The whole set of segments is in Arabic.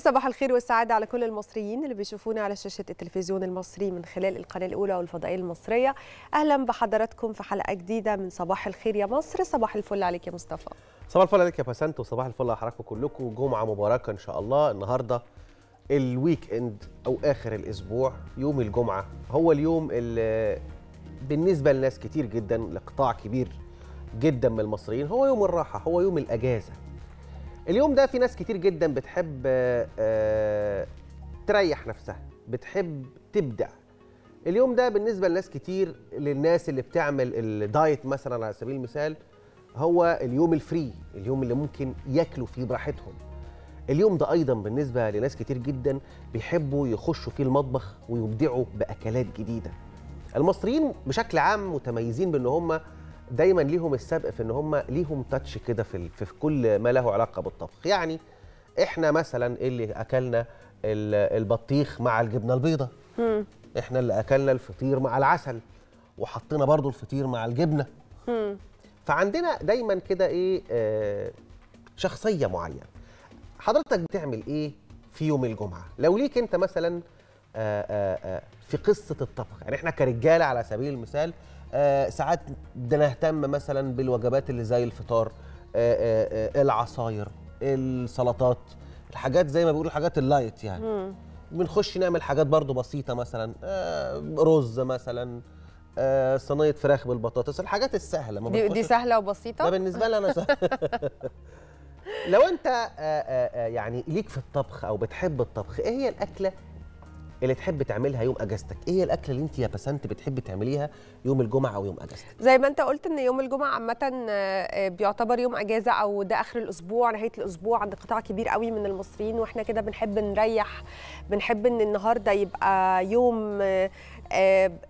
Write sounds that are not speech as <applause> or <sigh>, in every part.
صباح الخير والسعادة على كل المصريين اللي بيشوفونا على شاشة التلفزيون المصري من خلال القناة الأولى والفضائية المصرية أهلا بحضراتكم في حلقة جديدة من صباح الخير يا مصر صباح الفل عليك يا مصطفى صباح الفل عليك يا بسنت وصباح الفل على حضراتكم كلكم جمعة مباركة إن شاء الله النهاردة الويك إند أو آخر الأسبوع يوم الجمعة هو اليوم اللي بالنسبة لناس كتير جدا لقطاع كبير جدا من المصريين هو يوم الراحة هو يوم الأجازة اليوم ده في ناس كتير جدا بتحب آه، آه، تريح نفسها بتحب تبدع اليوم ده بالنسبة لناس كتير للناس اللي بتعمل الدايت مثلا على سبيل المثال هو اليوم الفري اليوم اللي ممكن ياكلوا فيه براحتهم اليوم ده أيضا بالنسبة لناس كتير جدا بيحبوا يخشوا فيه المطبخ ويبدعوا بأكلات جديدة المصريين بشكل عام متميزين بأن هم دايما ليهم السبق في ان هم ليهم تاتش كده في, في كل ما له علاقه بالطبخ يعني احنا مثلا اللي اكلنا البطيخ مع الجبنه البيضاء احنا اللي اكلنا الفطير مع العسل وحطينا برضو الفطير مع الجبنه مم. فعندنا دايما كده ايه آه، شخصيه معينه حضرتك بتعمل ايه في يوم الجمعه لو ليك انت مثلا آه، آه، في قصه الطبخ يعني احنا كرجاله على سبيل المثال آه، ساعات بنهتم مثلا بالوجبات اللي زي الفطار آه، آه، العصاير السلطات الحاجات زي ما بيقولوا الحاجات اللايت يعني بنخش نعمل حاجات برضو بسيطه مثلا رز مثلا صينيه فراخ بالبطاطس الحاجات السهله ما دي, دي سهله وبسيطه ده بالنسبه لي انا سهل. <laughs> لو انت يعني ليك في الطبخ او بتحب الطبخ ايه هي الاكله اللي تحب تعملها يوم اجازتك ايه الاكله اللي انت يا بسنت بتحبي تعمليها يوم الجمعه او يوم اجازتك زي ما انت قلت ان يوم الجمعه عامه آه، آه، بيعتبر يوم اجازه او ده اخر الاسبوع نهايه الاسبوع عند قطاع كبير قوي من المصريين واحنا كده بنحب نريح بنحب ان النهارده يبقى يوم آه،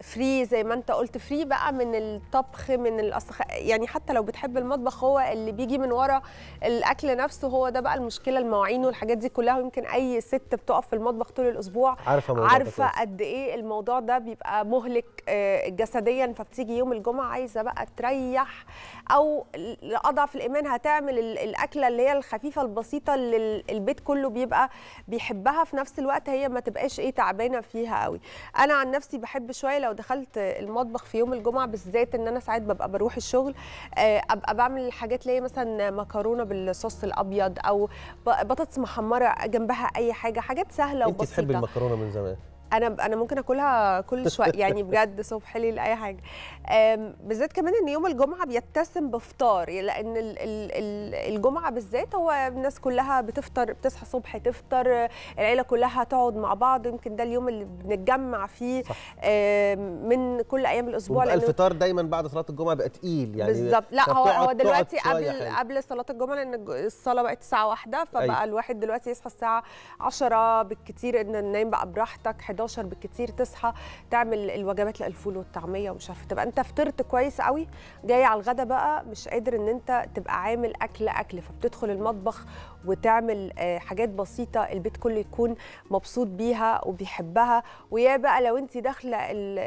فري آه، زي ما انت قلت فري بقى من الطبخ من الأصخ... يعني حتى لو بتحب المطبخ هو اللي بيجي من ورا الاكل نفسه هو ده بقى المشكله المواعين والحاجات دي كلها ويمكن اي ست بتقف في المطبخ طول الاسبوع عارفه عارفه قد ايه الموضوع ده بيبقى مهلك آه، جسديا فبتيجي يوم الجمعه عايزه بقى تريح او لاضعف الايمان هتعمل الاكله اللي هي الخفيفه البسيطه اللي البيت كله بيبقى بيحبها في نفس الوقت هي ما تبقاش ايه تعبانه فيها قوي انا عن نفسي بحب شويه لو دخلت المطبخ في يوم الجمعه بالذات ان انا ساعات ببقى بروح الشغل آه، ابقى بعمل حاجات هي مثلا مكرونه بالصوص الابيض او بطاطس محمره جنبها اي حاجه حاجات سهله وبسيطه انت بتحبي المكرونه من زمان انا انا ممكن اكلها كل شويه يعني <laughs> بجد صبح ليل اي حاجه بالذات كمان ان يوم الجمعه بيتسم بفطار لان الجمعه بالذات هو الناس كلها بتفطر بتصحى الصبح تفطر العيله كلها تقعد مع بعض يمكن ده اليوم اللي بنتجمع فيه صح. من كل ايام الاسبوع لأنه الفطار دايما بعد صلاه الجمعه بقى تقيل يعني بالظبط لا هو هو دلوقتي قبل حل. قبل صلاه الجمعه لان الصلاه بقت الساعه 1 أيوة. فبقى أي. الواحد دلوقتي يصحى الساعه 10 بالكثير ان نايم بقى براحتك 11 بالكثير تصحى تعمل الوجبات الفول والطعميه ومش عارفه تبقى انت انت فطرت كويس قوي جاي على الغدا بقى مش قادر ان انت تبقى عامل اكل اكل فبتدخل المطبخ وتعمل آه، حاجات بسيطه البيت كله يكون مبسوط بيها وبيحبها ويا بقى لو انت داخله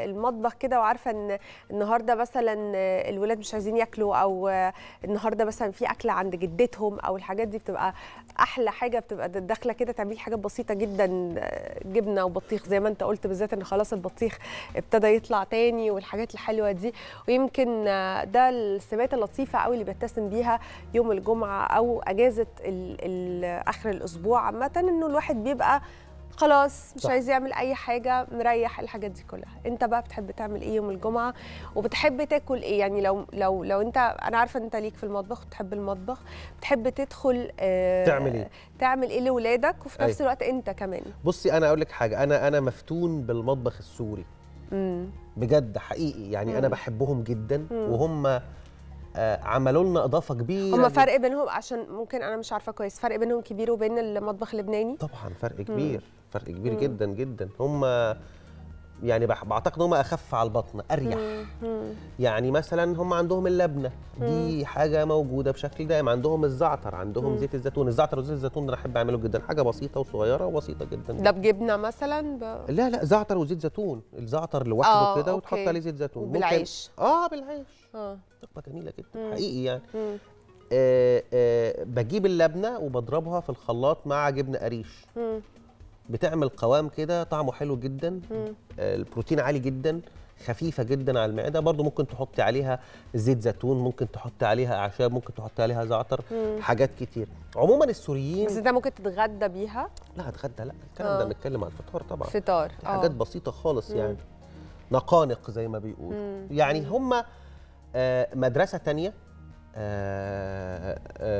المطبخ كده وعارفه ان النهارده مثلا آه، الولاد مش عايزين ياكلوا او آه، النهارده مثلا في اكلة عند جدتهم او الحاجات دي بتبقى احلى حاجه بتبقى داخله كده تعملي حاجات بسيطه جدا جبنه وبطيخ زي ما انت قلت بالذات ان خلاص البطيخ ابتدى يطلع تاني والحاجات الحلوه دي ويمكن ده السمات اللطيفه قوي اللي بيتسم بيها يوم الجمعه او اجازه اخر الاسبوع عامه انه الواحد بيبقى خلاص مش صح. عايز يعمل اي حاجه مريح الحاجات دي كلها انت بقى بتحب تعمل ايه يوم الجمعه وبتحب تاكل ايه يعني لو لو لو انت انا عارفه انت ليك في المطبخ وبتحب المطبخ بتحب تدخل آه تعمل ايه تعمل ايه لاولادك وفي نفس أي. أيوة. الوقت انت كمان بصي انا اقول لك حاجه انا انا مفتون بالمطبخ السوري مم. بجد حقيقي يعني مم. انا بحبهم جدا مم. وهم آه، عملوا لنا اضافه كبيره هم فرق بينهم عشان ممكن انا مش عارفه كويس فرق بينهم كبير وبين المطبخ اللبناني طبعا فرق كبير مم. فرق كبير مم. جدا جدا هم يعني بعتقد هم اخف على البطن اريح يعني مثلا هم عندهم اللبنه دي حاجه موجوده بشكل دائم عندهم الزعتر عندهم زيت الزيتون الزعتر وزيت الزيتون انا احب اعمله جدا حاجه بسيطه وصغيره وبسيطه جدا ده بجبنه مثلا ب... لا لا زعتر وزيت زيتون الزعتر لوحده آه، كده وتحط عليه زيت زيتون بالعيش اه بالعيش اه طبقه جميله جدا مم. حقيقي يعني آه آه بجيب اللبنه وبضربها في الخلاط مع جبنه قريش مم. بتعمل قوام كده طعمه حلو جدا آه، البروتين عالي جدا خفيفه جدا على المعده برضو ممكن تحطي عليها زيت زيتون ممكن تحطي عليها اعشاب ممكن تحطي عليها زعتر مم. حاجات كتير عموما السوريين بس ده ممكن تتغدى بيها لا هتغدى لا الكلام ده اه. بنتكلم على الفطار طبعا فطار حاجات اه. بسيطه خالص مم. يعني نقانق زي ما بيقولوا يعني هم مدرسه تانية آآ آه،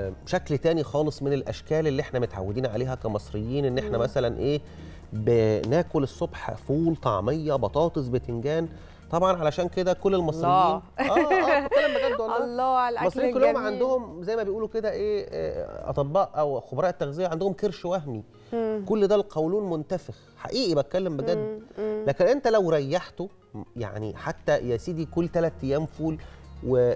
آه، شكل تاني خالص من الاشكال اللي احنا متعودين عليها كمصريين ان احنا مثلا ايه بناكل الصبح فول طعميه بطاطس بتنجان طبعا علشان كده كل المصريين الله اه اه بتكلم بجد والله الله على الاكل المصريين كلهم الجميل. عندهم زي ما بيقولوا كده ايه آه، اطباء او خبراء التغذيه عندهم كرش وهمي مم. كل ده القولون منتفخ حقيقي بتكلم بجد مم. مم. لكن انت لو ريحته يعني حتى يا سيدي كل ثلاث ايام فول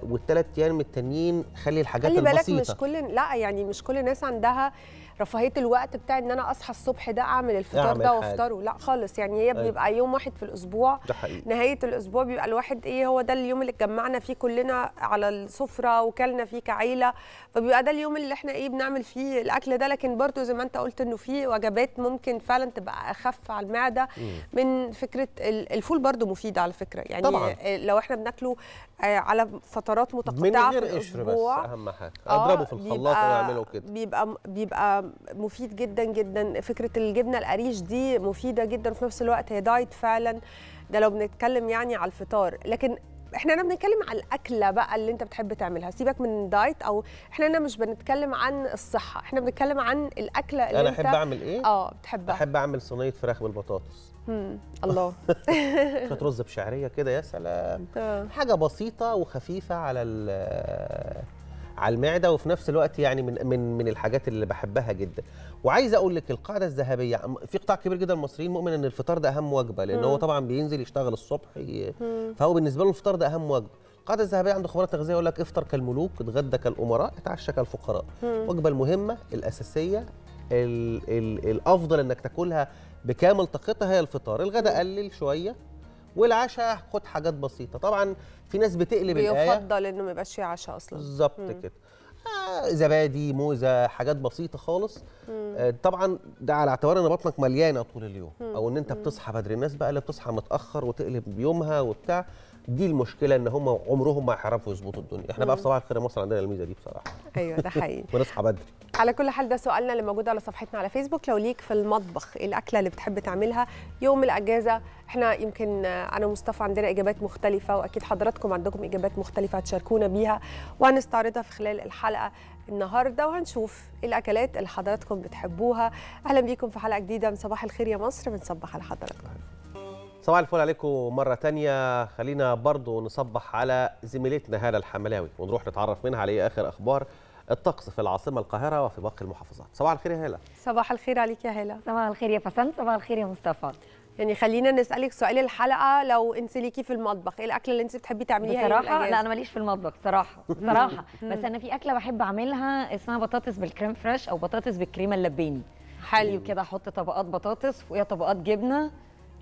والثلاث ايام التانيين خلي الحاجات خلي بالك البسيطه مش كل لا يعني مش كل الناس عندها رفاهيه الوقت بتاع ان انا اصحى الصبح ده اعمل الفطار ده وافطره لا خالص يعني هي أيوة. بيبقى أيه. يوم واحد في الاسبوع ده حقيقي. نهايه الاسبوع بيبقى الواحد ايه هو ده اليوم اللي اتجمعنا فيه كلنا على السفره وكلنا فيه كعيله فبيبقى ده اليوم اللي احنا ايه بنعمل فيه الاكل ده لكن برضو زي ما انت قلت انه في وجبات ممكن فعلا تبقى اخف على المعده من فكره الفول برضو مفيد على فكره يعني طبعا. آه، لو احنا بناكله آه، على فترات متقطعه من غير قشر بس اهم حاجه آه، اضربه في الخلاط واعمله كده بيبقى بيبقى مفيد جدا جدا فكره الجبنه القريش دي مفيده جدا وفي نفس الوقت هي دايت فعلا ده لو بنتكلم يعني على الفطار لكن احنا هنا بنتكلم على الاكله بقى اللي انت بتحب تعملها سيبك من دايت او احنا هنا مش بنتكلم عن الصحه احنا بنتكلم عن الاكله اللي انا احب اعمل ايه اه بتحبها احب اعمل صينيه فراخ بالبطاطس الله <laughs> شويه رز بشعريه كده يا سلام حاجه بسيطه وخفيفه على على المعده وفي نفس الوقت يعني من من من الحاجات اللي بحبها جدا وعايز اقول لك القاعده الذهبيه في قطاع كبير جدا من المصريين مؤمن ان الفطار ده اهم وجبه لان هو طبعا بينزل يشتغل الصبح فهو بالنسبه له الفطار ده اهم وجبه القاعده الذهبيه عند خبراء التغذيه يقول لك افطر كالملوك اتغدى كالامراء اتعشى كالفقراء الوجبه المهمه الاساسيه الـ الـ الافضل انك تاكلها بكامل طاقتها هي الفطار الغداء قلل شويه والعشاء خد حاجات بسيطه طبعا في ناس بتقلب الايه بيفضل انه ما يبقاش فيه عشاء اصلا بالظبط كده آه، زبادي موزه حاجات بسيطه خالص مم. آه، طبعا ده على اعتبار ان بطنك مليانه طول اليوم مم. او ان انت بتصحى بدري الناس بقى اللي بتصحى متاخر وتقلب يومها وبتاع دي المشكله ان هم عمرهم ما هيعرفوا يظبطوا الدنيا احنا بقى في صباح الخير يا مصر عندنا الميزه دي بصراحه ايوه ده حقيقي <laughs> ونصحى بدري على كل حال ده سؤالنا اللي موجود على صفحتنا على فيسبوك لو ليك في المطبخ إيه الاكله اللي بتحب تعملها يوم الاجازه احنا يمكن انا ومصطفى عندنا اجابات مختلفه واكيد حضراتكم عندكم اجابات مختلفه هتشاركونا بيها وهنستعرضها في خلال الحلقه النهارده وهنشوف إيه الاكلات اللي حضراتكم بتحبوها اهلا بيكم في حلقه جديده من صباح الخير يا مصر بنصبح على حضراتكم صباح الفل عليكم مرة تانية خلينا برضو نصبح على زميلتنا هالة الحملاوي ونروح نتعرف منها على إيه آخر أخبار الطقس في العاصمة القاهرة وفي باقي المحافظات صباح الخير يا هالة صباح الخير عليك يا هالة صباح الخير يا فسن صباح الخير يا مصطفى يعني خلينا نسالك سؤال الحلقه لو انت ليكي في المطبخ ايه الاكله اللي انت بتحبي تعمليها ايه بصراحه لا انا ماليش في المطبخ صراحه <laughs> صراحه بس انا في اكله بحب اعملها اسمها بطاطس بالكريم فريش او بطاطس بالكريمه اللباني حلو كده احط طبقات بطاطس فوقيها طبقات جبنه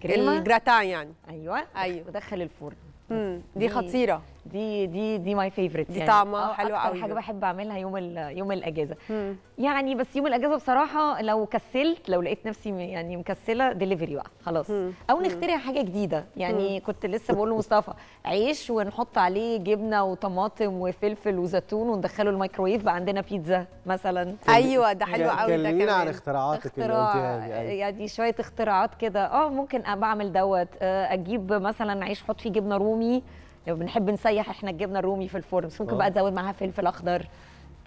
الكريمه الجراتان يعني ايوه ايوه ودخل الفرن مم. دي خطيره دي دي دي ماي فيفورت دي يعني طعمه حلوه قوي حاجه بحب اعملها يوم يوم الاجازه مم. يعني بس يوم الاجازه بصراحه لو كسلت لو لقيت نفسي يعني مكسله دليفري بقى خلاص مم. او نخترع حاجه جديده يعني مم. كنت لسه بقول لمصطفى عيش ونحط عليه جبنه وطماطم وفلفل وزيتون وندخله الميكرويف بقى عندنا بيتزا مثلا ايوه ده حلو قوي ده يعني كمان عن اختراعاتك اختراع اللي قلتيها دي يعني, يعني شويه اختراعات كده اه ممكن بعمل دوت آه، اجيب مثلا عيش احط فيه جبنه رومي لو يعني بنحب نسيح احنا الجبنه الرومي في الفرن بس ممكن بقى آه. تزود معاها فلفل اخضر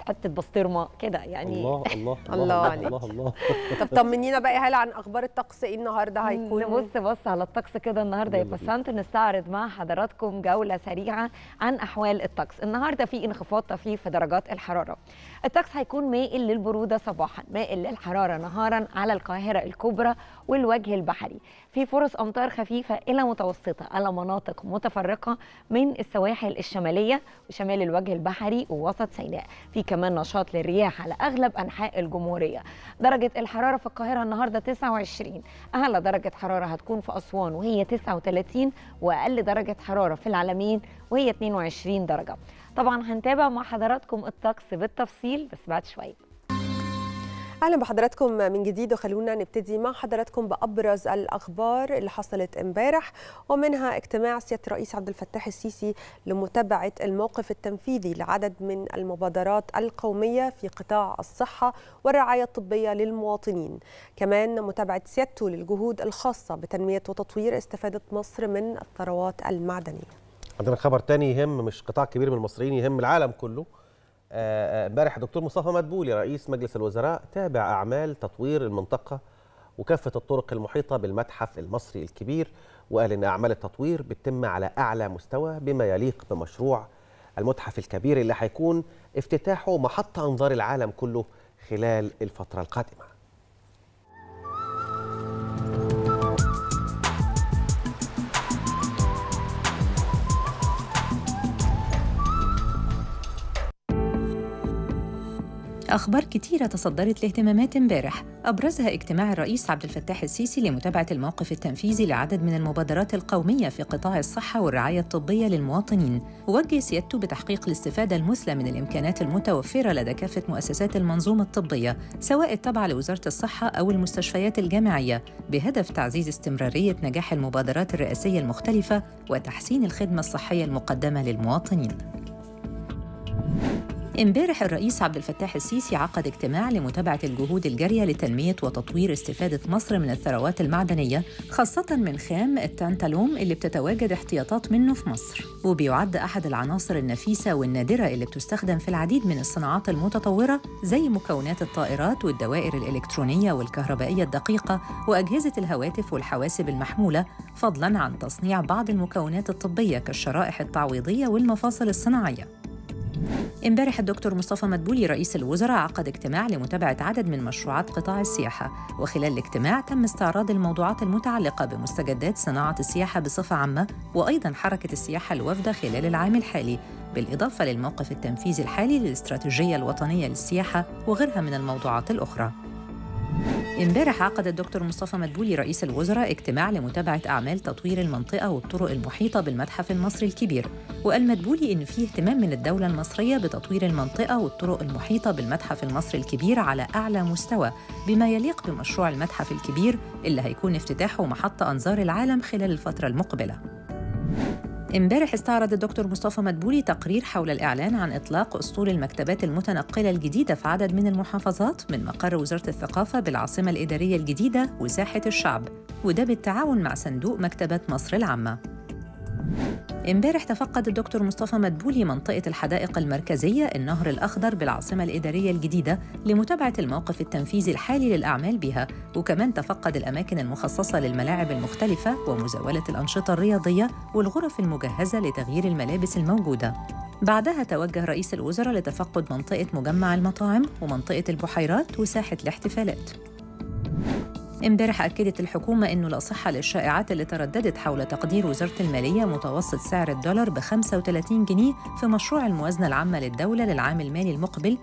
حته بسطرمه كده يعني الله الله الله <laughs> الله الله <laughs> طب طمنينا بقى هلا عن اخبار الطقس ايه النهارده هيكون بص بص على الطقس كده النهارده يا بسنت نستعرض مع حضراتكم جوله سريعه عن احوال الطقس النهارده في انخفاض طفيف في درجات الحراره الطقس هيكون مائل للبروده صباحا مائل للحراره نهارا على القاهره الكبرى والوجه البحري في فرص أمطار خفيفة إلى متوسطة على مناطق متفرقة من السواحل الشمالية وشمال الوجه البحري ووسط سيناء في كمان نشاط للرياح على أغلب أنحاء الجمهورية درجة الحرارة في القاهرة النهاردة 29 أعلى درجة حرارة هتكون في أسوان وهي 39 وأقل درجة حرارة في العالمين وهي 22 درجة طبعا هنتابع مع حضراتكم الطقس بالتفصيل بس بعد شويه اهلا بحضراتكم من جديد وخلونا نبتدي مع حضراتكم بابرز الاخبار اللي حصلت امبارح ومنها اجتماع سياده الرئيس عبد الفتاح السيسي لمتابعه الموقف التنفيذي لعدد من المبادرات القوميه في قطاع الصحه والرعايه الطبيه للمواطنين، كمان متابعه سيادته للجهود الخاصه بتنميه وتطوير استفاده مصر من الثروات المعدنيه. عندنا خبر تاني يهم مش قطاع كبير من المصريين يهم العالم كله آه، آه، امبارح الدكتور مصطفى مدبولي رئيس مجلس الوزراء تابع اعمال تطوير المنطقه وكافه الطرق المحيطه بالمتحف المصري الكبير وقال ان اعمال التطوير بتتم على اعلى مستوى بما يليق بمشروع المتحف الكبير اللي هيكون افتتاحه محط انظار العالم كله خلال الفتره القادمه أخبار كتيرة تصدرت لاهتمامات امبارح أبرزها اجتماع الرئيس عبد الفتاح السيسي لمتابعة الموقف التنفيذي لعدد من المبادرات القومية في قطاع الصحة والرعاية الطبية للمواطنين وجه سيادته بتحقيق الاستفادة المثلى من الإمكانات المتوفرة لدى كافة مؤسسات المنظومة الطبية سواء التابعة لوزارة الصحة أو المستشفيات الجامعية بهدف تعزيز استمرارية نجاح المبادرات الرئاسية المختلفة وتحسين الخدمة الصحية المقدمة للمواطنين امبارح الرئيس عبد الفتاح السيسي عقد اجتماع لمتابعة الجهود الجارية لتنمية وتطوير استفادة مصر من الثروات المعدنية خاصة من خام التانتالوم اللي بتتواجد احتياطات منه في مصر وبيعد أحد العناصر النفيسة والنادرة اللي بتستخدم في العديد من الصناعات المتطورة زي مكونات الطائرات والدوائر الإلكترونية والكهربائية الدقيقة وأجهزة الهواتف والحواسب المحمولة فضلاً عن تصنيع بعض المكونات الطبية كالشرائح التعويضية والمفاصل الصناعية امبارح الدكتور مصطفى مدبولي رئيس الوزراء عقد اجتماع لمتابعة عدد من مشروعات قطاع السياحة وخلال الاجتماع تم استعراض الموضوعات المتعلقة بمستجدات صناعة السياحة بصفة عامة وأيضا حركة السياحة الوافدة خلال العام الحالي بالإضافة للموقف التنفيذي الحالي للاستراتيجية الوطنية للسياحة وغيرها من الموضوعات الأخرى امبارح عقد الدكتور مصطفى مدبولي رئيس الوزراء اجتماع لمتابعة أعمال تطوير المنطقة والطرق المحيطة بالمتحف المصري الكبير وقال مدبولي إن في اهتمام من الدولة المصرية بتطوير المنطقة والطرق المحيطة بالمتحف المصري الكبير على أعلى مستوى بما يليق بمشروع المتحف الكبير اللي هيكون افتتاحه محط أنظار العالم خلال الفترة المقبلة امبارح استعرض الدكتور مصطفى مدبولي تقرير حول الإعلان عن إطلاق أسطول المكتبات المتنقلة الجديدة في عدد من المحافظات من مقر وزارة الثقافة بالعاصمة الإدارية الجديدة وساحة الشعب وده بالتعاون مع صندوق مكتبات مصر العامة امبارح تفقد الدكتور مصطفى مدبولي منطقة الحدائق المركزية النهر الأخضر بالعاصمة الإدارية الجديدة لمتابعة الموقف التنفيذي الحالي للأعمال بها وكمان تفقد الأماكن المخصصة للملاعب المختلفة ومزاولة الأنشطة الرياضية والغرف المجهزة لتغيير الملابس الموجودة بعدها توجه رئيس الوزراء لتفقد منطقة مجمع المطاعم ومنطقة البحيرات وساحة الاحتفالات امبارح أكدت الحكومة أنه لا صحة للشائعات اللي ترددت حول تقدير وزارة المالية متوسط سعر الدولار ب 35 جنيه في مشروع الموازنة العامة للدولة للعام المالي المقبل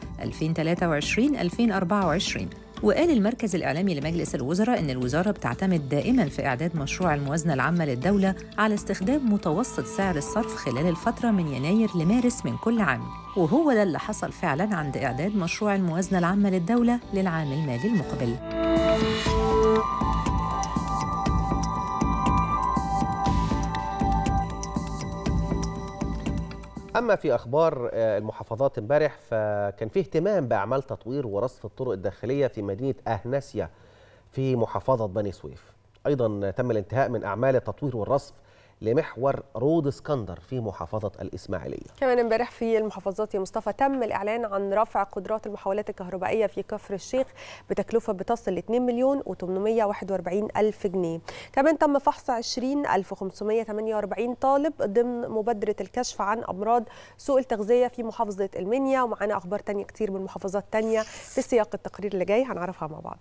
2023-2024 وقال المركز الإعلامي لمجلس الوزراء إن الوزارة بتعتمد دائما في إعداد مشروع الموازنة العامة للدولة على استخدام متوسط سعر الصرف خلال الفترة من يناير لمارس من كل عام وهو ده اللي حصل فعلا عند إعداد مشروع الموازنة العامة للدولة للعام المالي المقبل أما في أخبار آه، المحافظات امبارح فكان في اهتمام بأعمال تطوير ورصف الطرق الداخلية في مدينة أهناسيا في محافظة بني سويف أيضا تم الانتهاء من أعمال التطوير والرصف لمحور رود اسكندر في محافظة الإسماعيلية كمان امبارح في المحافظات يا مصطفى تم الإعلان عن رفع قدرات المحولات الكهربائية في كفر الشيخ بتكلفة بتصل ل 2 مليون و841 ألف جنيه كمان تم فحص 20548 طالب ضمن مبادرة الكشف عن أمراض سوء التغذية في محافظة المنيا ومعانا أخبار تانية كتير من محافظات تانية في سياق التقرير اللي جاي هنعرفها مع بعض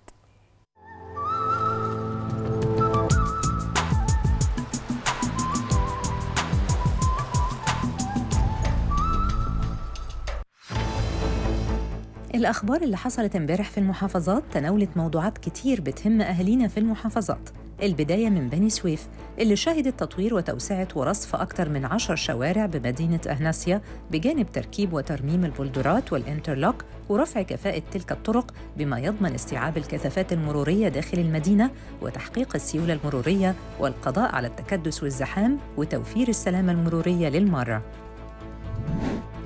الأخبار اللي حصلت امبارح في المحافظات تناولت موضوعات كتير بتهم أهالينا في المحافظات البداية من بني سويف اللي شهدت تطوير وتوسعة ورصف أكثر من عشر شوارع بمدينة أهناسيا بجانب تركيب وترميم البولدرات والإنترلوك ورفع كفاءة تلك الطرق بما يضمن استيعاب الكثافات المرورية داخل المدينة وتحقيق السيولة المرورية والقضاء على التكدس والزحام وتوفير السلامة المرورية للمارة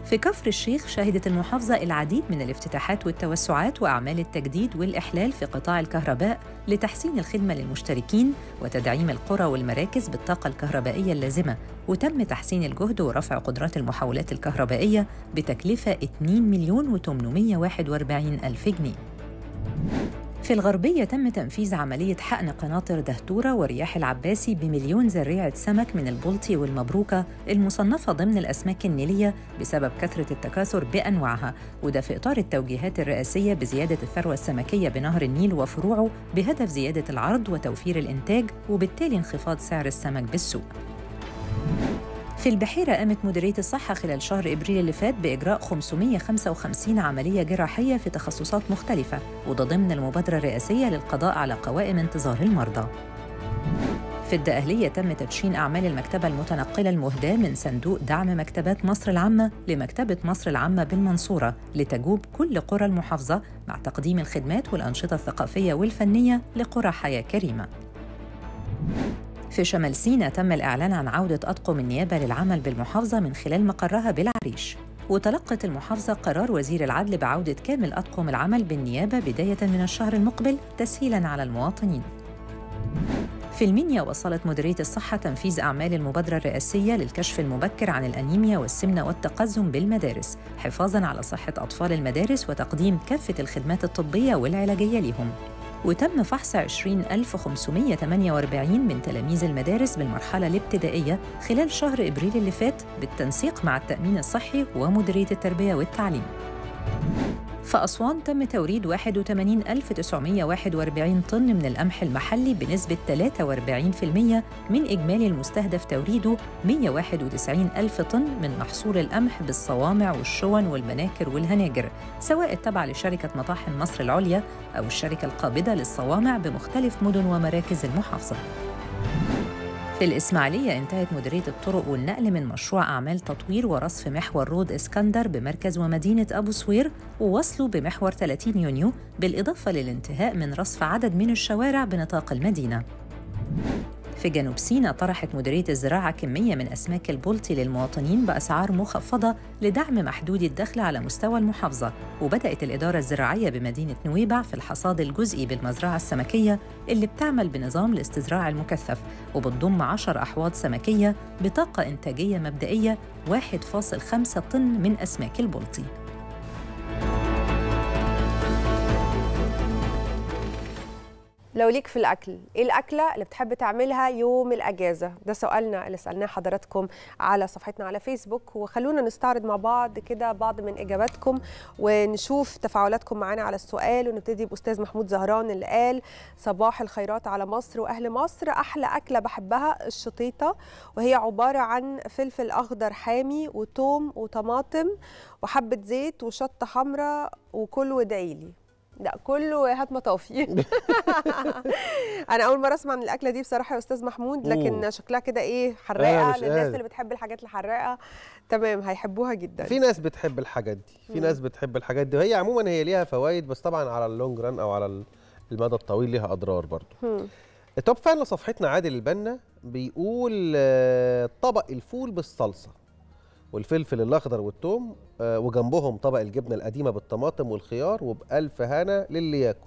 في كفر الشيخ شهدت المحافظة العديد من الافتتاحات والتوسعات وأعمال التجديد والإحلال في قطاع الكهرباء لتحسين الخدمة للمشتركين وتدعيم القرى والمراكز بالطاقة الكهربائية اللازمة وتم تحسين الجهد ورفع قدرات المحولات الكهربائية بتكلفة 2 مليون و841 ألف جنيه في الغربية تم تنفيذ عملية حقن قناطر دهتورة ورياح العباسي بمليون ذريعة سمك من البلطي والمبروكة المصنفة ضمن الأسماك النيلية بسبب كثرة التكاثر بأنواعها وده في إطار التوجيهات الرئاسية بزيادة الثروة السمكية بنهر النيل وفروعه بهدف زيادة العرض وتوفير الإنتاج وبالتالي انخفاض سعر السمك بالسوق في البحيرة قامت مديرية الصحة خلال شهر إبريل اللي فات بإجراء 555 عملية جراحية في تخصصات مختلفة وده ضمن المبادرة الرئاسية للقضاء على قوائم انتظار المرضى في الدقهلية تم تدشين أعمال المكتبة المتنقلة المهداة من صندوق دعم مكتبات مصر العامة لمكتبة مصر العامة بالمنصورة لتجوب كل قرى المحافظة مع تقديم الخدمات والأنشطة الثقافية والفنية لقرى حياة كريمة. في شمال سينا تم الإعلان عن عودة أطقم النيابة للعمل بالمحافظة من خلال مقرها بالعريش وتلقت المحافظة قرار وزير العدل بعودة كامل أطقم العمل بالنيابة بداية من الشهر المقبل تسهيلاً على المواطنين في المنيا وصلت مديرية الصحة تنفيذ أعمال المبادرة الرئاسية للكشف المبكر عن الأنيميا والسمنة والتقزم بالمدارس حفاظاً على صحة أطفال المدارس وتقديم كافة الخدمات الطبية والعلاجية لهم وتم فحص 20548 من تلاميذ المدارس بالمرحلة الابتدائية خلال شهر إبريل اللي فات بالتنسيق مع التأمين الصحي ومديرية التربية والتعليم فأسوان تم توريد 81941 طن من القمح المحلي بنسبة 43% من إجمالي المستهدف توريده 191000 طن من محصول القمح بالصوامع والشون والمناكر والهناجر سواء التابعة لشركة مطاحن مصر العليا أو الشركة القابضة للصوامع بمختلف مدن ومراكز المحافظة في الإسماعيلية انتهت مديرية الطرق والنقل من مشروع أعمال تطوير ورصف محور رود اسكندر بمركز ومدينة أبو سوير ووصله بمحور 30 يونيو بالإضافة للانتهاء من رصف عدد من الشوارع بنطاق المدينة في جنوب سيناء طرحت مديرية الزراعة كمية من أسماك البلطي للمواطنين بأسعار مخفضة لدعم محدود الدخل على مستوى المحافظة وبدأت الإدارة الزراعية بمدينة نويبع في الحصاد الجزئي بالمزرعة السمكية اللي بتعمل بنظام الاستزراع المكثف وبتضم 10 أحواض سمكية بطاقة إنتاجية مبدئية 1.5 طن من أسماك البلطي لو ليك في الاكل ايه الاكله اللي بتحب تعملها يوم الاجازه ده سؤالنا اللي سالناه حضراتكم على صفحتنا على فيسبوك وخلونا نستعرض مع بعض كده بعض من اجاباتكم ونشوف تفاعلاتكم معانا على السؤال ونبتدي باستاذ محمود زهران اللي قال صباح الخيرات على مصر واهل مصر احلى اكله بحبها الشطيطه وهي عباره عن فلفل اخضر حامي وتوم وطماطم وحبه زيت وشطه حمراء وكل وادعيلي لا كله هات مطافي <laughs> انا اول مره اسمع عن الاكله دي بصراحه يا استاذ محمود لكن أوه. شكلها كده ايه حراقه آه للناس اللي بتحب الحاجات الحراقه تمام هيحبوها جدا في ناس بتحب الحاجات دي في مم. ناس بتحب الحاجات دي وهي عموما هي ليها فوائد بس طبعا على اللونج ران او على المدى الطويل ليها اضرار برضو التوب فان لصفحتنا عادل البنا بيقول آه، طبق الفول بالصلصه والفلفل الاخضر والثوم آه، وجنبهم طبق الجبنه القديمه بالطماطم والخيار وبالف هنا للي ياكل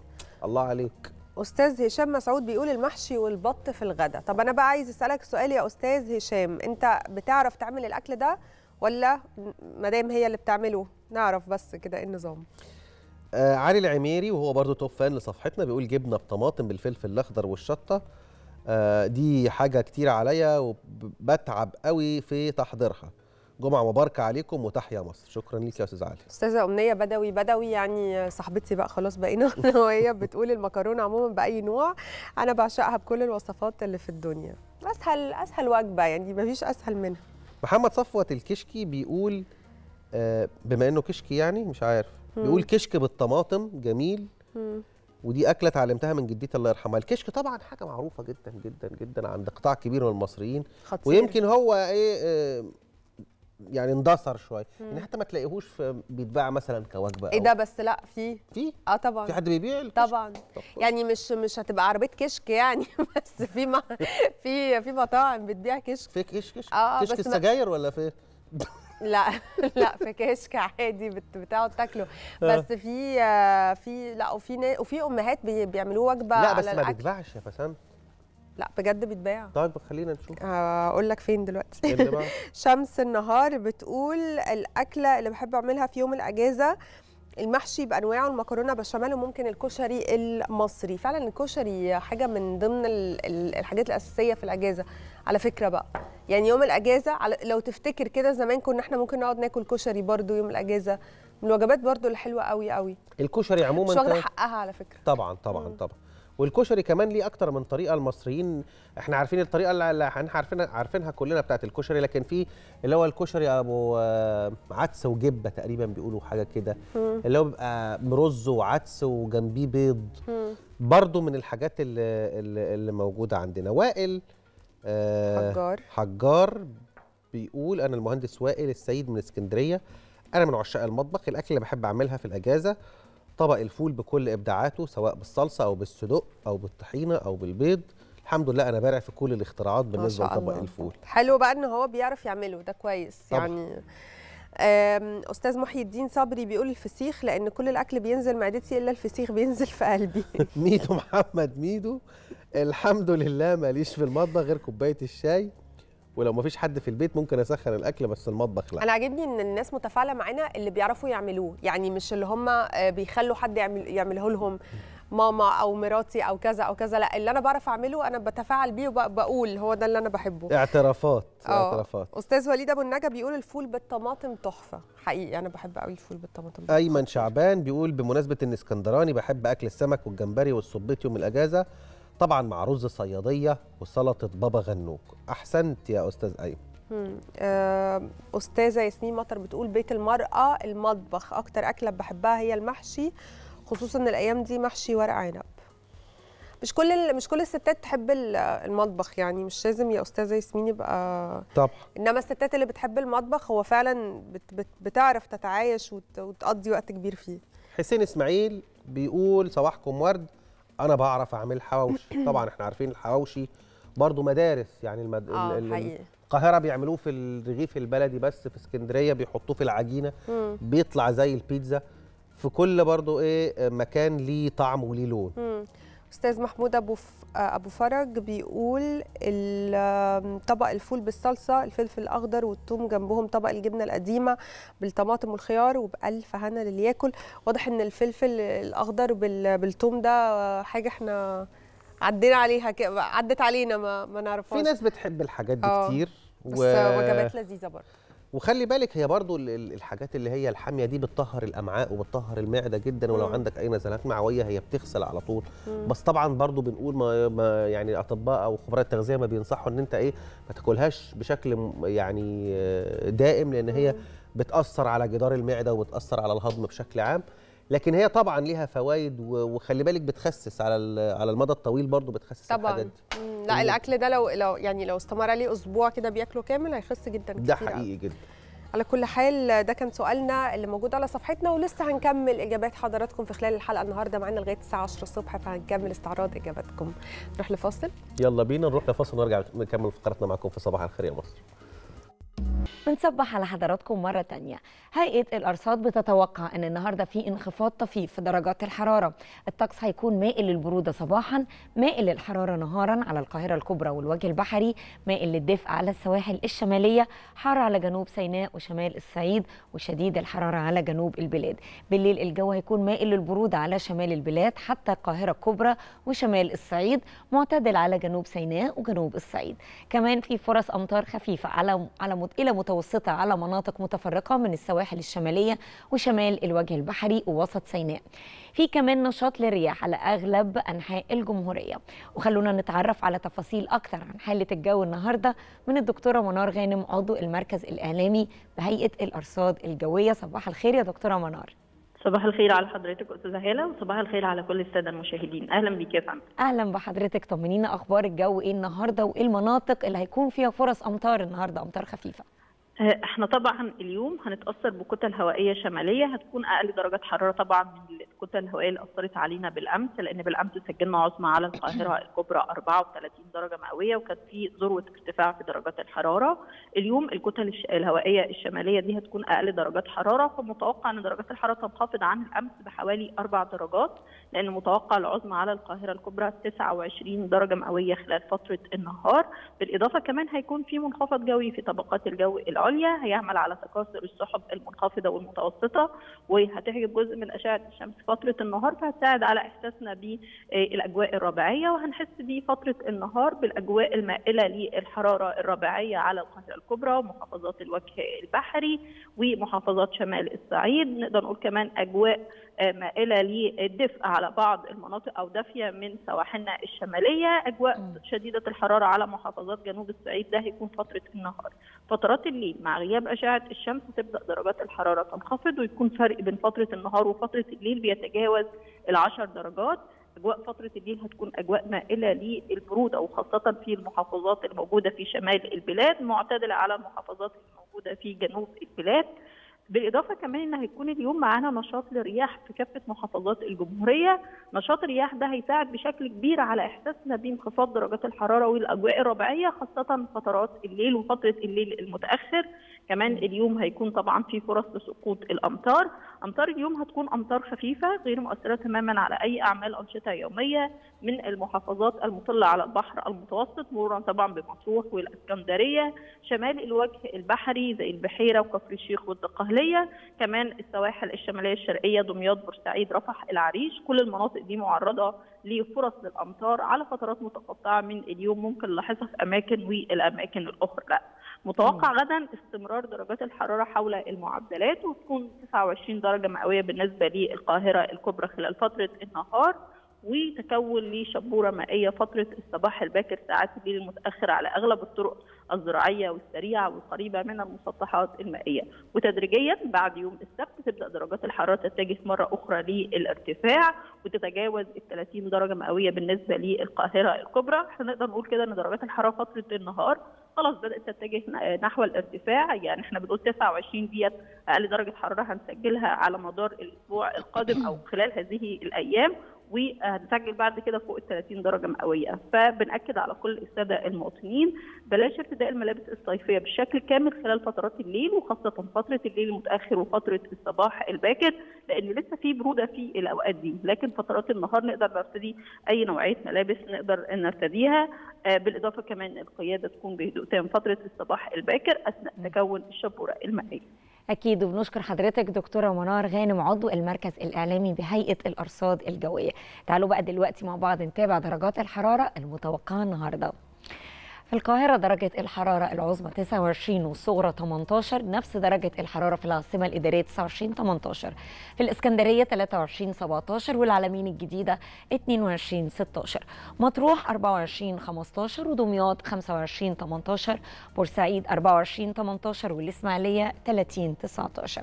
الله عليك استاذ هشام مسعود بيقول المحشي والبط في الغداء طب انا بقى عايز اسالك سؤال يا استاذ هشام انت بتعرف تعمل الاكل ده ولا مدام هي اللي بتعمله نعرف بس كده ايه النظام آه علي العميري وهو برضو توب فان لصفحتنا بيقول جبنه بطماطم بالفلفل الاخضر والشطه آه دي حاجه كتير عليا وبتعب قوي في تحضيرها جمعه مباركه عليكم وتحيا مصر شكرا ليك يا استاذ علي استاذه امنيه بدوي بدوي يعني صاحبتي بقى خلاص بقينا <laughs> وهي بتقول المكرونه عموما باي نوع انا بعشقها بكل الوصفات اللي في الدنيا اسهل اسهل وجبه يعني مفيش اسهل منها محمد صفوت الكشكي بيقول آه، بما انه كشكي يعني مش عارف بيقول كشك بالطماطم جميل ودي اكله اتعلمتها من جدتي الله يرحمها الكشك طبعا حاجه معروفه جدا جدا جدا عند قطاع كبير من المصريين خطير. ويمكن هو ايه آه، يعني اندثر شويه يعني حتى ما تلاقيهوش بيتباع مثلا كوجبه ايه ده بس لا في في اه طبعا في حد بيبيع طبعا يعني مش مش هتبقى عربيه كشك يعني <laughs> بس في ما في في مطاعم بتبيع كشك في كشك كشك, آه،, آه كشك السجاير ولا في <laughs> لا لا في كشك عادي بتقعد تاكله آه. بس في آه، في لا وفي وفي امهات بيعملوه وجبه لا بس ما بيتباعش يا فسام لا بجد بيتباع طيب خلينا نشوف اقول لك فين دلوقتي إيه <laughs> شمس النهار بتقول الاكله اللي بحب اعملها في يوم الاجازه المحشي بانواعه المكرونه بشاميل وممكن الكشري المصري فعلا الكشري حاجه من ضمن الحاجات الاساسيه في الاجازه على فكره بقى يعني يوم الاجازه لو تفتكر كده زمان كنا احنا ممكن نقعد ناكل كشري برضو يوم الاجازه من الوجبات برضو الحلوه قوي قوي الكشري عموما مش واخده حقها على فكره طبعا طبعا طبعا والكشري كمان ليه اكتر من طريقه المصريين احنا عارفين الطريقه اللي احنا عارفينها عارفينها كلنا بتاعه الكشري لكن في اللي هو الكشري ابو آه، عدس وجبه تقريبا بيقولوا حاجه كده اللي هو بيبقى مرز وعدس وجنبيه بيض برضه من الحاجات اللي, اللي موجوده عندنا وائل آه، حجار حجار بيقول انا المهندس وائل السيد من اسكندريه انا من عشاق المطبخ الاكل اللي بحب اعملها في الاجازه طبق الفول بكل ابداعاته سواء بالصلصه او بالصدق او بالطحينه او بالبيض الحمد لله انا بارع في كل الاختراعات بالنسبه لطبق الفول حلو بقى ان هو بيعرف يعمله ده كويس طبعا. يعني استاذ محي الدين صبري بيقول الفسيخ لان كل الاكل بينزل معدتي الا الفسيخ بينزل في قلبي <laughs> ميدو محمد ميدو الحمد لله ماليش في المطبخ غير كوبايه الشاي ولو ما فيش حد في البيت ممكن اسخن الاكل بس المطبخ لا انا عاجبني ان الناس متفاعله معانا اللي بيعرفوا يعملوه يعني مش اللي هم بيخلوا حد يعمل يعمله لهم ماما او مراتي او كذا او كذا لا اللي انا بعرف اعمله انا بتفاعل بيه وبقول هو ده اللي انا بحبه اعترافات أوه. اعترافات استاذ وليد ابو النجا بيقول الفول بالطماطم تحفه حقيقي انا بحب قوي الفول بالطماطم ايمن شعبان بيقول بمناسبه ان اسكندراني بحب اكل السمك والجمبري والصبيط يوم الاجازه طبعا مع رز صياديه وسلطه بابا غنوج احسنت يا استاذ ايمن آه، استاذه ياسمين مطر بتقول بيت المراه المطبخ اكتر اكله بحبها هي المحشي خصوصا الايام دي محشي ورق عنب مش كل مش كل الستات تحب المطبخ يعني مش لازم يا استاذه ياسمين يبقى طبعا انما الستات اللي بتحب المطبخ هو فعلا بت بت بتعرف تتعايش وتقضي وقت كبير فيه حسين اسماعيل بيقول صباحكم ورد انا بعرف اعمل حواوشي <clears throat> طبعا احنا عارفين الحواوشي برضو مدارس يعني المد... آه القاهره بيعملوه في الرغيف البلدي بس في اسكندريه بيحطوه في العجينه مم. بيطلع زي البيتزا في كل برضو ايه مكان ليه طعم وليه لون مم. استاذ محمود ابو ابو فرج بيقول طبق الفول بالصلصه الفلفل الاخضر والثوم جنبهم طبق الجبنه القديمه بالطماطم والخيار وبالف هنا للي ياكل واضح ان الفلفل الاخضر بالثوم ده حاجه احنا عدينا عليها عدت علينا ما ما نعرفهاش في ناس بتحب الحاجات دي آه، كتير بس و... وجبات لذيذه برضه وخلي بالك هي برضو الحاجات اللي هي الحاميه دي بتطهر الامعاء وبتطهر المعده جدا ولو مم. عندك اي نزلات معويه هي بتغسل على طول مم. بس طبعا برضو بنقول ما, يعني الاطباء او خبراء التغذيه ما بينصحوا ان انت ايه ما تاكلهاش بشكل يعني آه، دائم لان هي بتاثر على جدار المعده وبتاثر على الهضم بشكل عام لكن هي طبعا ليها فوائد وخلي بالك بتخسس على على المدى الطويل برضو بتخسس طبعا الحدد. لا الاكل ده لو لو يعني لو استمر عليه اسبوع كده بياكله كامل هيخس جدا كتير ده حقيقي جدا على كل حال ده كان سؤالنا اللي موجود على صفحتنا ولسه هنكمل اجابات حضراتكم في خلال الحلقه النهارده معانا لغايه الساعه 10 الصبح فهنكمل استعراض اجاباتكم نروح لفاصل يلا بينا نروح لفاصل ونرجع نكمل فقرتنا معاكم في صباح الخير يا مصر بنصبح على حضراتكم مرة تانية هيئة الأرصاد بتتوقع أن النهاردة في انخفاض طفيف في درجات الحرارة الطقس هيكون مائل للبرودة صباحا مائل للحرارة نهارا على القاهرة الكبرى والوجه البحري مائل للدفء على السواحل الشمالية حار على جنوب سيناء وشمال الصعيد وشديد الحرارة على جنوب البلاد بالليل الجو هيكون مائل للبرودة على شمال البلاد حتى القاهرة الكبرى وشمال الصعيد معتدل على جنوب سيناء وجنوب الصعيد كمان في فرص أمطار خفيفة على على إلى متوسطة على مناطق متفرقة من السواحل الشمالية وشمال الوجه البحري ووسط سيناء في كمان نشاط للرياح على أغلب أنحاء الجمهورية وخلونا نتعرف على تفاصيل اكثر عن حالة الجو النهاردة من الدكتورة منار غانم عضو المركز الإعلامي بهيئة الأرصاد الجوية صباح الخير يا دكتورة منار صباح الخير على حضرتك استاذه هاله وصباح الخير على كل الساده المشاهدين اهلا بيك يا فندم اهلا بحضرتك طمنينا اخبار الجو ايه النهارده وايه المناطق اللي هيكون فيها فرص امطار النهارده امطار خفيفه احنا طبعا اليوم هنتاثر بكتل هوائيه شماليه هتكون اقل درجات حراره طبعا من الكتل الهوائيه اللي اثرت علينا بالامس لان بالامس سجلنا عظمى على القاهره الكبرى 34 درجه مئويه وكان في ذروه ارتفاع في درجات الحراره اليوم الكتل الهوائيه الشماليه دي هتكون اقل درجات حراره فمتوقع ان درجات الحراره تنخفض عن الامس بحوالي اربع درجات لان متوقع العظمى على القاهره الكبرى 29 درجه مئويه خلال فتره النهار بالاضافه كمان هيكون في منخفض جوي في طبقات الجو العليا العليا هيعمل على تكاثر السحب المنخفضه والمتوسطه وهتحجب جزء من اشعه الشمس فتره النهار فهتساعد على احساسنا بالاجواء الربيعيه وهنحس بفتره النهار بالاجواء المائله للحراره الربيعيه على القاهره الكبرى ومحافظات الوجه البحري ومحافظات شمال الصعيد نقدر نقول كمان اجواء مائله للدفء على بعض المناطق او دافيه من سواحلنا الشماليه اجواء شديده الحراره على محافظات جنوب الصعيد ده هيكون فتره النهار فترات الليل مع غياب اشعه الشمس تبدا درجات الحراره تنخفض ويكون فرق بين فتره النهار وفتره الليل بيتجاوز العشر درجات اجواء فتره الليل هتكون اجواء مائله للبروده وخاصه في المحافظات الموجوده في شمال البلاد معتدله على المحافظات الموجوده في جنوب البلاد بالاضافه كمان ان هيكون اليوم معانا نشاط لرياح في كافه محافظات الجمهوريه، نشاط الرياح ده هيساعد بشكل كبير على احساسنا بانخفاض درجات الحراره والاجواء الربيعيه خاصه فترات الليل وفتره الليل المتاخر، كمان اليوم هيكون طبعا في فرص لسقوط الامطار امطار اليوم هتكون امطار خفيفه غير مؤثره تماما على اي اعمال انشطه يوميه من المحافظات المطله على البحر المتوسط مرورا طبعا بمطروح والاسكندريه شمال الوجه البحري زي البحيره وكفر الشيخ والدقهليه كمان السواحل الشماليه الشرقيه دمياط بورسعيد رفح العريش كل المناطق دي معرضه لفرص للامطار على فترات متقطعه من اليوم ممكن نلاحظها في اماكن والاماكن الاخرى متوقع غدا استمرار درجات الحراره حول المعدلات وتكون 29 درجه مئويه بالنسبه للقاهره الكبرى خلال فتره النهار وتكون لشبوره مائيه فتره الصباح الباكر ساعات الليل المتاخر على اغلب الطرق الزراعيه والسريعه والقريبه من المسطحات المائيه وتدريجيا بعد يوم السبت تبدا درجات الحراره تتجه مره اخرى للارتفاع وتتجاوز ال 30 درجه مئويه بالنسبه للقاهره الكبرى نقدر نقول كده ان درجات الحراره فتره النهار خلاص بدات تتجه نحو الارتفاع يعني احنا بنقول 29 ديت اقل درجه حراره هنسجلها على مدار الاسبوع القادم او خلال هذه الايام وهنسجل بعد كده فوق ال 30 درجه مئويه فبناكد على كل الساده المواطنين بلاش ارتداء الملابس الصيفيه بشكل كامل خلال فترات الليل وخاصه فتره الليل المتاخر وفتره الصباح الباكر لان لسه في بروده في الاوقات دي لكن فترات النهار نقدر نرتدي اي نوعيه ملابس نقدر نرتديها آه، بالاضافه كمان القياده تكون بهدوء تام فتره الصباح الباكر اثناء تكون الشبوره المائيه اكيد وبنشكر حضرتك دكتوره منار غانم عضو المركز الاعلامي بهيئه الارصاد الجويه تعالوا بقى دلوقتي مع بعض نتابع درجات الحراره المتوقعه النهارده في القاهرة درجة الحرارة العظمى 29 والصغرى 18 نفس درجة الحرارة في العاصمة الإدارية 29 18 في الإسكندرية 23 17 والعالمين الجديدة 22 16 مطروح 24 15 ودمياط 25 18 بورسعيد 24 18 والإسماعيلية 30 19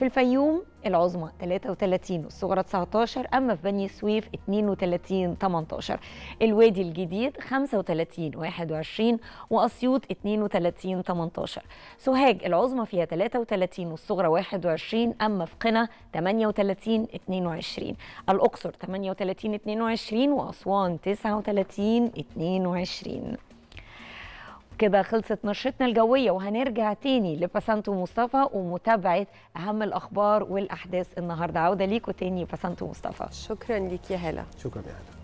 في الفيوم العظمى 33 والصغرى 19 أما في بني سويف 32 18 الوادي الجديد 35 21 وأسيوط 32 18 سوهاج العظمى فيها 33 والصغرى 21 أما في قنا 38 22 الأقصر 38 22 وأسوان 39 22 كده خلصت نشرتنا الجوية وهنرجع تاني لبسنتو مصطفى ومتابعة أهم الأخبار والأحداث النهاردة عودة ليكوا تاني بسنتو مصطفى شكرا ليك يا هلا شكرا يا هلا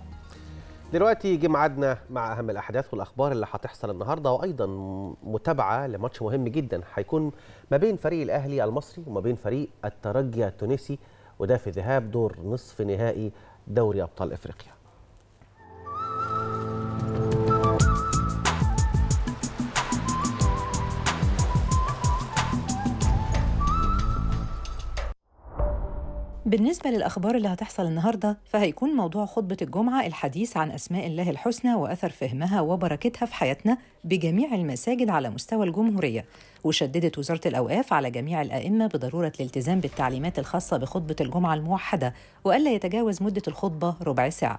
دلوقتي جه ميعادنا مع اهم الاحداث والاخبار اللي هتحصل النهارده وايضا متابعه لماتش مهم جدا هيكون ما بين فريق الاهلي المصري وما بين فريق الترجي التونسي وده في ذهاب دور نصف نهائي دوري ابطال افريقيا بالنسبة للأخبار اللي هتحصل النهاردة فهيكون موضوع خطبة الجمعة الحديث عن أسماء الله الحسنى وأثر فهمها وبركتها في حياتنا بجميع المساجد على مستوى الجمهورية وشددت وزارة الأوقاف على جميع الأئمة بضرورة الالتزام بالتعليمات الخاصة بخطبة الجمعة الموحدة وألا يتجاوز مدة الخطبة ربع ساعة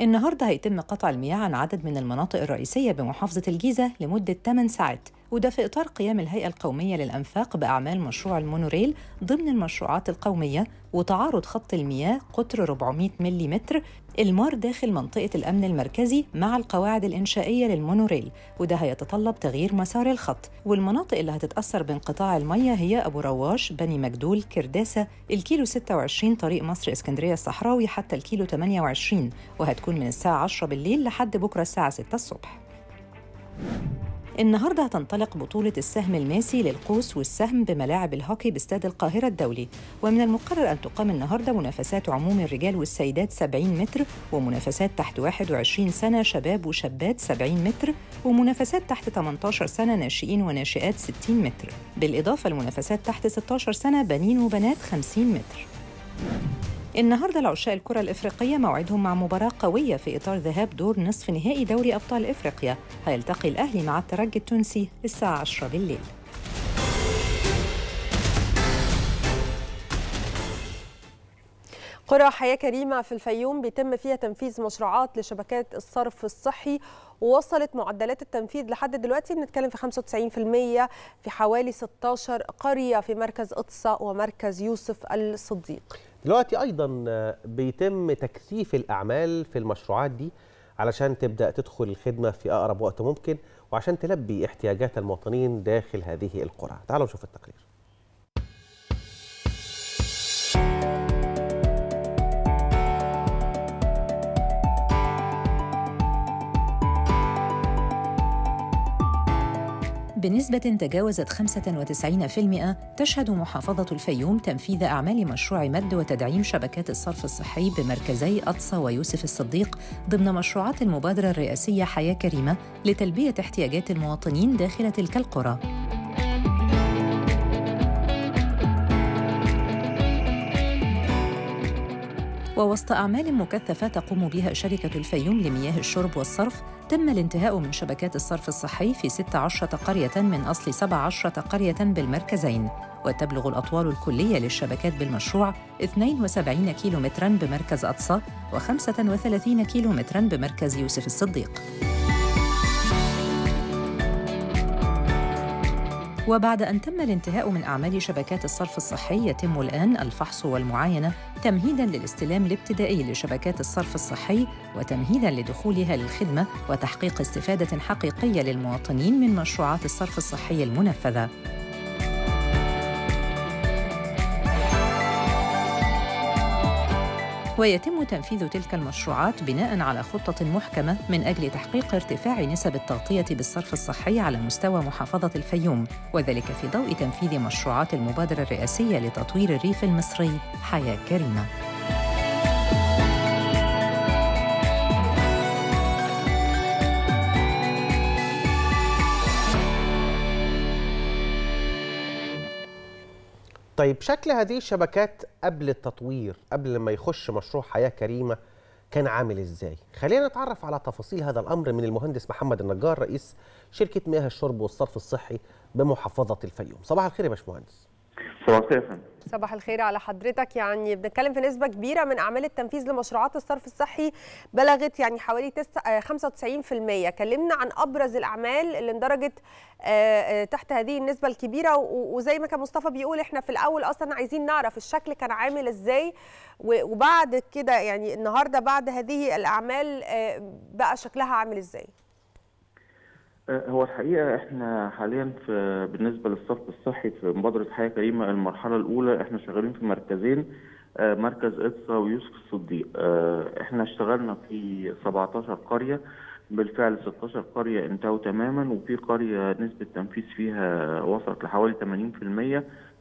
النهارده هيتم قطع المياه عن عدد من المناطق الرئيسية بمحافظة الجيزة لمدة 8 ساعات وده في إطار قيام الهيئة القومية للأنفاق بأعمال مشروع المونوريل ضمن المشروعات القومية وتعارض خط المياه قطر 400 ملم المار داخل منطقة الأمن المركزي مع القواعد الإنشائية للمونوريل وده هيتطلب تغيير مسار الخط والمناطق اللي هتتأثر بانقطاع المية هي أبو رواش بني مجدول كرداسة الكيلو 26 طريق مصر اسكندرية الصحراوي حتى الكيلو 28 وهتكون من الساعة 10 بالليل لحد بكرة الساعة 6 الصبح النهارده هتنطلق بطولة السهم الماسي للقوس والسهم بملاعب الهوكي باستاد القاهرة الدولي ومن المقرر أن تقام النهارده منافسات عموم الرجال والسيدات 70 متر ومنافسات تحت 21 سنة شباب وشابات 70 متر ومنافسات تحت 18 سنة ناشئين وناشئات 60 متر بالإضافة لمنافسات تحت 16 سنة بنين وبنات 50 متر النهارده العشاء الكرة الإفريقية موعدهم مع مباراة قوية في إطار ذهاب دور نصف نهائي دوري أبطال إفريقيا هيلتقي الأهلي مع الترجي التونسي الساعة 10 بالليل قرى حياة كريمة في الفيوم بيتم فيها تنفيذ مشروعات لشبكات الصرف الصحي ووصلت معدلات التنفيذ لحد دلوقتي بنتكلم في 95% في حوالي 16 قرية في مركز إطسا ومركز يوسف الصديق دلوقتي ايضا آه، بيتم تكثيف الاعمال في المشروعات دي علشان تبدا تدخل الخدمه في اقرب وقت ممكن وعشان تلبي احتياجات المواطنين داخل هذه القرى تعالوا نشوف التقرير بنسبة تجاوزت 95% تشهد محافظة الفيوم تنفيذ أعمال مشروع مد وتدعيم شبكات الصرف الصحي بمركزي أطسا ويوسف الصديق ضمن مشروعات المبادرة الرئاسية حياة كريمة لتلبية احتياجات المواطنين داخل تلك القرى. ووسط أعمال مكثفة تقوم بها شركة الفيوم لمياه الشرب والصرف تم الانتهاء من شبكات الصرف الصحي في 16 قرية من أصل 17 قرية بالمركزين وتبلغ الأطوال الكلية للشبكات بالمشروع 72 كيلومتراً بمركز أطسا و35 كيلومتراً بمركز يوسف الصديق وبعد أن تم الانتهاء من أعمال شبكات الصرف الصحي يتم الآن الفحص والمعاينة تمهيداً للاستلام الابتدائي لشبكات الصرف الصحي وتمهيداً لدخولها للخدمة وتحقيق استفادة حقيقية للمواطنين من مشروعات الصرف الصحي المنفذة ويتم تنفيذ تلك المشروعات بناء على خطة محكمة من أجل تحقيق ارتفاع نسب التغطية بالصرف الصحي على مستوى محافظة الفيوم وذلك في ضوء تنفيذ مشروعات المبادرة الرئاسية لتطوير الريف المصري حياة كريمة طيب شكل هذه الشبكات قبل التطوير قبل ما يخش مشروع حياة كريمة كان عامل ازاي خلينا نتعرف على تفاصيل هذا الامر من المهندس محمد النجار رئيس شركه مياه الشرب والصرف الصحي بمحافظه الفيوم صباح الخير يا باشمهندس صباح صباح الخير على حضرتك يعني بنتكلم في نسبة كبيرة من أعمال التنفيذ لمشروعات الصرف الصحي بلغت يعني حوالي 95% آه، كلمنا عن أبرز الأعمال اللي اندرجت آه، آه، تحت هذه النسبة الكبيرة وزي ما كان مصطفى بيقول احنا في الأول أصلا عايزين نعرف الشكل كان عامل إزاي وبعد كده يعني النهاردة بعد هذه الأعمال بقى شكلها عامل إزاي آه، هو الحقيقة احنا حاليا في بالنسبة للصف الصحي في مبادرة حياة كريمة المرحلة الأولى احنا شغالين في مركزين آه، مركز اقصى ويوسف الصديق آه، احنا اشتغلنا في 17 قرية بالفعل 16 قرية انتهوا تماما وفي قرية نسبة تنفيذ فيها وصلت لحوالي 80%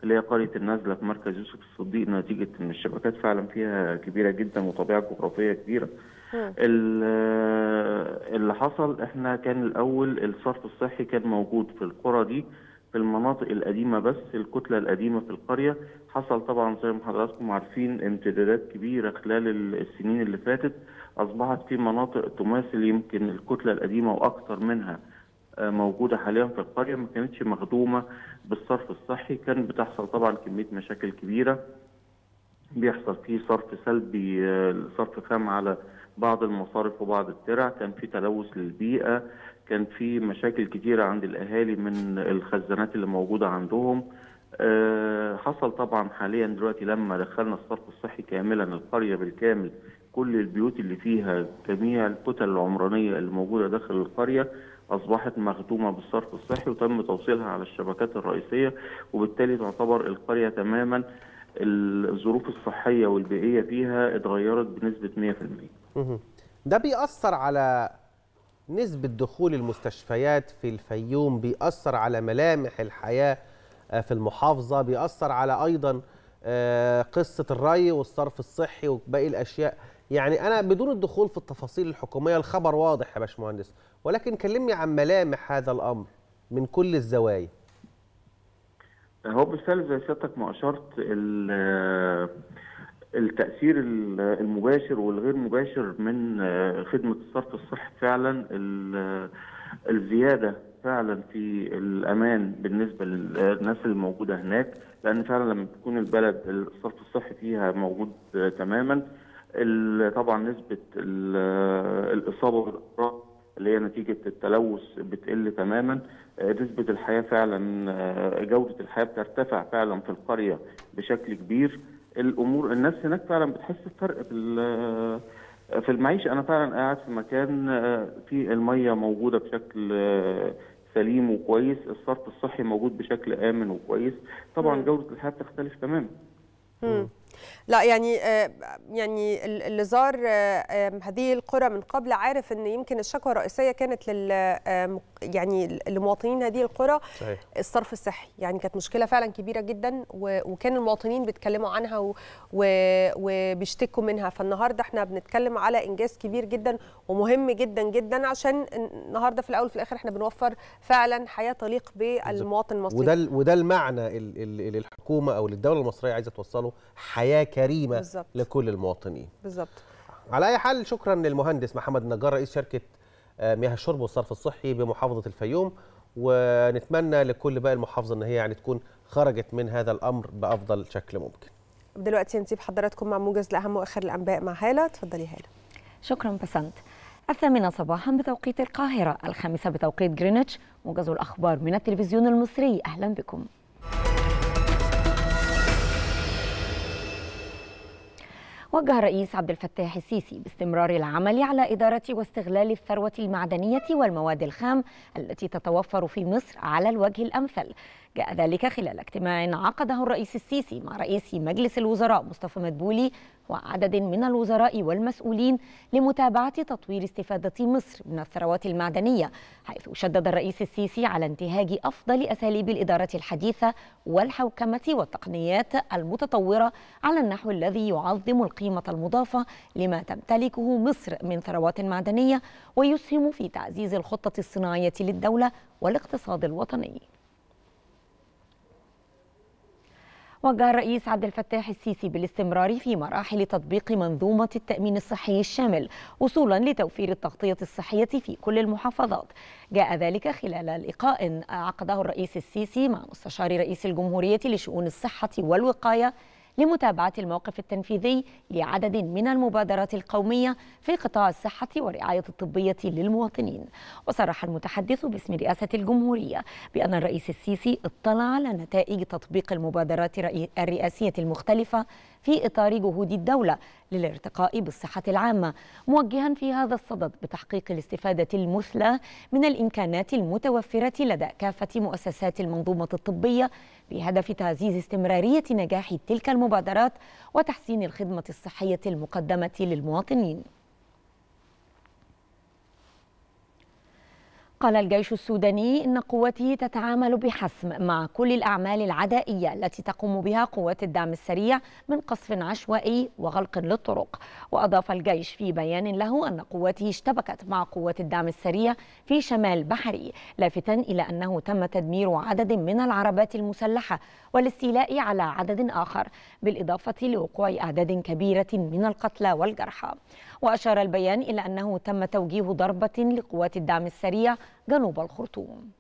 اللي هي قرية النازلة في مركز يوسف الصديق نتيجة إن الشبكات فعلا فيها كبيرة جدا وطبيعة جغرافية كبيرة اللي حصل احنا كان الاول الصرف الصحي كان موجود في القرى دي في المناطق القديمة بس الكتلة القديمة في القرية حصل طبعا زي ما حضراتكم عارفين امتدادات كبيرة خلال السنين اللي فاتت أصبحت في مناطق تماثل يمكن الكتلة القديمة وأكثر منها آه، موجودة حاليا في القرية ما كانتش مخدومة بالصرف الصحي كان بتحصل طبعا كمية مشاكل كبيرة بيحصل فيه صرف سلبي آه، صرف خام على بعض المصارف وبعض الترع كان في تلوث للبيئه كان في مشاكل كتيره عند الاهالي من الخزانات اللي موجوده عندهم أه حصل طبعا حاليا دلوقتي لما دخلنا الصرف الصحي كاملا القريه بالكامل كل البيوت اللي فيها جميع الكتل العمرانيه اللي موجوده داخل القريه اصبحت مخدومه بالصرف الصحي وتم توصيلها على الشبكات الرئيسيه وبالتالي تعتبر القريه تماما الظروف الصحيه والبيئيه فيها اتغيرت بنسبه 100% ده بيأثر على نسبه دخول المستشفيات في الفيوم بيأثر على ملامح الحياه آه، في المحافظه بيأثر على ايضا آه، قصه الري والصرف الصحي وباقي الاشياء يعني انا بدون الدخول في التفاصيل الحكوميه الخبر واضح يا باشمهندس ولكن كلمني عن ملامح هذا الامر من كل الزوايا هو بالفعل زي سيادتك ما اشرت آه، التاثير المباشر والغير مباشر من آه، خدمه الصرف الصحي فعلا آه، الزياده فعلا في الامان بالنسبه للناس الموجوده هناك لان فعلا لما تكون البلد الصرف الصحي فيها موجود تماما طبعا نسبه الاصابه اللي هي نتيجه التلوث بتقل تماما آه، نسبه الحياه فعلا آه، جوده الحياه بترتفع فعلا في القريه بشكل كبير الامور الناس هناك فعلا بتحس بفرق في آه، في المعيشه انا فعلا قاعد في مكان فيه الميه موجوده بشكل سليم وكويس الصرف الصحي موجود بشكل امن وكويس طبعا جوده الحياه بتختلف تماما لا يعني آه، يعني اللي زار آه، هذه القرى من قبل عارف ان يمكن الشكوى الرئيسيه كانت لل يعني لمواطنين هذه القرى صحيح. الصرف الصحي يعني كانت مشكله فعلا كبيره جدا وكان المواطنين بيتكلموا عنها وبيشتكوا منها فالنهارده احنا بنتكلم على انجاز كبير جدا ومهم جدا جدا عشان النهارده في الاول وفي الاخر احنا بنوفر فعلا حياه تليق بالمواطن المصري وده وده المعنى اللي الحكومه او للدوله المصريه عايزه توصله حياه كريمه بالزبط. لكل المواطنين بالظبط على اي حال شكرا للمهندس محمد النجار رئيس شركه آه، مياه الشرب والصرف الصحي بمحافظه الفيوم ونتمنى لكل باقي المحافظه ان هي يعني تكون خرجت من هذا الامر بافضل شكل ممكن دلوقتي نسيب حضراتكم مع موجز لاهم واخر الانباء مع هاله تفضلي هاله شكرا بسنت الثامنة صباحا بتوقيت القاهرة الخامسة بتوقيت جرينتش موجز الأخبار من التلفزيون المصري أهلا بكم وجه الرئيس عبد الفتاح السيسي باستمرار العمل على إدارة واستغلال الثروة المعدنية والمواد الخام التي تتوفر في مصر على الوجه الأمثل جاء ذلك خلال اجتماع عقده الرئيس السيسي مع رئيس مجلس الوزراء مصطفى مدبولي وعدد من الوزراء والمسؤولين لمتابعة تطوير استفادة مصر من الثروات المعدنية حيث شدد الرئيس السيسي على انتهاج أفضل أساليب الإدارة الحديثة والحوكمة والتقنيات المتطورة على النحو الذي يعظم القيمة المضافة لما تمتلكه مصر من ثروات معدنية ويسهم في تعزيز الخطة الصناعية للدولة والاقتصاد الوطني وجه الرئيس عبد الفتاح السيسي بالاستمرار في مراحل تطبيق منظومة التأمين الصحي الشامل وصولا لتوفير التغطية الصحية في كل المحافظات جاء ذلك خلال لقاء عقده الرئيس السيسي مع مستشار رئيس الجمهورية لشؤون الصحة والوقاية لمتابعة الموقف التنفيذي لعدد من المبادرات القومية في قطاع الصحة والرعاية الطبية للمواطنين وصرح المتحدث باسم رئاسة الجمهورية بأن الرئيس السيسي اطلع على نتائج تطبيق المبادرات الرئاسية المختلفة في إطار جهود الدولة للارتقاء بالصحة العامة موجها في هذا الصدد بتحقيق الاستفادة المثلى من الإمكانات المتوفرة لدى كافة مؤسسات المنظومة الطبية بهدف تعزيز استمرارية نجاح تلك المبادرات وتحسين الخدمة الصحية المقدمة للمواطنين قال الجيش السوداني إن قوته تتعامل بحسم مع كل الأعمال العدائية التي تقوم بها قوات الدعم السريع من قصف عشوائي وغلق للطرق وأضاف الجيش في بيان له أن قوته اشتبكت مع قوات الدعم السريع في شمال بحري لافتا إلى أنه تم تدمير عدد من العربات المسلحة والاستيلاء على عدد آخر بالإضافة لوقوع أعداد كبيرة من القتلى والجرحى وأشار البيان إلى أنه تم توجيه ضربة لقوات الدعم السريع جنوب الخرطوم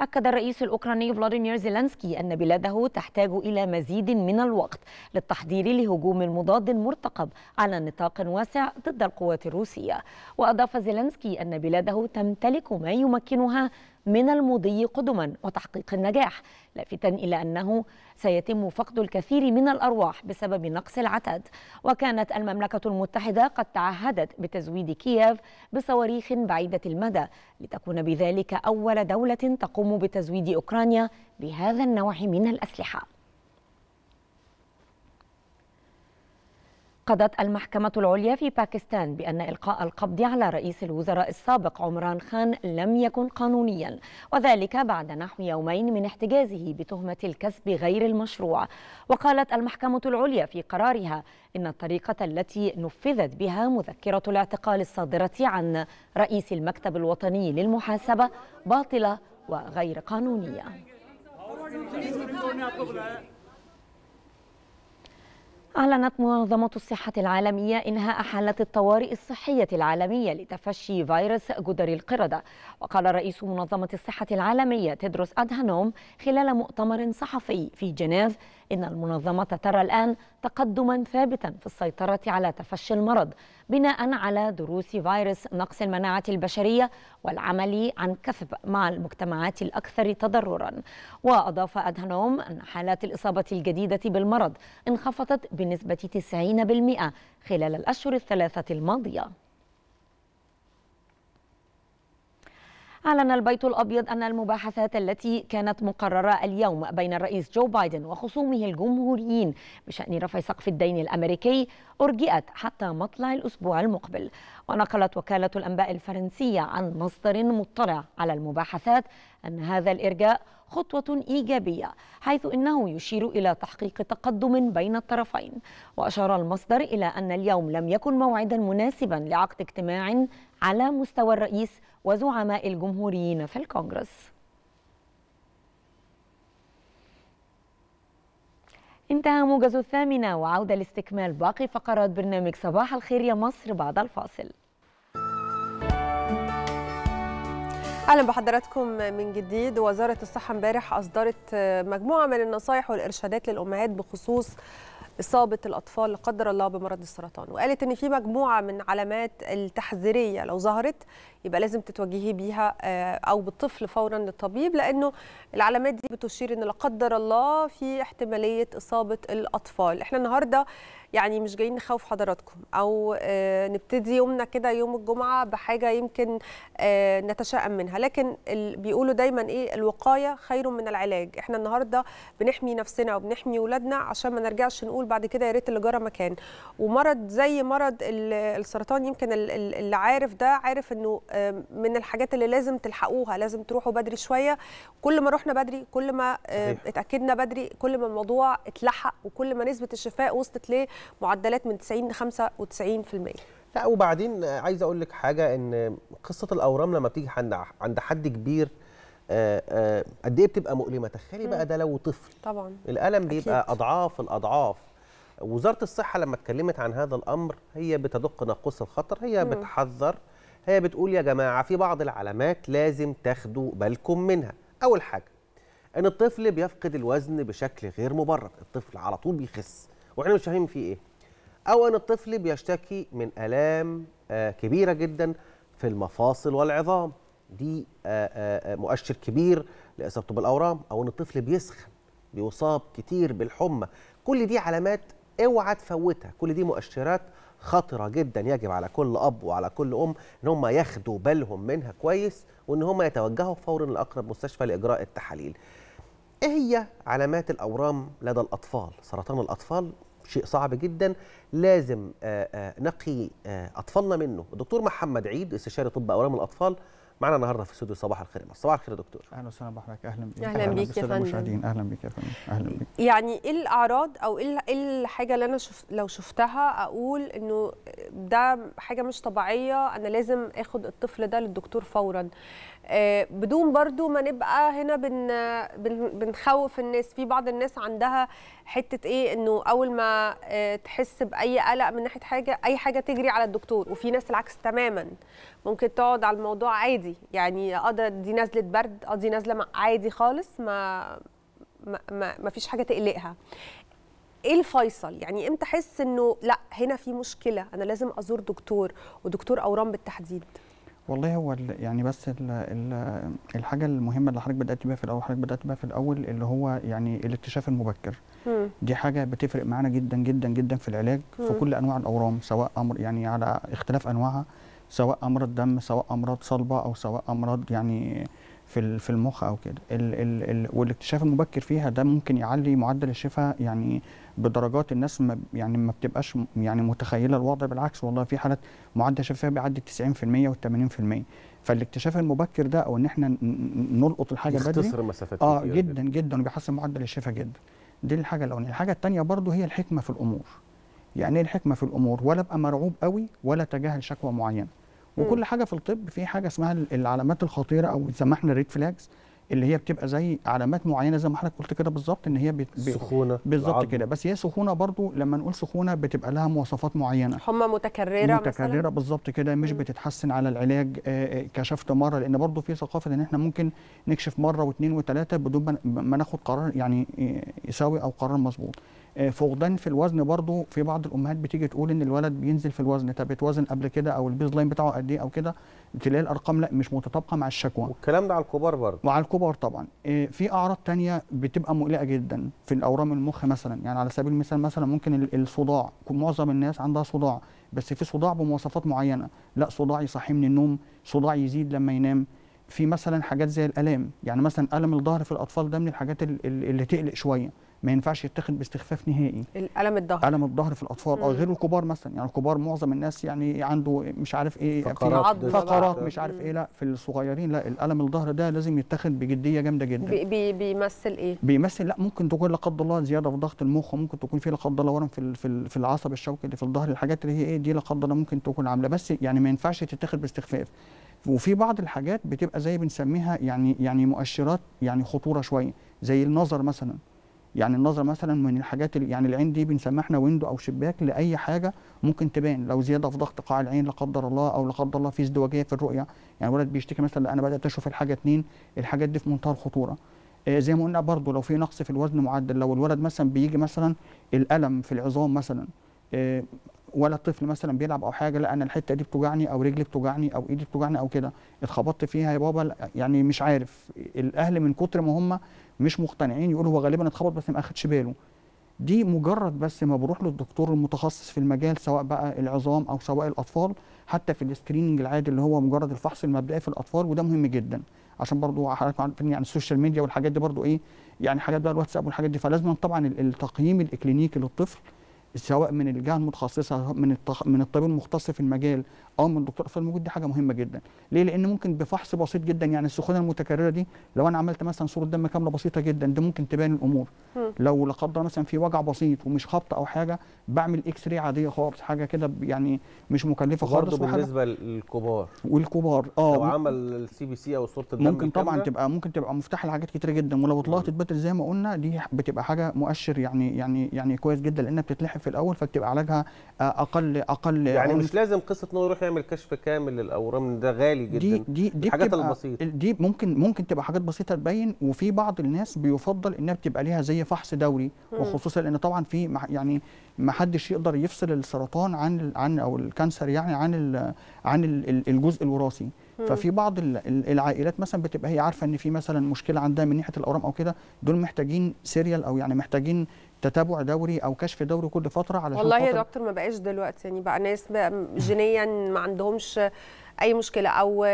أكد الرئيس الأوكراني فلاديمير زيلانسكي أن بلاده تحتاج إلى مزيد من الوقت للتحضير لهجوم مضاد مرتقب على نطاق واسع ضد القوات الروسية وأضاف زيلانسكي أن بلاده تمتلك ما يمكنها من المضي قدما وتحقيق النجاح لافتا إلى أنه سيتم فقد الكثير من الأرواح بسبب نقص العتاد وكانت المملكة المتحدة قد تعهدت بتزويد كييف بصواريخ بعيدة المدى لتكون بذلك أول دولة تقوم بتزويد أوكرانيا بهذا النوع من الأسلحة قضت المحكمة العليا في باكستان بأن إلقاء القبض على رئيس الوزراء السابق عمران خان لم يكن قانونيا وذلك بعد نحو يومين من احتجازه بتهمة الكسب غير المشروع وقالت المحكمة العليا في قرارها إن الطريقة التي نفذت بها مذكرة الاعتقال الصادرة عن رئيس المكتب الوطني للمحاسبة باطلة وغير قانونية أعلنت منظمة الصحة العالمية إنهاء حالة الطوارئ الصحية العالمية لتفشي فيروس جدر القردة وقال رئيس منظمة الصحة العالمية تدرس أدهانوم خلال مؤتمر صحفي في جنيف إن المنظمة ترى الآن تقدما ثابتا في السيطرة على تفشي المرض بناء على دروس فيروس نقص المناعة البشرية والعمل عن كثب مع المجتمعات الأكثر تضررا وأضاف أدهنوم أن حالات الإصابة الجديدة بالمرض انخفضت بنسبة 90% خلال الأشهر الثلاثة الماضية أعلن البيت الأبيض أن المباحثات التي كانت مقررة اليوم بين الرئيس جو بايدن وخصومه الجمهوريين بشأن رفع سقف الدين الأمريكي أرجئت حتى مطلع الأسبوع المقبل ونقلت وكالة الأنباء الفرنسية عن مصدر مطلع على المباحثات أن هذا الإرجاء خطوة إيجابية حيث إنه يشير إلى تحقيق تقدم بين الطرفين وأشار المصدر إلى أن اليوم لم يكن موعدا مناسبا لعقد اجتماع على مستوى الرئيس وزعماء الجمهوريين في الكونغرس انتهى موجز الثامنة وعودة لاستكمال باقي فقرات برنامج صباح الخير يا مصر بعد الفاصل اهلا بحضراتكم من جديد وزاره الصحه امبارح اصدرت مجموعه من النصائح والارشادات للامهات بخصوص إصابة الأطفال لا قدر الله بمرض السرطان وقالت إن في مجموعة من علامات التحذيرية لو ظهرت يبقى لازم تتوجهي بيها آه، أو بالطفل فورا للطبيب لأنه العلامات دي بتشير إن لا قدر الله في احتمالية إصابة الأطفال إحنا النهارده يعني مش جايين نخوف حضراتكم او آه، نبتدي يومنا كده يوم الجمعه بحاجه يمكن آه، نتشائم منها لكن بيقولوا دايما ايه الوقايه خير من العلاج احنا النهارده بنحمي نفسنا وبنحمي اولادنا عشان ما نرجعش نقول بعد كده يا ريت اللي جرى مكان ومرض زي مرض السرطان يمكن اللي عارف ده عارف انه آه، من الحاجات اللي لازم تلحقوها لازم تروحوا بدري شويه كل ما رحنا بدري كل ما اتاكدنا بدري كل ما الموضوع اتلحق وكل ما نسبه الشفاء وصلت معدلات من 90 ل 95% لا وبعدين عايز اقول لك حاجه ان قصه الاورام لما بتيجي عند عند حد كبير آه، آه، قد ايه بتبقى مؤلمه تخيلي بقى ده لو طفل طبعا الالم بيبقى أكيد. اضعاف الاضعاف وزاره الصحه لما اتكلمت عن هذا الامر هي بتدق ناقوس الخطر هي مم. بتحذر هي بتقول يا جماعه في بعض العلامات لازم تاخدوا بالكم منها اول حاجه ان الطفل بيفقد الوزن بشكل غير مبرر الطفل على طول بيخس واحنا مش فاهمين فيه ايه او ان الطفل بيشتكي من الام آه، كبيره جدا في المفاصل والعظام دي آه، آه، مؤشر كبير لاصابته بالاورام او ان الطفل بيسخن بيصاب كتير بالحمى كل دي علامات اوعى تفوتها كل دي مؤشرات خطره جدا يجب على كل اب وعلى كل ام ان هم ياخدوا بالهم منها كويس وان هم يتوجهوا فورا لاقرب مستشفى لاجراء التحاليل إيه هي علامات الأورام لدى الأطفال؟ سرطان الأطفال شيء صعب جدا لازم آه، آه، نقي آه، أطفالنا منه الدكتور محمد عيد استشاري طب أورام الأطفال معنا النهارده في استوديو صباح الخير صباح الخير يا دكتور اهلا وسهلا بحضرتك اهلا بيك اهلا, بيك يا فندم اهلا بيك يا فندم اهلا بيك يعني ايه الاعراض او إيه, ايه الحاجه اللي انا شف لو شفتها اقول انه ده حاجه مش طبيعيه انا لازم اخد الطفل ده للدكتور فورا آه، بدون برضو ما نبقى هنا بن بنخوف الناس في بعض الناس عندها حته ايه انه اول ما آه، تحس باي قلق من ناحيه حاجه اي حاجه تجري على الدكتور وفي ناس العكس تماما ممكن تقعد على الموضوع عادي يعني أقدر آه، دي نزله برد اه دي نازله عادي خالص ما, ما, ما فيش حاجه تقلقها ايه الفيصل يعني امتى احس انه لا هنا في مشكله انا لازم ازور دكتور ودكتور اورام بالتحديد والله هو يعني بس الـ الـ الحاجه المهمه اللي حضرتك بدات بيها في الاول حضرتك بدات بيها في الاول اللي هو يعني الاكتشاف المبكر م. دي حاجه بتفرق معانا جدا جدا جدا في العلاج م. في كل انواع الاورام سواء امر يعني على اختلاف انواعها سواء امراض دم سواء امراض صلبه او سواء امراض يعني في في المخ او كده والاكتشاف المبكر فيها ده ممكن يعلي معدل الشفاء يعني بدرجات الناس ما يعني ما بتبقاش يعني متخيله الوضع بالعكس والله في حالات معدل الشفاء بيعدي 90% و 80% فالاكتشاف المبكر ده او ان احنا نلقط الحاجه بدري يختصر المسافات اه جدا جدا وبيحسن معدل الشفاء جدا دي الحاجه الاولانيه الحاجه الثانيه برضو هي الحكمه في الامور يعني ايه الحكمه في الامور ولا ابقى مرعوب قوي ولا تجاهل شكوى معينه وكل حاجه في الطب في حاجه اسمها العلامات الخطيره او بنسميها ريد فلاجز اللي هي بتبقى زي علامات معينه زي ما حضرتك قلت كده بالظبط ان هي سخونه بالظبط كده بس هي سخونه برضو لما نقول سخونه بتبقى لها مواصفات معينه حمى متكرره متكرره بالظبط كده مش بتتحسن على العلاج آه، آه، كشفت مره لان برضو في ثقافه ان احنا ممكن نكشف مره واثنين وثلاثه بدون ما ناخد قرار يعني آه، يساوي او قرار مظبوط آه، فقدان في الوزن برضو في بعض الامهات بتيجي تقول ان الولد بينزل في الوزن طب اتوزن قبل كده او البيز لاين بتاعه قد ايه او كده تلاقي الارقام لا مش متطابقه مع الشكوى والكلام ده على الكبار برضه وعلى الكبار طبعا آه، في اعراض تانية بتبقى مقلقه جدا في الاورام المخ مثلا يعني على سبيل المثال مثلا ممكن الصداع معظم الناس عندها صداع بس في صداع بمواصفات معينه لا صداع يصحي من النوم صداع يزيد لما ينام في مثلا حاجات زي الالام يعني مثلا الم الظهر في الاطفال ده من الحاجات اللي تقلق شويه ما ينفعش يتخذ باستخفاف نهائي الالم الظهر الم الظهر في الاطفال اه غير الكبار مثلا يعني الكبار معظم الناس يعني عنده مش عارف ايه فقرات, فقرات مش عارف ايه لا في الصغيرين لا الالم الظهر ده لازم يتخذ بجديه جامده جدا بي بي بيمثل ايه بيمثل لا ممكن تكون لا قدر الله زياده في ضغط المخ ممكن تكون في لا قدر الله ورم في في العصب الشوكي اللي في الظهر الحاجات اللي هي ايه دي لا قدر الله ممكن تكون عامله بس يعني ما ينفعش تتخذ باستخفاف وفي بعض الحاجات بتبقى زي بنسميها يعني يعني مؤشرات يعني خطوره شويه زي النظر مثلا يعني النظره مثلا من الحاجات اللي يعني العين دي بنسميها احنا ويندو او شباك لاي حاجه ممكن تبان لو زياده في ضغط قاع العين لا قدر الله او لا قدر الله في ازدواجيه في الرؤيه يعني ولد بيشتكي مثلا انا بدات اشوف الحاجه اتنين الحاجات دي في منتهى الخطوره آه زي ما قلنا برضو لو في نقص في الوزن معدل لو الولد مثلا بيجي مثلا الالم في العظام مثلا آه ولا الطفل مثلا بيلعب او حاجه لا انا الحته دي بتوجعني او رجلي بتوجعني او ايدي بتوجعني او كده اتخبطت فيها يا بابا يعني مش عارف الاهل من كتر ما هم مش مقتنعين يقولوا هو غالبا اتخبط بس ما اخدش باله دي مجرد بس ما بروح للدكتور المتخصص في المجال سواء بقى العظام او سواء الاطفال حتى في السكريننج العادي اللي هو مجرد الفحص المبدئي في الاطفال وده مهم جدا عشان برضو حضرتك عارفين يعني السوشيال ميديا والحاجات دي برضو ايه يعني حاجات بقى الواتساب والحاجات دي فلازم طبعا التقييم الاكلينيكي للطفل سواء من الجهه المتخصصه من من الطبيب المختص في المجال اه من دكتور اطفال موجود دي حاجه مهمه جدا ليه لان ممكن بفحص بسيط جدا يعني السخونه المتكرره دي لو انا عملت مثلا صوره دم كامله بسيطه جدا ده ممكن تبان الامور م. لو لا قدر مثلا في وجع بسيط ومش خبط او حاجه بعمل اكس راي عاديه خالص حاجه كده يعني مش مكلفه خالص بالنسبه للكبار والكبار اه لو عمل السي بي سي او صوره الدم ممكن طبعا تبقى ممكن تبقى مفتاح لحاجات كتيره جدا ولو طلعت اتبتت زي ما قلنا دي بتبقى حاجه مؤشر يعني يعني يعني كويس جدا لانها بتتلحق في الاول فبتبقى علاجها اقل اقل يعني مش لازم قصه انه يروح تعمل كشف كامل للاورام ده غالي جدا دي دي دي الحاجات البسيطه دي ممكن ممكن تبقى حاجات بسيطه تبين وفي بعض الناس بيفضل انها بتبقى ليها زي فحص دوري وخصوصا لان طبعا في يعني ما حدش يقدر يفصل السرطان عن عن او الكانسر يعني عن الـ عن الـ الجزء الوراثي ففي بعض العائلات مثلا بتبقى هي عارفه ان في مثلا مشكله عندها من ناحيه الاورام او كده دول محتاجين سيريال او يعني محتاجين تتابع دوري او كشف دوري كل فتره علشان والله يا دكتور ما بقاش دلوقتي يعني بقى ناس بقى جينيا ما عندهمش اي مشكله او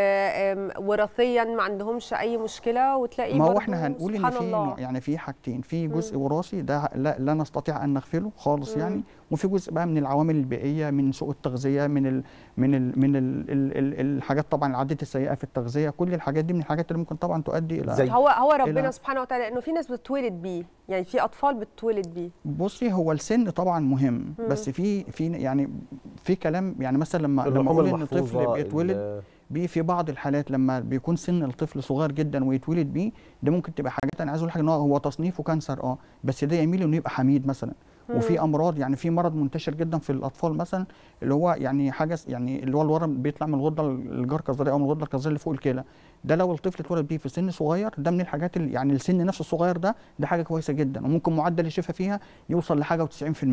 وراثيا ما عندهمش اي مشكله وتلاقي ما هو احنا هنقول ان في يعني في حاجتين في جزء مم. وراثي ده لا, لا نستطيع ان نغفله خالص مم. يعني وفي جزء بقى من العوامل البيئيه من سوء التغذيه من من الـ من الـ الـ الحاجات طبعا العادات السيئه في التغذيه كل الحاجات دي من الحاجات اللي ممكن طبعا تؤدي الى زي. هو هو ربنا سبحانه وتعالى انه في ناس بتتولد بيه يعني في اطفال بتتولد بيه بصي هو السن طبعا مهم بس في في يعني في كلام يعني مثلا لما لما اقول ان الطفل بيتولد بيه في بعض الحالات لما بيكون سن الطفل صغير جدا ويتولد بيه ده ممكن تبقى حاجات انا عايز اقول حاجه ان هو تصنيفه كانسر اه بس ده يميل انه يبقى حميد مثلا وفي امراض يعني في مرض منتشر جدا في الاطفال مثلا اللي هو يعني حاجه يعني اللي هو الورم بيطلع من الغده الجار الكظريه او من الغده الكظريه اللي فوق الكلى ده لو الطفل اتولد بيه في سن صغير ده من الحاجات اللي يعني السن نفسه الصغير ده ده حاجه كويسه جدا وممكن معدل الشفاء فيها يوصل لحاجه و90%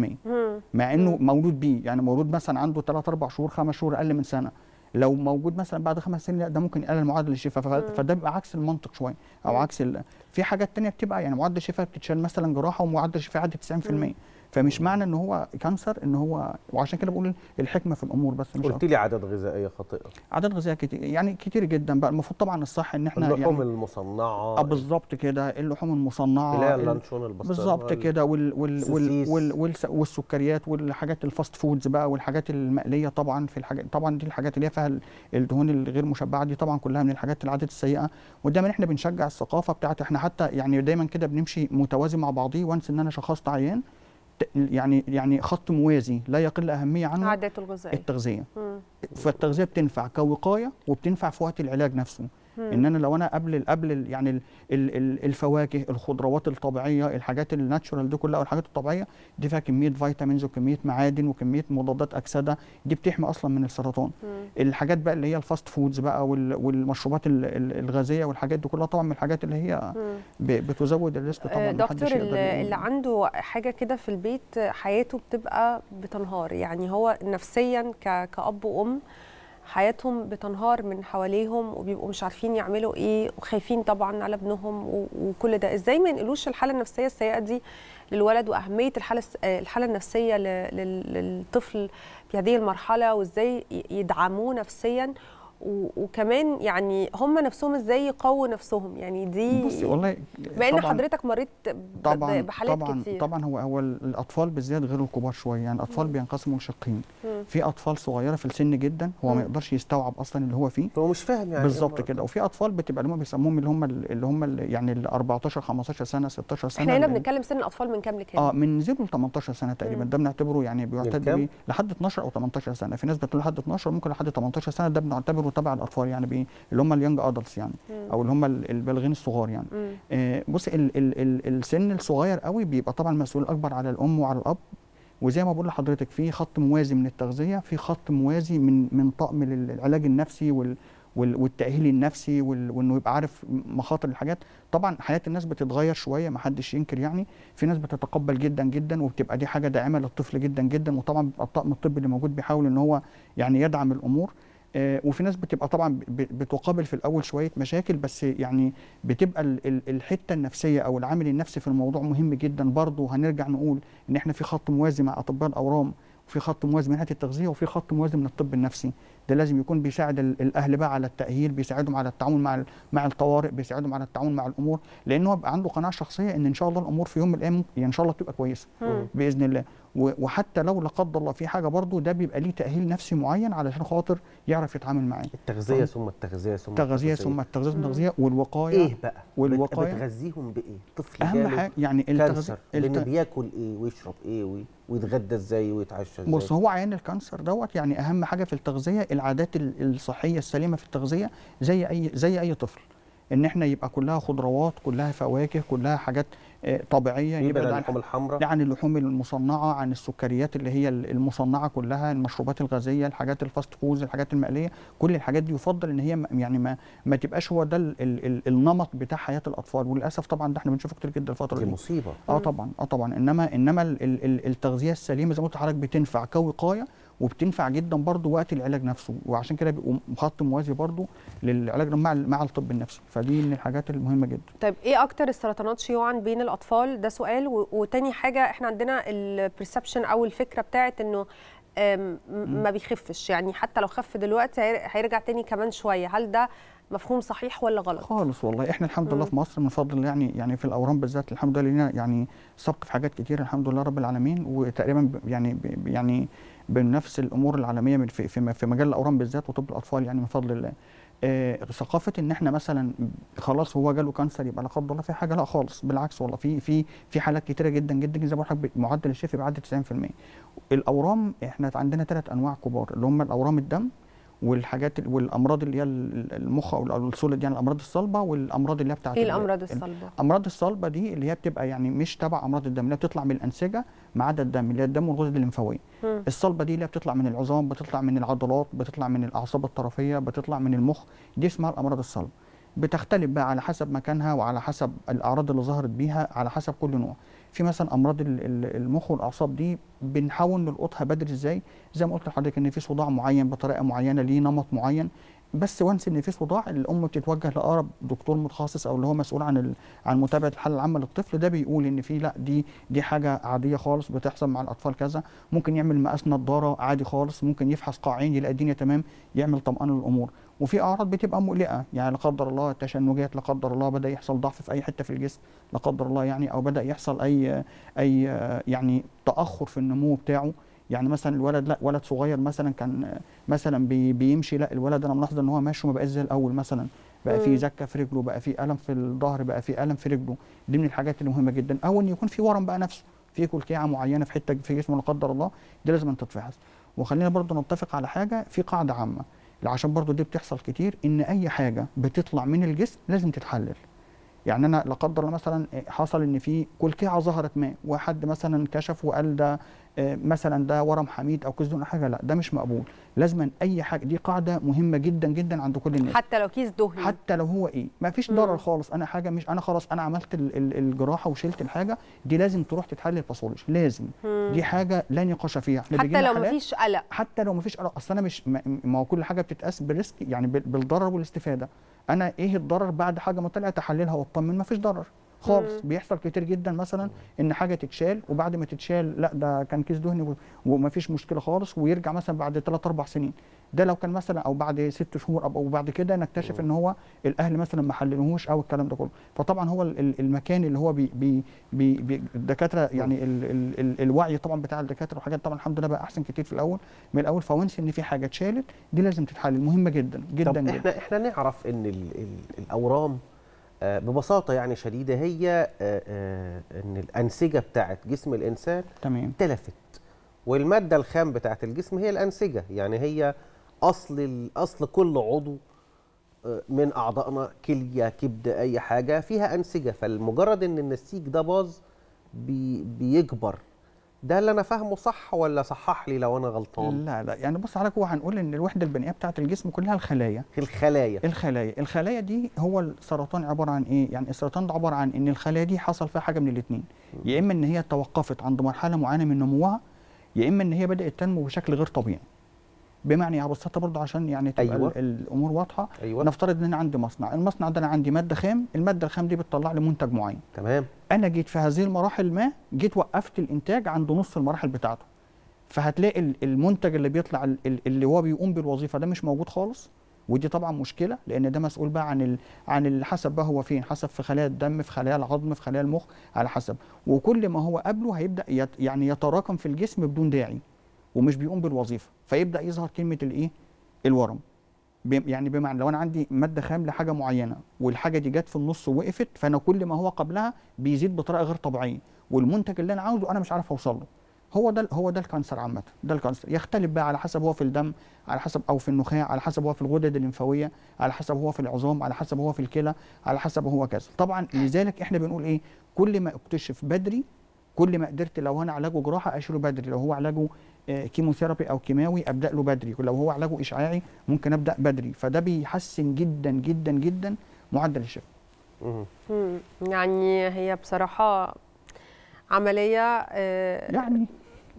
مع انه مولود بيه يعني مولود مثلا عنده 3 4 شهور 5 شهور اقل من سنه لو موجود مثلا بعد خمس سنين لا ده ممكن يقلل معدل الشفاء فده بيبقى عكس المنطق شويه او عكس في حاجات ثانيه بتبقى يعني معدل الشفاء بتتشال مثلا جراحه ومعدل الشفاء عدى 90% فمش معنى ان هو كانسر ان هو وعشان كده بقول الحكمه في الامور بس مش قلت لي عدد غذائيه خاطئه عدد غذائيه كتير يعني كتير جدا بقى المفروض طبعا الصح ان احنا اللحوم يعني المصنعه آه، بالظبط كده اللحوم المصنعه اللي هي اللانشون بالظبط كده وال وال وال وال وال والسكريات والحاجات الفاست فودز بقى والحاجات المقليه طبعا في الحاجات طبعا دي الحاجات اللي هي فيها الدهون الغير مشبعه دي طبعا كلها من الحاجات العادات السيئه ودايما احنا بنشجع الثقافه بتاعت احنا حتى يعني دايما كده بنمشي متوازي مع بعضيه وانس ان انا شخصت عيان يعني يعني خط موازي لا يقل اهميه عنه عادات الغذائيه التغذيه مم. فالتغذيه بتنفع كوقايه وبتنفع في وقت العلاج نفسه ان انا لو انا قبل قبل يعني الفواكه الخضروات الطبيعيه الحاجات الناتشورال دي كلها والحاجات الطبيعيه دي فيها كميه فيتامينز وكميه معادن وكميه مضادات اكسده دي بتحمي اصلا من السرطان الحاجات بقى اللي هي الفاست فودز بقى والمشروبات الغازيه والحاجات دي كلها طبعا من الحاجات اللي هي بتزود الريسك طبعا آه، دكتور اللي عنده حاجه كده في البيت حياته بتبقى بتنهار يعني هو نفسيا كاب وام حياتهم بتنهار من حواليهم وبيبقوا مش عارفين يعملوا ايه وخايفين طبعا على ابنهم وكل ده ازاي ما ينقلوش الحاله النفسيه السيئه دي للولد واهميه الحاله آه، الحاله النفسيه للطفل في هذه المرحله وازاي يدعموه نفسيا وكمان يعني هم نفسهم ازاي يقووا نفسهم يعني دي بصي والله بما ان حضرتك مريت طبعا بحالات طبعا كتير طبعا هو هو الاطفال بالذات غير الكبار شويه يعني الاطفال بينقسموا لشقين في اطفال صغيره في السن جدا هو ما يقدرش يستوعب اصلا اللي هو فيه هو مش فاهم يعني بالظبط كده وفي اطفال بتبقى اللي هم بيسموهم اللي هم اللي هم يعني ال 14 15 سنه 16 سنه احنا هنا بنتكلم سن الاطفال من كام لكام؟ اه من 0 ل 18 سنه تقريبا ده بنعتبره يعني بيعتد بيه لحد 12 او 18 سنه في ناس بتقول لحد 12 ممكن لحد 18 سنه ده بنعتبره بيربطوا تبع الاطفال يعني بايه اللي هم اليونج ادلتس يعني او اللي هم البالغين الصغار يعني آه بص ال ال ال السن الصغير قوي بيبقى طبعا المسؤول الاكبر على الام وعلى الاب وزي ما بقول لحضرتك في خط موازي من التغذيه في خط موازي من من طقم العلاج النفسي وال والتاهيل النفسي وانه يبقى عارف مخاطر الحاجات طبعا حياه الناس بتتغير شويه ما حدش ينكر يعني في ناس بتتقبل جدا جدا وبتبقى دي حاجه داعمه للطفل جدا جدا وطبعا بيبقى الطاقم الطبي اللي موجود بيحاول ان هو يعني يدعم الامور آه، وفي ناس بتبقى طبعا بتقابل في الاول شويه مشاكل بس يعني بتبقى الحته النفسيه او العامل النفسي في الموضوع مهم جدا برضه هنرجع نقول ان احنا في خط موازي مع اطباء الاورام وفي خط موازي من ناحيه التغذيه وفي خط موازي من الطب النفسي ده لازم يكون بيساعد الاهل بقى على التاهيل بيساعدهم على التعاون مع مع الطوارئ بيساعدهم على التعاون مع الامور لان هو بقى عنده قناعه شخصيه ان ان شاء الله الامور في يوم من الايام يعني ان شاء الله تبقى كويسه باذن الله وحتى لو لا قدر الله في حاجه برضه ده بيبقى ليه تاهيل نفسي معين علشان خاطر يعرف يتعامل معاه التغذيه ثم التغذيه ثم التغذيه ثم التغذيه ثم التغذيه والوقايه ايه بقى والوقايه بتغذيهم بايه طفل اهم حاجه يعني التغذيه لانه بياكل ايه ويشرب ايه ويتغدى ازاي ويتعشى ازاي بص هو عيان الكانسر دوت يعني اهم حاجه في التغذيه العادات الصحيه السليمه في التغذيه زي اي زي اي طفل ان احنا يبقى كلها خضروات كلها فواكه كلها حاجات آه، طبيعيه يبعد عن اللحوم الحمراء عن يعني اللحوم المصنعه عن السكريات اللي هي المصنعه كلها المشروبات الغازيه الحاجات الفاست فوز الحاجات المقليه كل الحاجات دي يفضل ان هي يعني ما ما تبقاش هو ده النمط بتاع حياه الاطفال وللاسف طبعا ده احنا بنشوفه كتير جدا الفتره دي مصيبه اه طبعا اه طبعا انما انما التغذيه السليمه زي ما قلت لحضرتك بتنفع كوقايه وبتنفع جدا برضو وقت العلاج نفسه وعشان كده بيبقوا خط موازي برضو للعلاج مع مع الطب النفسي فدي من الحاجات المهمه جدا طيب ايه اكتر السرطانات شيوعا بين الاطفال ده سؤال وتاني حاجه احنا عندنا البرسبشن او الفكره بتاعت انه ما بيخفش يعني حتى لو خف دلوقتي هيرجع تاني كمان شويه هل ده مفهوم صحيح ولا غلط خالص والله احنا الحمد لله في مصر من فضل يعني يعني في الاورام بالذات الحمد لله لينا يعني سبق في حاجات كتير الحمد لله رب العالمين وتقريبا يعني يعني بنفس الامور العالميه من في, في مجال الاورام بالذات وطب الاطفال يعني من فضل الله آه، ثقافه ان احنا مثلا خلاص هو جاله كانسر يبقى لا قدر الله في حاجه لا خالص بالعكس والله في في في حالات كتيره جدا جدا زي ما بقول معدل الشفاء بيعدي 90% الاورام احنا عندنا ثلاث انواع كبار اللي هم الاورام الدم والحاجات والامراض اللي هي المخ او السوليد يعني الامراض الصلبه والامراض اللي هي بتاعت ايه الامراض الصلبه؟ الامراض الصلبه دي اللي هي بتبقى يعني مش تبع امراض الدم اللي هي بتطلع من الانسجه ما عدا الدم اللي هي الدم والغدد الليمفاويه. الصلبه دي اللي هي بتطلع من العظام بتطلع من العضلات بتطلع من الاعصاب الطرفيه بتطلع من المخ دي اسمها الامراض الصلبه. بتختلف بقى على حسب مكانها وعلى حسب الاعراض اللي ظهرت بيها على حسب كل نوع. في مثلا امراض المخ والاعصاب دي بنحاول نلقطها بدري ازاي زي ما قلت لحضرتك ان في صداع معين بطريقه معينه ليه نمط معين بس وانس ان في صداع الام بتتوجه لاقرب دكتور متخصص او اللي هو مسؤول عن عن متابعه الحاله العامه للطفل ده بيقول ان في لا دي دي حاجه عاديه خالص بتحصل مع الاطفال كذا ممكن يعمل مقاس نضاره عادي خالص ممكن يفحص قاعين يلاقي الدنيا تمام يعمل طمأنه للامور وفي اعراض بتبقى مقلقه يعني لا قدر الله تشنجات لا قدر الله بدا يحصل ضعف في اي حته في الجسم لا قدر الله يعني او بدا يحصل اي اي يعني تاخر في النمو بتاعه يعني مثلا الولد لا ولد صغير مثلا كان مثلا بي بيمشي لا الولد انا ملاحظه ان هو ماشي وما بقاش زي الاول مثلا بقى في زكه في رجله بقى في الم في الظهر بقى في الم في رجله دي من الحاجات المهمه جدا او ان يكون في ورم بقى نفسه في كلكيعه معينه في حته في جسمه لا قدر الله دي لازم تتفحص وخلينا برضه نتفق على حاجه في قاعده عامه عشان برضو دي بتحصل كتير ان اي حاجه بتطلع من الجسم لازم تتحلل يعني انا لا قدر مثلا آه، حصل ان في كلكعه ظهرت ما وحد مثلا كشف وقال ده آه، مثلا ده ورم حميد او كيس دهون حاجه لا ده مش مقبول لازما اي حاجه دي قاعده مهمه جدا جدا عند كل الناس حتى لو كيس دهني حتى لو هو ايه ما فيش ضرر خالص انا حاجه مش انا خلاص انا عملت الجراحه وشلت الحاجه دي لازم تروح تتحلل باثولوجي لازم دي حاجه لا نقاش فيها حتى لو مفيش فيش قلق حتى لو مفيش قلق اصل انا مش ما هو كل حاجه بتتقاس بالريسك يعني بالضرر والاستفاده انا ايه الضرر بعد حاجه ما طلعت احللها واطمن ما فيش ضرر خالص بيحصل كتير جدا مثلا ان حاجه تتشال وبعد ما تتشال لا ده كان كيس دهني فيش مشكله خالص ويرجع مثلا بعد 3 4 سنين ده لو كان مثلا او بعد ست شهور او بعد كده نكتشف ان هو الاهل مثلا ما حللوهوش او الكلام ده كله فطبعا هو المكان اللي هو بي بي بي الدكاتره يعني ال ال ال الوعي طبعا بتاع الدكاتره وحاجات طبعا الحمد لله بقى احسن كتير في الاول من الاول فونس ان في حاجه اتشالت دي لازم تتحلل مهمه جدا جدا طب جدا احنا احنا نعرف ان ال ال الاورام آه، ببساطه يعني شديده هي آه، آه، ان الانسجه بتاعه جسم الانسان تمام تلفت والماده الخام بتاعه الجسم هي الانسجه يعني هي اصل اصل كل عضو آه، من اعضائنا كليه كبد اي حاجه فيها انسجه فالمجرد ان النسيج ده باظ بي بيكبر ده اللي انا فاهمه صح ولا صحح لي لو انا غلطان لا لا يعني بص حضرتك هو هنقول ان الوحده البنيه بتاعه الجسم كلها الخلايا الخلايا الخلايا الخلايا دي هو السرطان عباره عن ايه يعني السرطان ده عباره عن ان الخلايا دي حصل فيها حاجه من الاثنين يا اما ان هي توقفت عند مرحله معينه من نموها يا اما ان هي بدات تنمو بشكل غير طبيعي بمعنى يا بساطه برضه عشان يعني تبقى أيوة. الامور واضحه أيوة. نفترض ان انا عندي مصنع المصنع ده انا عندي ماده خام الماده الخام دي بتطلع لي منتج معين تمام انا جيت في هذه المراحل ما جيت وقفت الانتاج عند نص المراحل بتاعته فهتلاقي المنتج اللي بيطلع اللي هو بيقوم بالوظيفه ده مش موجود خالص ودي طبعا مشكله لان ده مسؤول بقى عن ال... عن حسب بقى هو فين حسب في خلايا الدم في خلايا العظم في خلايا المخ على حسب وكل ما هو قبله هيبدا يت... يعني يتراكم في الجسم بدون داعي ومش بيقوم بالوظيفه فيبدا يظهر كلمه الايه الورم يعني بمعنى لو انا عندي ماده خام لحاجه معينه والحاجه دي جت في النص ووقفت فانا كل ما هو قبلها بيزيد بطريقه غير طبيعيه والمنتج اللي انا عاوزه انا مش عارف اوصل له هو ده هو ده الكانسر عامه ده الكانسر يختلف بقى على حسب هو في الدم على حسب او في النخاع على حسب هو في الغدد الليمفاويه على حسب هو في العظام على حسب هو في الكلى على حسب هو كذا طبعا لذلك احنا بنقول ايه كل ما اكتشف بدري كل ما قدرت لو انا علاجه جراحه اشيله بدري لو هو علاجه كيموثيرابي او كيماوي ابدا له بدري لو هو علاجه اشعاعي ممكن ابدا بدري فده بيحسن جدا جدا جدا معدل الشفاء يعني هي بصراحه عمليه آه، يعني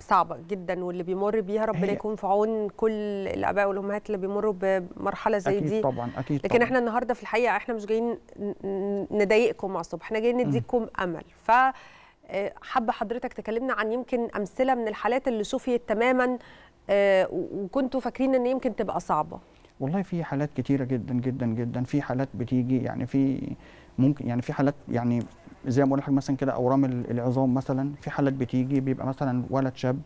صعبه جدا واللي بيمر بيها ربنا يكون في عون كل الاباء والامهات اللي بيمروا بمرحله زي أكيد دي طبعا اكيد لكن طبعا. احنا النهارده في الحقيقه احنا مش جايين نضايقكم مع الصبح احنا جايين نديكم امل ف آه، حابه حضرتك تكلمنا عن يمكن امثله من الحالات اللي شفيت تماما آه، وكنتوا فاكرين ان يمكن تبقى صعبه والله في حالات كتيره جدا جدا جدا في حالات بتيجي يعني في ممكن يعني في حالات يعني زي ما بقول مثلا كده اورام العظام مثلا في حالات بتيجي بيبقى مثلا ولد شاب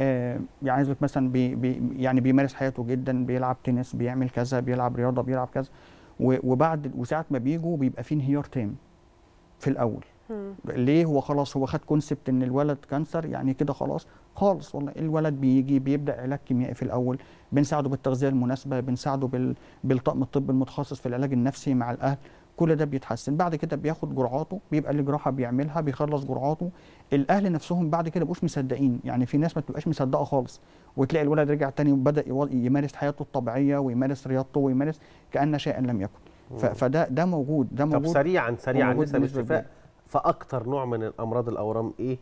آه، يعني عايزك مثلا بي بي يعني بيمارس حياته جدا بيلعب تنس بيعمل كذا بيلعب رياضه بيلعب كذا وبعد وساعه ما بيجوا بيبقى في انهيار تام في الاول ليه هو خلاص هو خد كونسبت ان الولد كانسر يعني كده خلاص خالص والله الولد بيجي بيبدا علاج كيميائي في الاول بنساعده بالتغذيه المناسبه بنساعده بال... بالطقم الطبي المتخصص في العلاج النفسي مع الاهل كل ده بيتحسن بعد كده بياخد جرعاته بيبقى اللي جراحه بيعملها بيخلص جرعاته الاهل نفسهم بعد كده مبقوش مصدقين يعني في ناس ما بتبقاش مصدقه خالص وتلاقي الولد رجع تاني وبدا يمارس حياته الطبيعيه ويمارس رياضته ويمارس كان شيئا لم يكن فده ده موجود ده موجود طب سريعا سريعا نسب الشفاء فاكثر نوع من الامراض الاورام ايه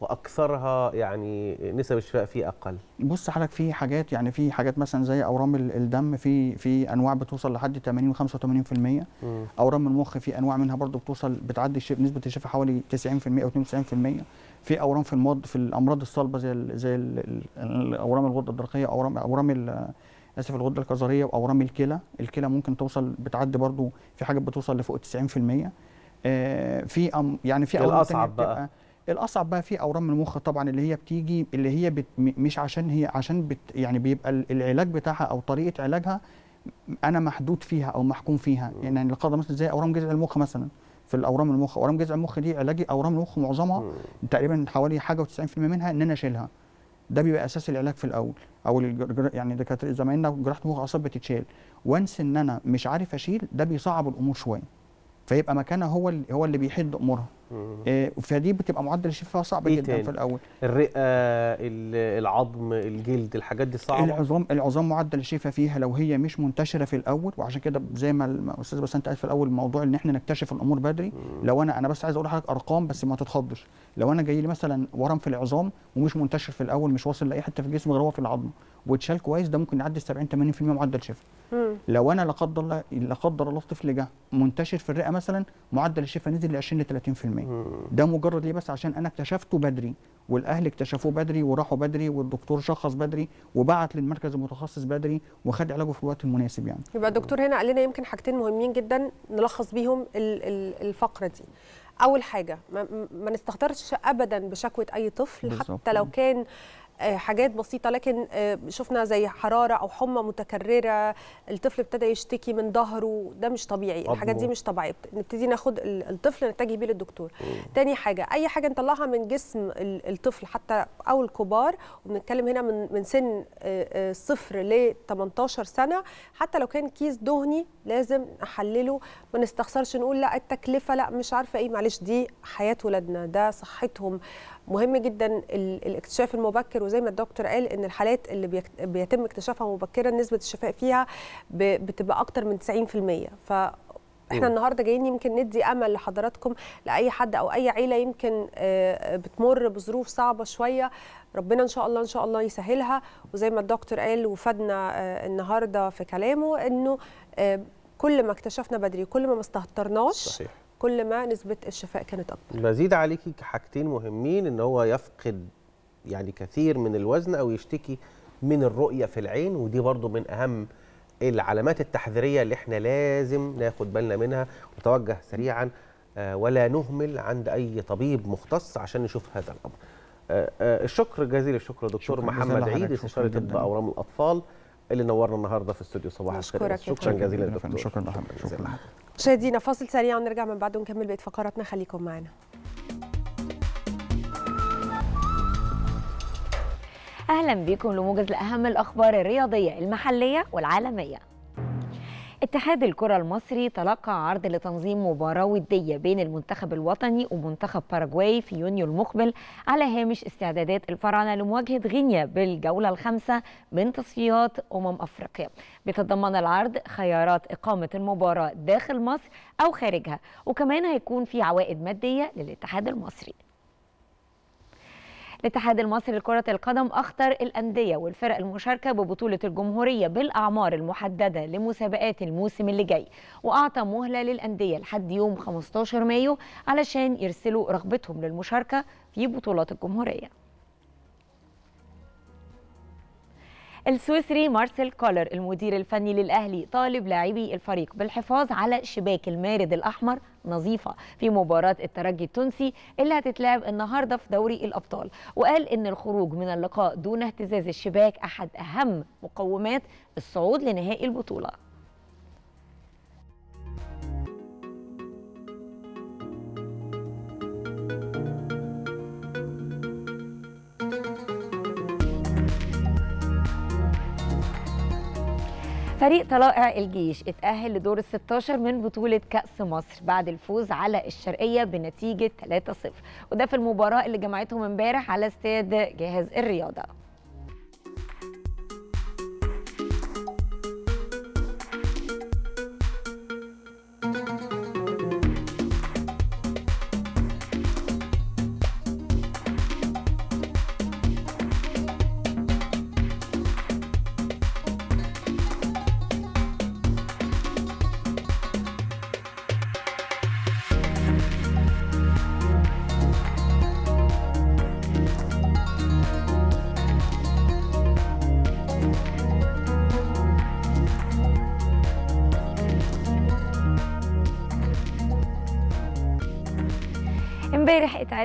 واكثرها يعني نسب الشفاء فيه اقل بص حضرتك في حاجات يعني في حاجات مثلا زي اورام الدم في في انواع بتوصل لحد 80 و85% اورام المخ في انواع منها برضو بتوصل بتعدي نسبه الشفاء حوالي 90% او 92% في اورام في المض في الامراض الصلبه زي الـ زي الـ اورام الغده الدرقيه اورام اورام اسف الغده الكظريه واورام الكلى الكلى ممكن توصل بتعدي برضو في حاجات بتوصل لفوق 90% آه، في أم يعني في الاصعب بقى الاصعب بقى في اورام من المخ طبعا اللي هي بتيجي اللي هي بت مش عشان هي عشان بت يعني بيبقى العلاج بتاعها او طريقه علاجها انا محدود فيها او محكوم فيها يعني القاعده مثلا زي اورام جذع المخ مثلا في الاورام المخ اورام جذع المخ دي علاجي اورام المخ معظمها تقريبا حوالي حاجه و90% منها ان انا اشيلها ده بيبقى اساس العلاج في الاول او يعني دكاتره زمايلنا جراحه مخ اعصاب بتتشال وانس ان انا مش عارف اشيل ده بيصعب الامور شويه فيبقى مكانها هو هو اللي بيحد امورها آه، فدي بتبقى معدل الشفاء صعب إيه جدا تاني؟ في الاول الرئه العظم الجلد الحاجات دي صعبه العظام العظام معدل الشفاء فيها لو هي مش منتشره في الاول وعشان كده زي ما الاستاذ انت قال في الاول موضوع ان احنا نكتشف الامور بدري مم. لو انا انا بس عايز اقول لحضرتك ارقام بس ما تتخضش لو انا جاي لي مثلا ورم في العظام ومش منتشر في الاول مش واصل لاي حته في الجسم غير هو في العظم واتشال كويس ده ممكن يعدي 70 80% معدل شفاء لو انا لا قدر الله لا قدر الله الطفل جه منتشر في الرئه مثلا معدل الشفاء نزل ل 20 ل 30% ده مجرد ليه بس عشان انا اكتشفته بدري والاهل اكتشفوه بدري وراحوا بدري والدكتور شخص بدري وبعت للمركز المتخصص بدري وخد علاجه في الوقت المناسب يعني يبقى الدكتور هنا قال لنا يمكن حاجتين مهمين جدا نلخص بيهم الفقره دي اول حاجه ما, نستخطرش ابدا بشكوى اي طفل بالزبط. حتى لو كان آه، حاجات بسيطه لكن آه، شفنا زي حراره او حمى متكرره الطفل ابتدى يشتكي من ظهره ده مش طبيعي الحاجات دي مش طبيعيه نبتدي ناخد الطفل نتجه بيه للدكتور تاني حاجه اي حاجه نطلعها من جسم الطفل حتى او الكبار وبنتكلم هنا من من سن آه، صفر ل 18 سنه حتى لو كان كيس دهني لازم نحلله ما نستخسرش نقول لا التكلفه لا مش عارفه ايه معلش دي حياه ولادنا ده صحتهم مهم جدا الاكتشاف المبكر وزي ما الدكتور قال ان الحالات اللي بيتم اكتشافها مبكرا نسبه الشفاء فيها بتبقى اكتر من 90% ف احنا النهارده جايين يمكن ندي امل لحضراتكم لاي حد او اي عيله يمكن آه، بتمر بظروف صعبه شويه ربنا ان شاء الله ان شاء الله يسهلها وزي ما الدكتور قال وفادنا آه، النهارده في كلامه انه آه، كل ما اكتشفنا بدري كل ما ما استهترناش صحيح كل ما نسبه الشفاء كانت اكبر بزيد عليكي حاجتين مهمين ان هو يفقد يعني كثير من الوزن او يشتكي من الرؤيه في العين ودي برضو من اهم العلامات التحذيريه اللي احنا لازم ناخد بالنا منها وتوجه سريعا آه، ولا نهمل عند اي طبيب مختص عشان نشوف هذا الامر آه، آه، الشكر جزيل الشكر دكتور محمد عيد استشاري طب اورام الاطفال اللي نورنا النهارده في استوديو صباح الخير شكرا جزيلا دكتور شكرا محمد شكرا مشاهدينا فاصل سريع ونرجع من بعده ونكمل بقيه فقراتنا خليكم معنا اهلا بكم لموجز لاهم الاخبار الرياضيه المحليه والعالميه اتحاد الكرة المصري تلقى عرض لتنظيم مباراة ودية بين المنتخب الوطني ومنتخب باراجواي في يونيو المقبل على هامش استعدادات الفراعنة لمواجهة غينيا بالجولة الخامسة من تصفيات أمم أفريقيا بيتضمن العرض خيارات إقامة المباراة داخل مصر أو خارجها وكمان هيكون في عوائد مادية للاتحاد المصري الاتحاد المصري لكرة القدم أخطر الأندية والفرق المشاركة ببطولة الجمهورية بالأعمار المحددة لمسابقات الموسم اللي جاي وأعطى مهلة للأندية لحد يوم 15 مايو علشان يرسلوا رغبتهم للمشاركة في بطولات الجمهورية السويسري مارسيل كولر المدير الفني للأهلي طالب لاعبي الفريق بالحفاظ على شباك المارد الأحمر نظيفة في مباراة الترجي التونسي اللي هتتلعب النهاردة في دوري الأبطال وقال إن الخروج من اللقاء دون اهتزاز الشباك أحد أهم مقومات الصعود لنهائي البطولة فريق طلائع الجيش اتأهل لدور ال 16 من بطولة كأس مصر بعد الفوز على الشرقية بنتيجة 3-0 وده في المباراة اللي جمعتهم امبارح على استاد جهاز الرياضة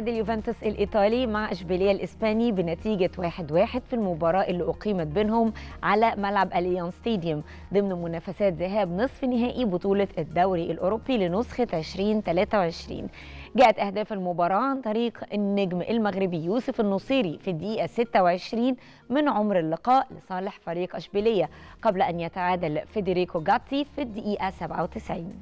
تعادل يوفنتوس الإيطالي مع إشبيلية الإسباني بنتيجة 1-1 في المباراة اللي أقيمت بينهم على ملعب أليان ستاديوم ضمن منافسات ذهاب نصف نهائي بطولة الدوري الأوروبي لنسخة 2023 جاءت أهداف المباراة عن طريق النجم المغربي يوسف النصيري في الدقيقة 26 من عمر اللقاء لصالح فريق أشبيلية قبل أن يتعادل فيديريكو جاتي في الدقيقة 97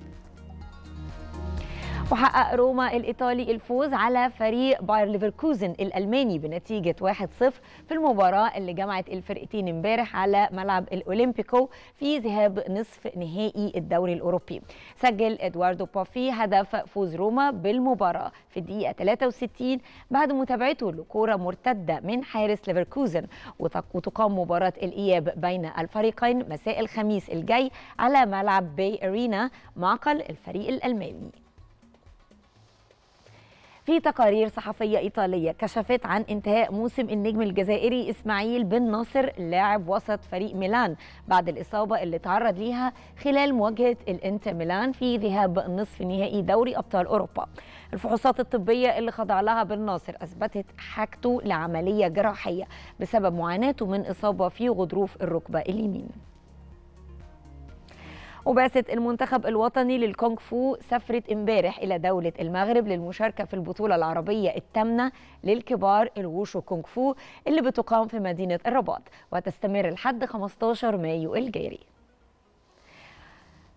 وحقق روما الإيطالي الفوز على فريق باير ليفركوزن الألماني بنتيجة 1-0 في المباراة اللي جمعت الفرقتين امبارح على ملعب الأولمبيكو في ذهاب نصف نهائي الدوري الأوروبي سجل إدواردو بافي هدف فوز روما بالمباراة في الدقيقة 63 بعد متابعته لكرة مرتدة من حارس ليفركوزن وتقام مباراة الإياب بين الفريقين مساء الخميس الجاي على ملعب باي أرينا معقل الفريق الألماني في تقارير صحفية إيطالية كشفت عن انتهاء موسم النجم الجزائري إسماعيل بن ناصر لاعب وسط فريق ميلان بعد الإصابة اللي تعرض ليها خلال مواجهة الإنتر ميلان في ذهاب نصف نهائي دوري أبطال أوروبا الفحوصات الطبية اللي خضع لها بن ناصر أثبتت حاجته لعملية جراحية بسبب معاناته من إصابة في غضروف الركبة اليمين وبعثت المنتخب الوطني للكونغ فو سافرت امبارح الى دوله المغرب للمشاركه في البطوله العربيه الثامنه للكبار الوشو كونغ فو اللي بتقام في مدينه الرباط وتستمر لحد 15 مايو الجاري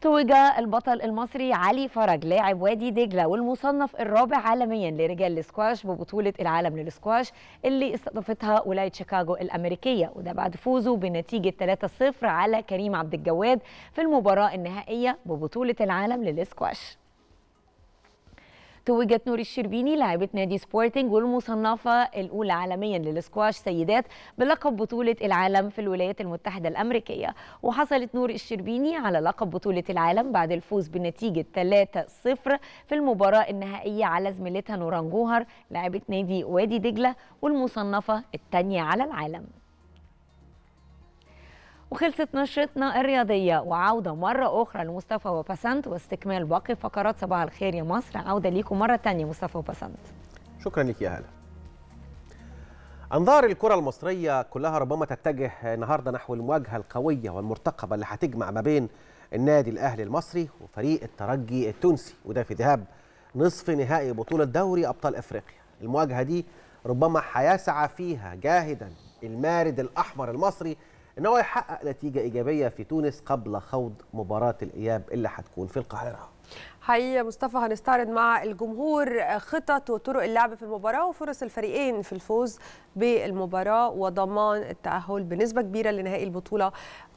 توج البطل المصري علي فرج لاعب وادي دجله والمصنف الرابع عالميا لرجال الاسكواش ببطوله العالم للسكواش اللي استضافتها ولايه شيكاغو الامريكيه وده بعد فوزه بنتيجه 3-0 على كريم عبد الجواد في المباراه النهائيه ببطوله العالم للسكواش توجت نور الشربيني لاعبة نادي سبورتنج والمصنفة الأولى عالميا للسكواش سيدات بلقب بطولة العالم في الولايات المتحدة الأمريكية وحصلت نور الشربيني على لقب بطولة العالم بعد الفوز بنتيجة 3-0 في المباراة النهائية على زميلتها نوران جوهر لاعبة نادي وادي دجلة والمصنفة الثانية على العالم وخلصت نشرتنا الرياضية وعودة مرة أخرى لمصطفى وبسنت واستكمال باقي فقرات صباح الخير يا مصر عودة ليكم مرة تانية مصطفى وبسنت شكرا لك يا هلا أنظار الكرة المصرية كلها ربما تتجه النهاردة نحو المواجهة القوية والمرتقبة اللي هتجمع ما بين النادي الأهلي المصري وفريق الترجي التونسي وده في ذهاب نصف نهائي بطولة دوري أبطال أفريقيا المواجهة دي ربما هيسعى فيها جاهدا المارد الأحمر المصري ان هو يحقق نتيجه ايجابيه في تونس قبل خوض مباراه الاياب اللي هتكون في القاهره حقيقة مصطفى هنستعرض مع الجمهور خطط وطرق اللعب في المباراة وفرص الفريقين في الفوز بالمباراة وضمان التأهل بنسبة كبيرة لنهائي البطولة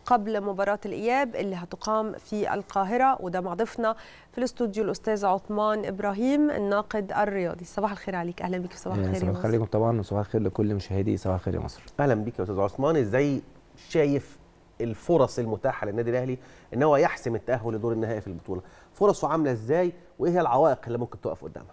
قبل مباراة الإياب اللي هتقام في القاهرة وده مع ضيفنا في الاستوديو الأستاذ عثمان إبراهيم الناقد الرياضي صباح الخير عليك أهلا بك صباح الخير صباح الخير لكم طبعا وصباح الخير لكل مشاهدي صباح الخير يا مصر أهلا بك يا أستاذ عثمان إزاي شايف الفرص المتاحه للنادي الاهلي ان هو يحسم التاهل لدور النهائي في البطوله فرصه عامله ازاي وايه هي العوائق اللي ممكن تقف قدامها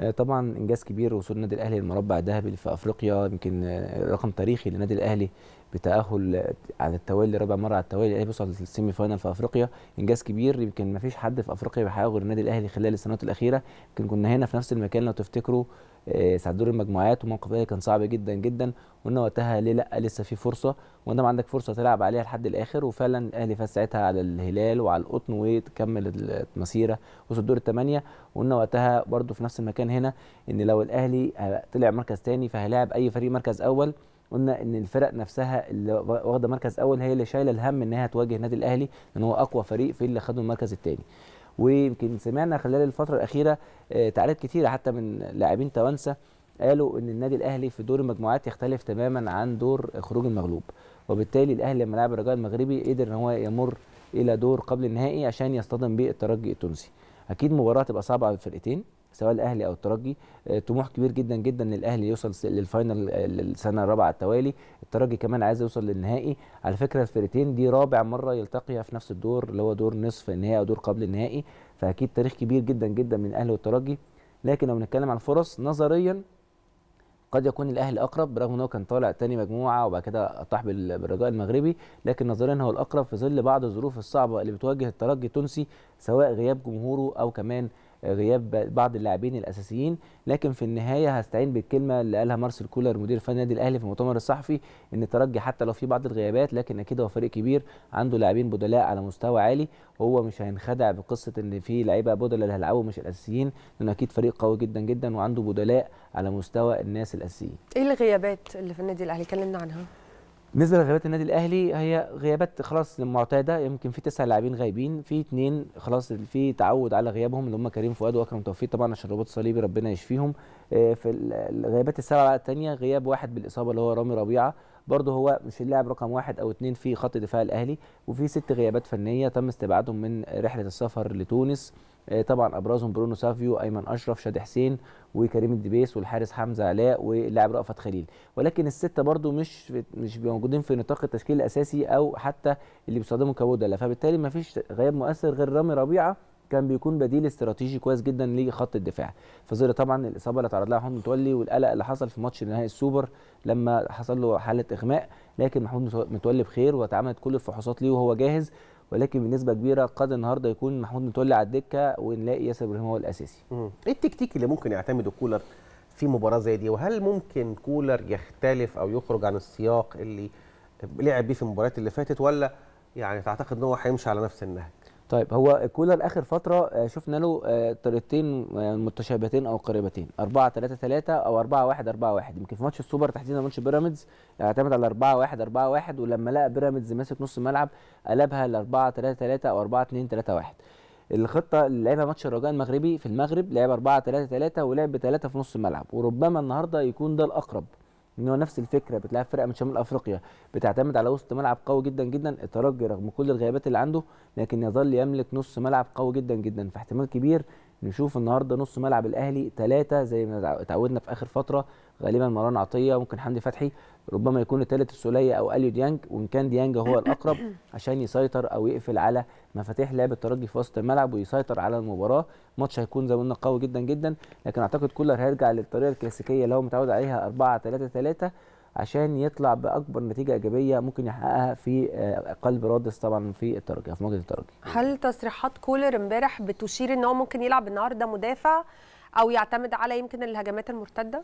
آه، طبعا انجاز كبير وصول النادي الاهلي للمربع الذهبي في افريقيا يمكن آه، رقم تاريخي للنادي الاهلي بتاهل آه، على التوالي رابع مره على التوالي الاهلي بيوصل للسيمي فاينل في افريقيا انجاز كبير يمكن ما فيش حد في افريقيا بيحققه غير النادي الاهلي خلال السنوات الاخيره يمكن كنا هنا في نفس المكان لو تفتكروا آه، ساعة دور المجموعات وموقف الاهلي كان صعب جدا جدا وان وقتها ليه لا لسه في فرصه وانت عندك فرصه تلعب عليها لحد الاخر وفعلا الاهلي فاز ساعتها على الهلال وعلى القطن وتكمل المسيره وصل الدور الثمانيه وان وقتها برده في نفس المكان هنا ان لو الاهلي طلع مركز ثاني فهيلاعب اي فريق مركز اول قلنا ان الفرق نفسها اللي واخده مركز اول هي اللي شايله الهم ان هي هتواجه النادي الاهلي لان هو اقوى فريق في اللي خدوا المركز الثاني ويمكن سمعنا خلال الفتره الاخيره آه، تعليقات كتيره حتى من لاعبين توانسه قالوا ان النادي الاهلي في دور المجموعات يختلف تماما عن دور خروج المغلوب وبالتالي الاهلي لما لعب الرجاء المغربي قدر ان هو يمر الى دور قبل النهائي عشان يصطدم بالترجي التونسي اكيد مباراه تبقى صعبه على الفرقتين سواء الاهلي او الترجي آه، طموح كبير جدا جدا ان الاهلي يوصل للفاينل السنه آه، الرابعه على التوالي الترجي كمان عايز يوصل للنهائي على فكره الفرقتين دي رابع مره يلتقيا في نفس الدور اللي هو دور نصف النهائي او دور قبل النهائي فاكيد تاريخ كبير جدا جدا من الاهلي والترجي لكن لو بنتكلم عن الفرص نظريا قد يكون الاهلي اقرب برغم ان هو كان طالع تاني مجموعه وبعد كده طاح بالرجاء المغربي لكن نظريا هو الاقرب في ظل بعض الظروف الصعبه اللي بتواجه الترجي التونسي سواء غياب جمهوره او كمان غياب بعض اللاعبين الاساسيين لكن في النهايه هستعين بالكلمه اللي قالها مارسيل كولر مدير فني النادي الاهلي في المؤتمر الصحفي ان الترجي حتى لو في بعض الغيابات لكن اكيد هو فريق كبير عنده لاعبين بدلاء على مستوى عالي هو مش هينخدع بقصه ان في لعيبه بدلاء اللي هيلعبوا مش الاساسيين لانه اكيد فريق قوي جدا جدا وعنده بدلاء على مستوى الناس الاساسيين. ايه الغيابات اللي في النادي الاهلي كلمنا عنها؟ بالنسبه لغيابات النادي الاهلي هي غيابات خلاص معتاده يمكن في تسع لاعبين غايبين في اثنين خلاص في تعود على غيابهم اللي هم كريم فؤاد واكرم توفيق طبعا عشان رباط صليبي ربنا يشفيهم آه، في الغيابات السبعه الثانيه غياب واحد بالاصابه اللي هو رامي ربيعه برضه هو مش اللاعب رقم واحد او اثنين في خط دفاع الاهلي وفي ست غيابات فنيه تم استبعادهم من رحله السفر لتونس آه، طبعا ابرزهم برونو سافيو ايمن اشرف شادي حسين وكريم الدبيس والحارس حمزه علاء واللاعب رأفت خليل ولكن السته برضو مش مش موجودين في نطاق التشكيل الاساسي او حتى اللي بيستخدموا كبودله فبالتالي ما فيش غياب مؤثر غير رامي ربيعه كان بيكون بديل استراتيجي كويس جدا لخط الدفاع في ظل طبعا الاصابه اللي تعرض لها محمود متولي والقلق اللي حصل في ماتش نهائي السوبر لما حصل له حاله اغماء لكن محمود متولي بخير واتعملت كل الفحوصات ليه وهو جاهز ولكن بنسبه كبيره قد النهارده يكون محمود متولي على الدكه ونلاقي ياسر ابراهيم هو الاساسي. ايه التكتيك اللي ممكن يعتمده كولر في مباراه زي دي وهل ممكن كولر يختلف او يخرج عن السياق اللي لعب بيه في المباريات اللي فاتت ولا يعني تعتقد ان هو هيمشي على نفس النهج؟ طيب هو كولر اخر فتره آه، شفنا له آه، طريقتين آه، متشابهتين او قريبتين 4 3 3 او 4 1 4 1 يمكن في ماتش السوبر تحديدا ماتش بيراميدز اعتمد على 4 1 4 1 ولما لقى بيراميدز ماسك نص الملعب قلبها ل 4 3 3 او 4 2 3 1 الخطه اللي لعبها ماتش الرجاء المغربي في المغرب لعب 4 3 3 ولعب 3 في نص الملعب وربما النهارده يكون ده الاقرب ان هو نفس الفكره بتلعب فرقه من شمال افريقيا بتعتمد على وسط ملعب قوي جدا جدا الترجي رغم كل الغيابات اللي عنده لكن يظل يملك نص ملعب قوي جدا جدا فاحتمال كبير نشوف النهارده نص ملعب الاهلي ثلاثه زي ما اتعودنا في اخر فتره غالبا مروان عطيه ممكن حمدي فتحي ربما يكون الثالث السوليه او اليو ديانج وان كان ديانج هو الاقرب <coughs> عشان يسيطر او يقفل على مفاتيح لعب الترجي في وسط الملعب ويسيطر على المباراه ماتش هيكون زي ما قلنا قوي جدا جدا لكن اعتقد كولر هيرجع للطريقه الكلاسيكيه اللي هو متعود عليها 4 3 3 عشان يطلع باكبر نتيجه ايجابيه ممكن يحققها في آه، قلب رادس طبعا في الترجي في مواجهه الترجي هل تصريحات كولر امبارح بتشير ان هو ممكن يلعب النهارده مدافع او يعتمد على يمكن الهجمات المرتده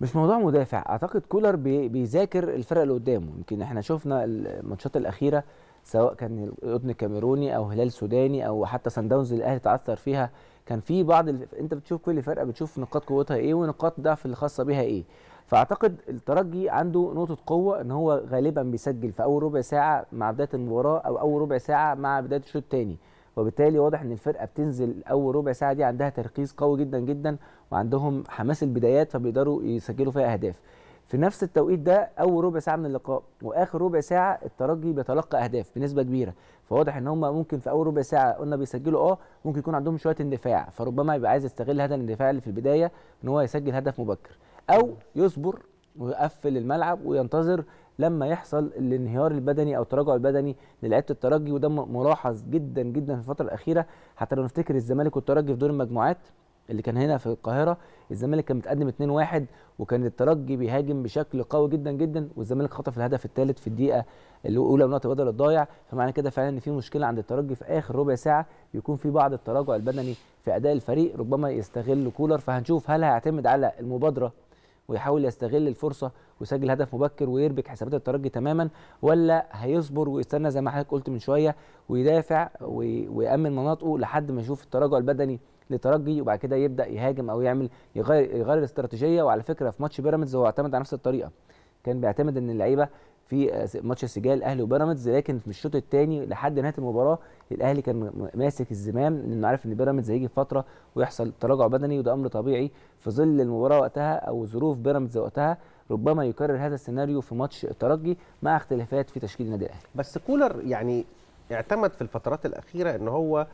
مش موضوع مدافع اعتقد كولر بي بيذاكر الفرق اللي قدامه يمكن احنا شفنا الماتشات الاخيره سواء كان القطن الكاميروني او هلال سوداني او حتى سان داونز الاهلي تعثر فيها كان في بعض ال... انت بتشوف كل فرقه بتشوف نقاط قوتها ايه ونقاط ضعف اللي خاصه بيها ايه فاعتقد الترجي عنده نقطه قوه ان هو غالبا بيسجل في اول ربع ساعه مع بدايه المباراه او اول ربع ساعه مع بدايه الشوط الثاني وبالتالي واضح ان الفرقه بتنزل اول ربع ساعه دي عندها تركيز قوي جدا جدا وعندهم حماس البدايات فبيقدروا يسجلوا فيها اهداف في نفس التوقيت ده اول ربع ساعه من اللقاء واخر ربع ساعه الترجي بيتلقى اهداف بنسبه كبيره فواضح ان هم ممكن في اول ربع ساعه قلنا بيسجلوا اه ممكن يكون عندهم شويه اندفاع فربما يبقى عايز يستغل هذا الاندفاع اللي في البدايه ان هو يسجل هدف مبكر او يصبر ويقفل الملعب وينتظر لما يحصل الانهيار البدني او التراجع البدني للعيبه الترجي وده ملاحظ جدا جدا في الفتره الاخيره حتى لو نفتكر الزمالك والترجي في دور المجموعات اللي كان هنا في القاهره الزمالك كان متقدم 2-1 وكان الترجي بيهاجم بشكل قوي جدا جدا والزمالك خطف الهدف الثالث في الدقيقه الاولى من وقت بدل الضايع فمعنى كده فعلا ان في مشكله عند الترجي في اخر ربع ساعه يكون في بعض التراجع البدني في اداء الفريق ربما يستغل كولر فهنشوف هل هيعتمد على المبادره ويحاول يستغل الفرصه ويسجل هدف مبكر ويربك حسابات الترجي تماما ولا هيصبر ويستنى زي ما حضرتك قلت من شويه ويدافع ويامن مناطقه لحد ما يشوف التراجع البدني لترجي وبعد كده يبدا يهاجم او يعمل يغير يغير الاستراتيجيه وعلى فكره في ماتش بيراميدز هو اعتمد على نفس الطريقه كان بيعتمد ان اللعيبه في ماتش السجال الاهلي وبيراميدز لكن في الشوط الثاني لحد نهايه المباراه الاهلي كان ماسك الزمام لانه عارف ان بيراميدز هيجي فتره ويحصل تراجع بدني وده امر طبيعي في ظل المباراه وقتها او ظروف بيراميدز وقتها ربما يكرر هذا السيناريو في ماتش الترجي مع اختلافات في تشكيل النادي الاهلي بس كولر يعني اعتمد في الفترات الاخيره ان هو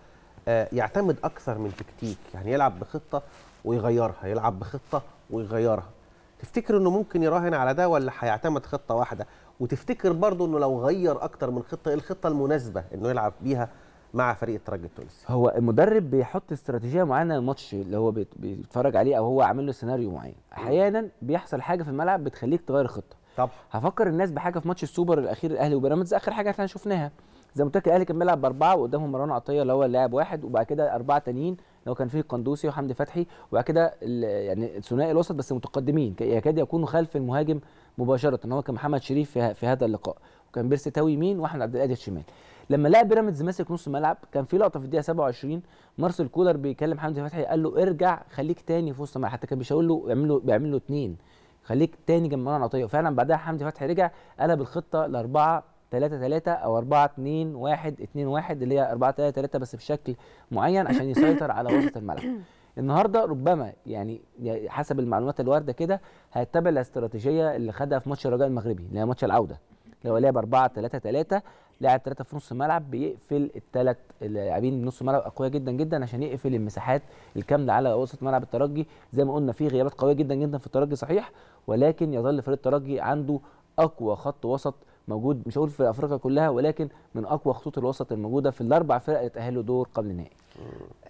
آه، يعتمد اكثر من تكتيك يعني يلعب بخطه ويغيرها يلعب بخطه ويغيرها تفتكر انه ممكن يراهن على ده ولا هيعتمد خطه واحده وتفتكر برضه انه لو غير اكتر من خطه ايه الخطه المناسبه انه يلعب بيها مع فريق الترجي التونسي هو المدرب بيحط استراتيجيه معينه للماتش اللي هو بيتفرج عليه او هو عامل له سيناريو معين احيانا بيحصل حاجه في الملعب بتخليك تغير الخطه طب هفكر الناس بحاجه في ماتش السوبر الاخير الاهلي وبيراميدز اخر حاجه احنا شفناها زي ما قلت لك الاهلي كان بيلعب باربعه وقدامهم مروان عطيه اللي هو لاعب واحد وبعد كده اربعه تانيين لو كان فيه القندوسي وحمدي فتحي وبعد كده يعني ثنائي الوسط بس متقدمين يكاد يكونوا خلف المهاجم مباشره هو كان محمد شريف في, في هذا اللقاء وكان بيرسي تاوي يمين واحمد عبد القادر شمال لما لقى بيراميدز ماسك نص الملعب كان في لقطه في الدقيقه 27 مارسيل كولر بيكلم حمدي فتحي قال له ارجع خليك تاني في وسط الملعب حتى كان بيشاور له بيعمل له بيعمل له اثنين خليك تاني جنب مروان عطيه وفعلا بعدها حمدي فتحي رجع قلب الخطه ل 4 3 3 او 4 2 1 2 1 اللي هي 4 3 3 بس بشكل معين عشان يسيطر على وسط الملعب النهارده ربما يعني حسب المعلومات الوارده كده هيتبع الاستراتيجيه اللي خدها في ماتش الرجاء المغربي اللي هي ماتش العوده اللي هو لعب 4 3 3 لاعب 3 في نص الملعب بيقفل الثلاث لاعبين نص الملعب اقوياء جدا جدا عشان يقفل المساحات الكامله على وسط ملعب الترجي زي ما قلنا في غيابات قويه جدا جدا في الترجي صحيح ولكن يظل فريق الترجي عنده اقوى خط وسط موجود مش هقول في افريقيا كلها ولكن من اقوى خطوط الوسط الموجوده في الاربع فرق اللي تاهلوا دور قبل النهائي.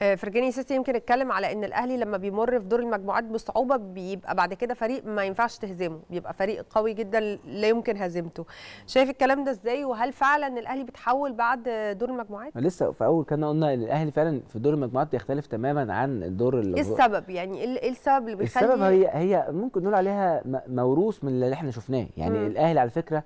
آه، فرجاني سيستي يمكن اتكلم على ان الاهلي لما بيمر في دور المجموعات بصعوبه بيبقى بعد كده فريق ما ينفعش تهزمه، بيبقى فريق قوي جدا لا يمكن هزيمته. شايف الكلام ده ازاي وهل فعلا الاهلي بيتحول بعد دور المجموعات؟ لسه في اول كنا قلنا ان الاهلي فعلا في دور المجموعات بيختلف تماما عن الدور اللي ايه السبب يعني إيه, ايه السبب اللي بيخلي السبب هي هي ممكن نقول عليها موروث من اللي احنا شفناه، يعني م. الاهلي على فكره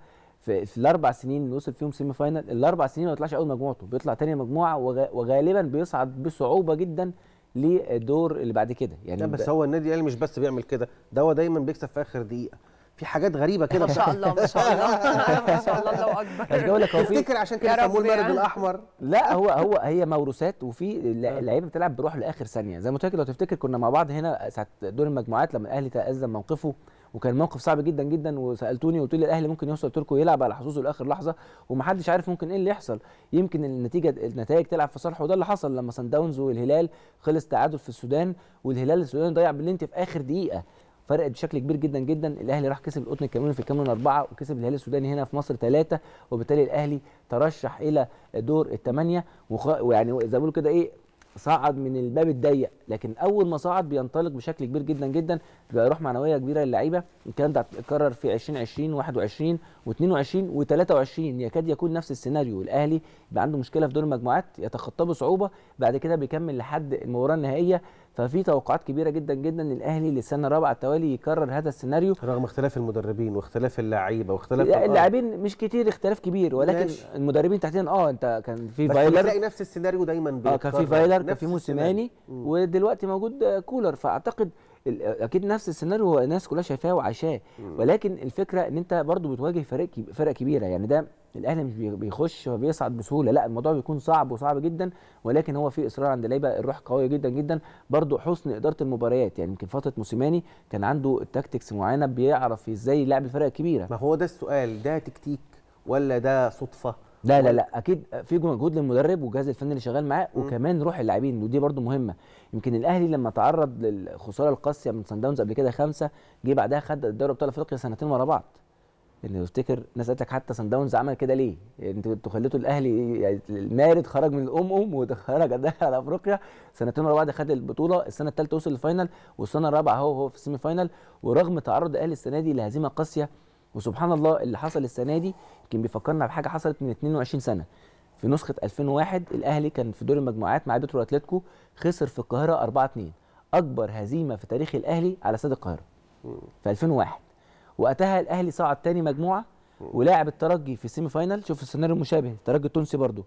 في, في الاربع سنين اللي وصل فيهم سيمي فاينل الاربع سنين ما بيطلعش اول مجموعته بيطلع تاني مجموعه وغالبا بيصعد بصعوبه جدا للدور اللي بعد كده يعني لا بس هو النادي الاهلي مش بس بيعمل كده ده هو دايما بيكسب في اخر دقيقه في حاجات غريبه كده ما شاء الله ما شاء الله <laughs> ما شاء الله الله اكبر تفتكر عشان كده سموه المارد يعني. الاحمر لا هو هو هي موروثات وفي آه. لعيبه بتلعب بروح لاخر ثانيه زي ما قلت لو تفتكر كنا مع بعض هنا ساعه دور المجموعات لما الاهلي تأزم موقفه وكان موقف صعب جدا جدا وسالتوني وقلت لي الاهلي ممكن يوصل تركو يلعب على حظوظه لاخر لحظه ومحدش عارف ممكن ايه اللي يحصل يمكن النتيجه النتائج تلعب في صالحه وده اللي حصل لما سان داونز والهلال خلص تعادل في السودان والهلال السوداني ضيع بلنتي في اخر دقيقه فرقت بشكل كبير جدا جدا الاهلي راح كسب القطن الكاميروني في الكاميرون اربعه وكسب الهلال السوداني هنا في مصر ثلاثه وبالتالي الاهلي ترشح الى دور الثمانيه ويعني زي ما بيقولوا كده ايه صعد من الباب الضيق لكن اول ما صعد بينطلق بشكل كبير جدا جدا بيبقى روح معنويه كبيره للعيبه الكلام ده اتكرر في 2020 21 و22 و23 يكاد يكون نفس السيناريو الاهلي يبقى عنده مشكله في دور المجموعات يتخطاه بصعوبه بعد كده بيكمل لحد المباراه النهائيه ففي توقعات كبيره جدا جدا ان الاهلي للسنه الرابعه التوالي يكرر هذا السيناريو رغم اختلاف المدربين واختلاف اللعيبه واختلاف اللاعبين مش كتير اختلاف كبير ولكن ماشي. المدربين تحديدا اه انت كان في فايلر بتلاقي نفس السيناريو دايما بيتكرر آه كان في فايلر كان في موسيماني ودلوقتي موجود كولر فاعتقد اكيد نفس السيناريو الناس كلها شايفاه وعاشاه ولكن الفكره ان انت برضو بتواجه فرق فرق كبيره يعني ده الاهلي مش بيخش وبيصعد بسهوله لا الموضوع بيكون صعب وصعب جدا ولكن هو في اصرار عند اللعيبه الروح قويه جدا جدا برضو حسن اداره المباريات يعني يمكن فتره موسيماني كان عنده تاكتكس معينه بيعرف ازاي يلعب الفرق الكبيره ما هو ده السؤال ده تكتيك ولا ده صدفه لا لا طيب. لا اكيد في مجهود للمدرب والجهاز الفني اللي شغال معاه وكمان روح اللاعبين ودي برده مهمه يمكن الاهلي لما تعرض للخساره القاسيه من سان داونز قبل كده خمسه جه بعدها خد الدوري ابطال افريقيا سنتين ورا بعض ان يعني تفتكر ناس قالت لك حتى سان داونز عمل كده ليه؟ يعني انتوا انتوا خليتوا الاهلي يعني المارد خرج من الام ام وخرج <laughs> دخل على افريقيا سنتين ورا بعض خد البطوله السنه الثالثه وصل للفاينل والسنه الرابعه هو هو في السيمي فاينل ورغم تعرض الاهلي السنه دي لهزيمه قاسيه وسبحان الله اللي حصل السنه دي كان بيفكرنا بحاجه حصلت من 22 سنه في نسخه 2001 الاهلي كان في دور المجموعات مع بيترو اتلتيكو خسر في القاهره 4 2 اكبر هزيمه في تاريخ الاهلي على استاد القاهره في 2001 وقتها الاهلي صعد تاني مجموعه ولاعب الترجي في السيمي فاينل شوف السيناريو المشابه الترجي التونسي برضه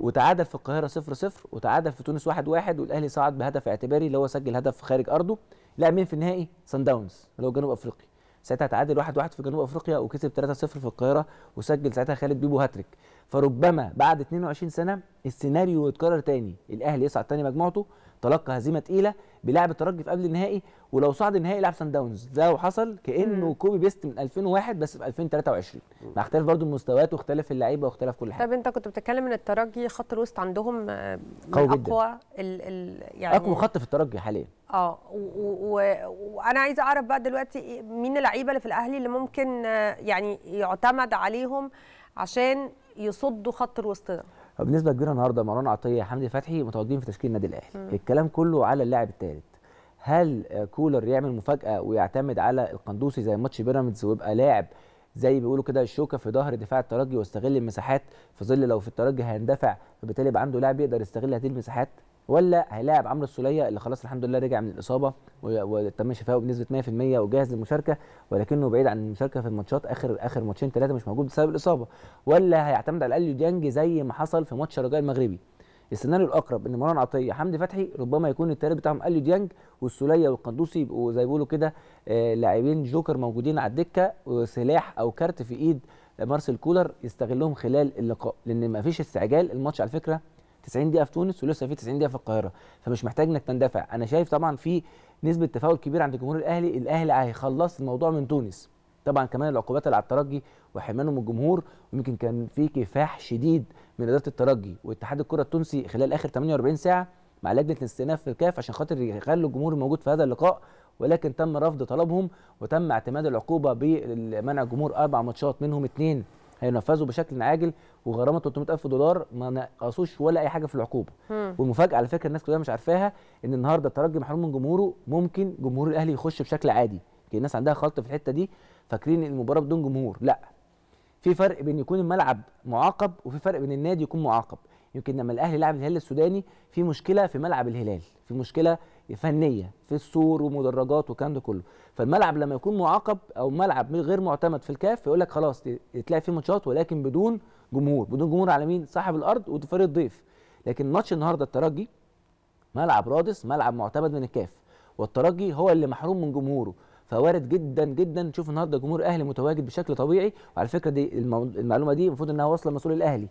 وتعادل في القاهره 0 0 وتعادل في تونس 1 1 والاهلي صعد بهدف اعتباري اللي هو سجل هدف خارج ارضه لاعب مين في النهائي سان داونز اللي هو جنوب افريقيا ساعتها تعادل 1-1 واحد واحد في جنوب افريقيا وكسب 3-0 في القاهره وسجل ساعتها خالد بيبو هاتريك فربما بعد 22 سنه السيناريو يتكرر تاني الاهلي يصعد تاني مجموعته تلقى هزيمه تقيله بيلعب الترجي في قبل النهائي ولو صعد النهائي لعب سان داونز ده لو حصل كانه مم. كوبي بيست من 2001 بس في 2023 مع اختلاف برضو المستويات واختلاف اللعيبه واختلاف كل حاجه طب انت كنت بتتكلم ان الترجي خط الوسط عندهم آه، قوي اقوى جداً. ال ال يعني اقوى خط في الترجي حاليا اه وانا عايزه اعرف بقى دلوقتي مين اللعيبه اللي في الاهلي اللي ممكن آه، يعني يعتمد عليهم عشان يصدوا خط الوسط ده بالنسبه كبيره النهارده مروان عطيه حمدي فتحي متواجدين في تشكيل النادي الاهلي الكلام كله على اللاعب الثالث هل كولر يعمل مفاجاه ويعتمد على القندوسي زي ماتش بيراميدز ويبقى لاعب زي بيقولوا كده الشوكه في ظهر دفاع الترجي واستغل المساحات في ظل لو في الترجي هيندفع فبالتالي يبقى عنده لاعب يقدر يستغل هذه المساحات ولا هيلاعب عمرو السوليه اللي خلاص الحمد لله رجع من الاصابه وتم شفائه بنسبه 100% وجاهز للمشاركه ولكنه بعيد عن المشاركه في الماتشات اخر اخر ماتشين ثلاثه مش موجود بسبب الاصابه ولا هيعتمد على اليو ديانج زي ما حصل في ماتش الرجاء المغربي السيناريو الاقرب ان مروان عطيه حمدي فتحي ربما يكون التاريخ بتاعهم اليو ديانج والسوليه والقندوسي يبقوا زي ما بيقولوا كده آه، لاعبين جوكر موجودين على الدكه وسلاح او كارت في ايد مارسيل كولر يستغلهم خلال اللقاء لان ما فيش استعجال الماتش على فكره 90 دقيقه في تونس ولسه في 90 دقيقه في القاهره فمش محتاج انك تندفع انا شايف طبعا في نسبه تفاؤل كبير عند الجمهور الاهلي الاهلي هيخلص الموضوع من تونس طبعا كمان العقوبات اللي على الترجي وحرمانه من الجمهور ويمكن كان في كفاح شديد من اداره الترجي واتحاد الكره التونسي خلال اخر 48 ساعه مع لجنه الاستئناف في الكاف عشان خاطر يخلوا الجمهور الموجود في هذا اللقاء ولكن تم رفض طلبهم وتم اعتماد العقوبه بمنع الجمهور اربع ماتشات منهم اثنين هينفذوا بشكل عاجل وغرامه 300000 دولار ما نقصوش ولا اي حاجه في العقوبه والمفاجاه على فكره الناس كلها مش عارفاها ان النهارده الترجي محروم من جمهوره ممكن جمهور الاهلي يخش بشكل عادي الناس عندها خلط في الحته دي فاكرين ان المباراه بدون جمهور لا في فرق بين يكون الملعب معاقب وفي فرق بين النادي يكون معاقب يمكن لما الاهلي لعب الهلال السوداني في مشكله في ملعب الهلال في مشكله فنيه في السور ومدرجات والكلام ده كله فالملعب لما يكون معاقب او ملعب غير معتمد في الكاف يقول لك خلاص يتلاقي فيه ماتشات ولكن بدون جمهور بدون جمهور على مين صاحب الارض وفريق الضيف لكن ماتش النهارده الترجي ملعب رادس ملعب معتمد من الكاف والترجي هو اللي محروم من جمهوره فوارد جدا جدا تشوف النهارده جمهور الاهلي متواجد بشكل طبيعي وعلى فكره دي المعلومه دي المفروض انها واصله لمسؤول الاهلي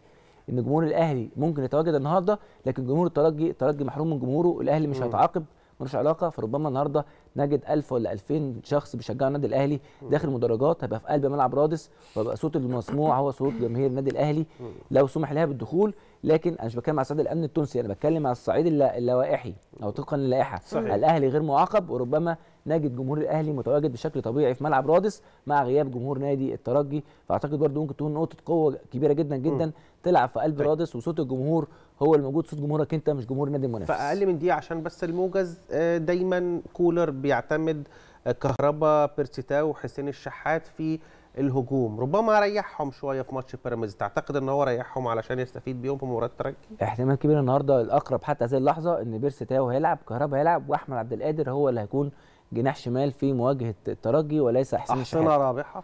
ان جمهور الاهلي ممكن يتواجد النهارده لكن جمهور الترجي الترجي محروم من جمهوره الاهلي مش هيتعاقب ملوش علاقه فربما النهارده نجد 1000 ولا 2000 شخص بيشجعوا النادي الاهلي داخل المدرجات هيبقى في قلب ملعب رادس وهيبقى صوت المسموع هو صوت جماهير النادي الاهلي لو سمح لها بالدخول لكن انا مش بتكلم على صعيد الامن التونسي انا بتكلم على الصعيد اللوائحي او طبقا للائحه الاهلي غير معاقب وربما نجد جمهور الاهلي متواجد بشكل طبيعي في ملعب رادس مع غياب جمهور نادي الترجي فاعتقد برضه ممكن تكون نقطه قوه كبيره جدا جدا تلعب في قلب طيب. رادس وصوت الجمهور هو اللي موجود صوت جمهورك انت مش جمهور نادي المنافس فاقل من دي عشان بس الموجز آه، دايما كولر بيعتمد آه، كهربا بيرسيتاو وحسين الشحات في الهجوم ربما ريحهم شويه في ماتش بيراميدز تعتقد ان هو ريحهم علشان يستفيد بيهم في مباراه الترجي احتمال كبير النهارده الاقرب حتى هذه اللحظه ان بيرسيتاو هيلعب كهربا هيلعب واحمد عبد القادر هو اللي هيكون جناح شمال في مواجهه الترجي وليس حسين احسنه رابحه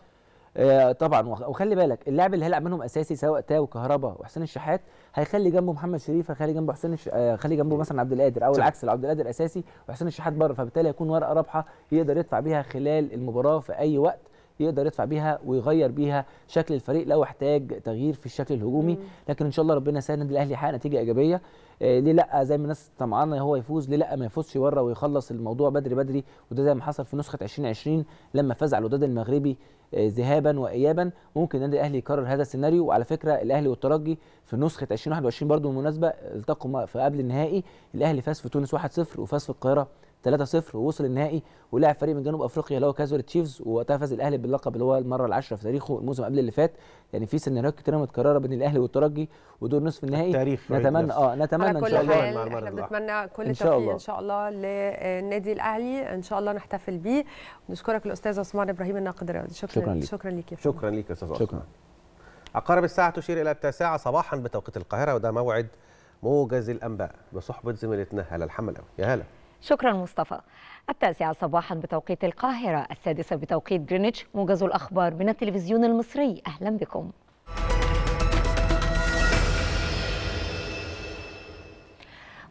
آه، طبعا وخلي بالك اللاعب اللي هيلعب منهم اساسي سواء تاو كهربا وحسين الشحات هيخلي جنبه محمد شريف هيخلي جنبه حسين الش... آه، خلي جنبه مثلا عبد القادر او العكس لو عبد القادر اساسي وحسين الشحات بره فبالتالي هيكون ورقه رابحه يقدر يدفع بيها خلال المباراه في اي وقت يقدر يدفع بيها ويغير بيها شكل الفريق لو احتاج تغيير في الشكل الهجومي لكن ان شاء الله ربنا النادي الاهلي يحقق نتيجه ايجابيه آه، ليه لا زي ما الناس طمعانه هو يفوز ليه لا ما يفوزش بره ويخلص الموضوع بدري بدري وده زي ما حصل في نسخه 2020 لما فاز على الوداد المغربي آه، ذهابا وايابا ممكن النادي الاهلي يكرر هذا السيناريو وعلى فكره الاهلي والترجي في نسخه 2021 برضه بالمناسبه التقوا في قبل النهائي الاهلي فاز في تونس 1-0 وفاز في القاهره 3-0 ووصل النهائي ولعب فريق من جنوب افريقيا اللي هو كازور تشيفز ووقتها فاز الاهلي باللقب اللي هو المره العاشره في تاريخه الموسم قبل اللي فات يعني في سيناريوهات كتيره متكرره بين الاهلي والترجي ودور نصف النهائي التاريخ نتمنى اه نتمنى ان شاء الله احنا بنتمنى كل التوفيق ان شاء الله للنادي الاهلي ان شاء الله نحتفل بيه نشكرك الاستاذ عثمان ابراهيم الناقد الرياضي شكرا شكرا ليك شكرا ليك يا استاذ شكرا عقارب الساعه تشير الى التاسعه صباحا بتوقيت القاهره وده موعد موجز الانباء بصحبه زميلتنا هلا الحملاوي يا هلا شكرا مصطفى التاسعة صباحا بتوقيت القاهرة السادسة بتوقيت جرينتش موجز الأخبار من التلفزيون المصري أهلا بكم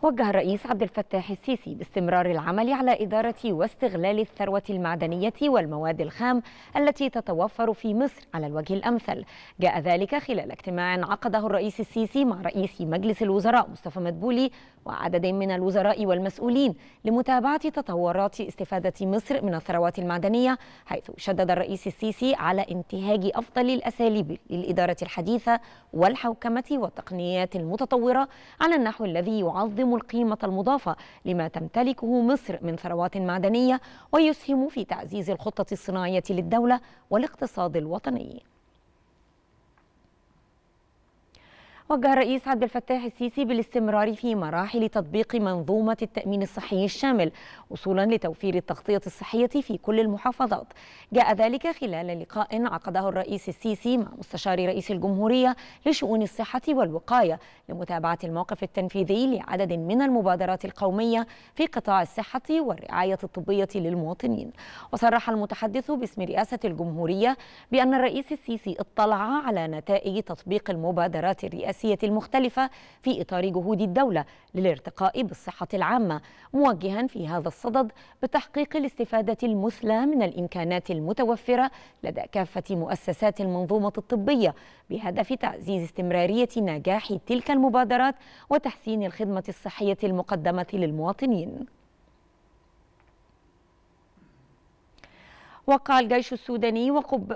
وجه الرئيس عبد الفتاح السيسي باستمرار العمل على إدارة واستغلال الثروة المعدنية والمواد الخام التي تتوفر في مصر على الوجه الأمثل جاء ذلك خلال اجتماع عقده الرئيس السيسي مع رئيس مجلس الوزراء مصطفى مدبولي وعدد من الوزراء والمسؤولين لمتابعة تطورات استفادة مصر من الثروات المعدنية حيث شدد الرئيس السيسي على انتهاج أفضل الأساليب للإدارة الحديثة والحوكمة والتقنيات المتطورة على النحو الذي يعظم القيمة المضافة لما تمتلكه مصر من ثروات معدنية ويسهم في تعزيز الخطة الصناعية للدولة والاقتصاد الوطني وجه الرئيس عبد الفتاح السيسي بالاستمرار في مراحل تطبيق منظومة التأمين الصحي الشامل وصولا لتوفير التغطية الصحية في كل المحافظات جاء ذلك خلال لقاء عقده الرئيس السيسي مع مستشار رئيس الجمهورية لشؤون الصحة والوقاية لمتابعة الموقف التنفيذي لعدد من المبادرات القومية في قطاع الصحة والرعاية الطبية للمواطنين وصرح المتحدث باسم رئاسة الجمهورية بأن الرئيس السيسي اطلع على نتائج تطبيق المبادرات الرئاسية السياسية المختلفة في إطار جهود الدولة للارتقاء بالصحة العامة موجها في هذا الصدد بتحقيق الاستفادة المثلى من الإمكانات المتوفرة لدى كافة مؤسسات المنظومة الطبية بهدف تعزيز استمرارية نجاح تلك المبادرات وتحسين الخدمة الصحية المقدمة للمواطنين وقع الجيش السوداني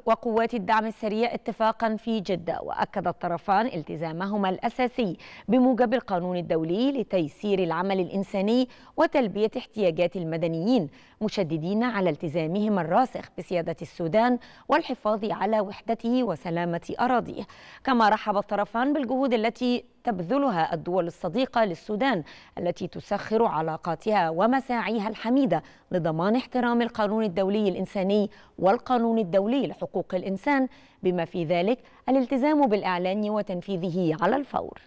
وقوات الدعم السريع اتفاقا في جدة وأكد الطرفان التزامهما الأساسي بموجب القانون الدولي لتيسير العمل الإنساني وتلبية احتياجات المدنيين مشددين على التزامهما الراسخ بسيادة السودان والحفاظ على وحدته وسلامة أراضيه كما رحب الطرفان بالجهود التي تبذلها الدول الصديقة للسودان التي تسخر علاقاتها ومساعيها الحميدة لضمان احترام القانون الدولي الإنساني والقانون الدولي لحقوق الإنسان بما في ذلك الالتزام بالإعلان وتنفيذه على الفور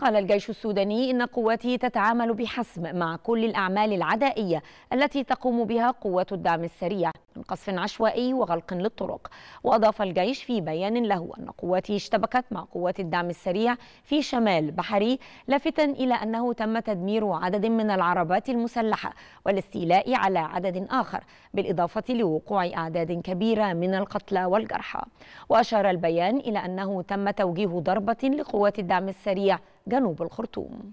قال الجيش السوداني إن قواته تتعامل بحسم مع كل الأعمال العدائية التي تقوم بها قوات الدعم السريع من قصف عشوائي وغلق للطرق وأضاف الجيش في بيان له أن قواته اشتبكت مع قوات الدعم السريع في شمال بحري لافتا إلى أنه تم تدمير عدد من العربات المسلحة والاستيلاء على عدد آخر بالإضافة لوقوع أعداد كبيرة من القتلى والجرحى وأشار البيان إلى أنه تم توجيه ضربة لقوات الدعم السريع جنوب الخرطوم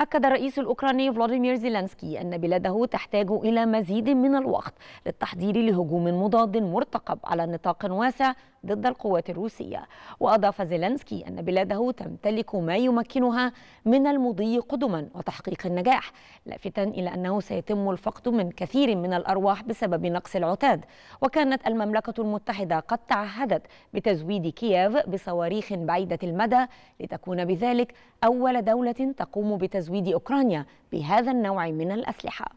أكد الرئيس الأوكراني فلاديمير زيلانسكي أن بلاده تحتاج إلى مزيد من الوقت للتحضير لهجوم مضاد مرتقب على نطاق واسع ضد القوات الروسية وأضاف زيلنسكي أن بلاده تمتلك ما يمكنها من المضي قدما وتحقيق النجاح لافتا إلى أنه سيتم الفقد من كثير من الأرواح بسبب نقص العتاد وكانت المملكة المتحدة قد تعهدت بتزويد كييف بصواريخ بعيدة المدى لتكون بذلك أول دولة تقوم بتزويد أوكرانيا بهذا النوع من الأسلحة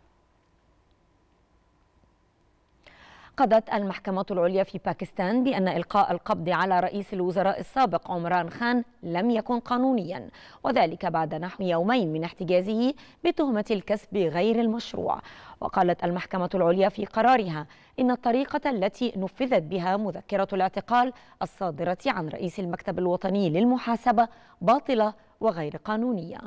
عقدت المحكمة العليا في باكستان بأن إلقاء القبض على رئيس الوزراء السابق عمران خان لم يكن قانونيا وذلك بعد نحو يومين من احتجازه بتهمة الكسب غير المشروع وقالت المحكمة العليا في قرارها إن الطريقة التي نفذت بها مذكرة الاعتقال الصادرة عن رئيس المكتب الوطني للمحاسبة باطلة وغير قانونية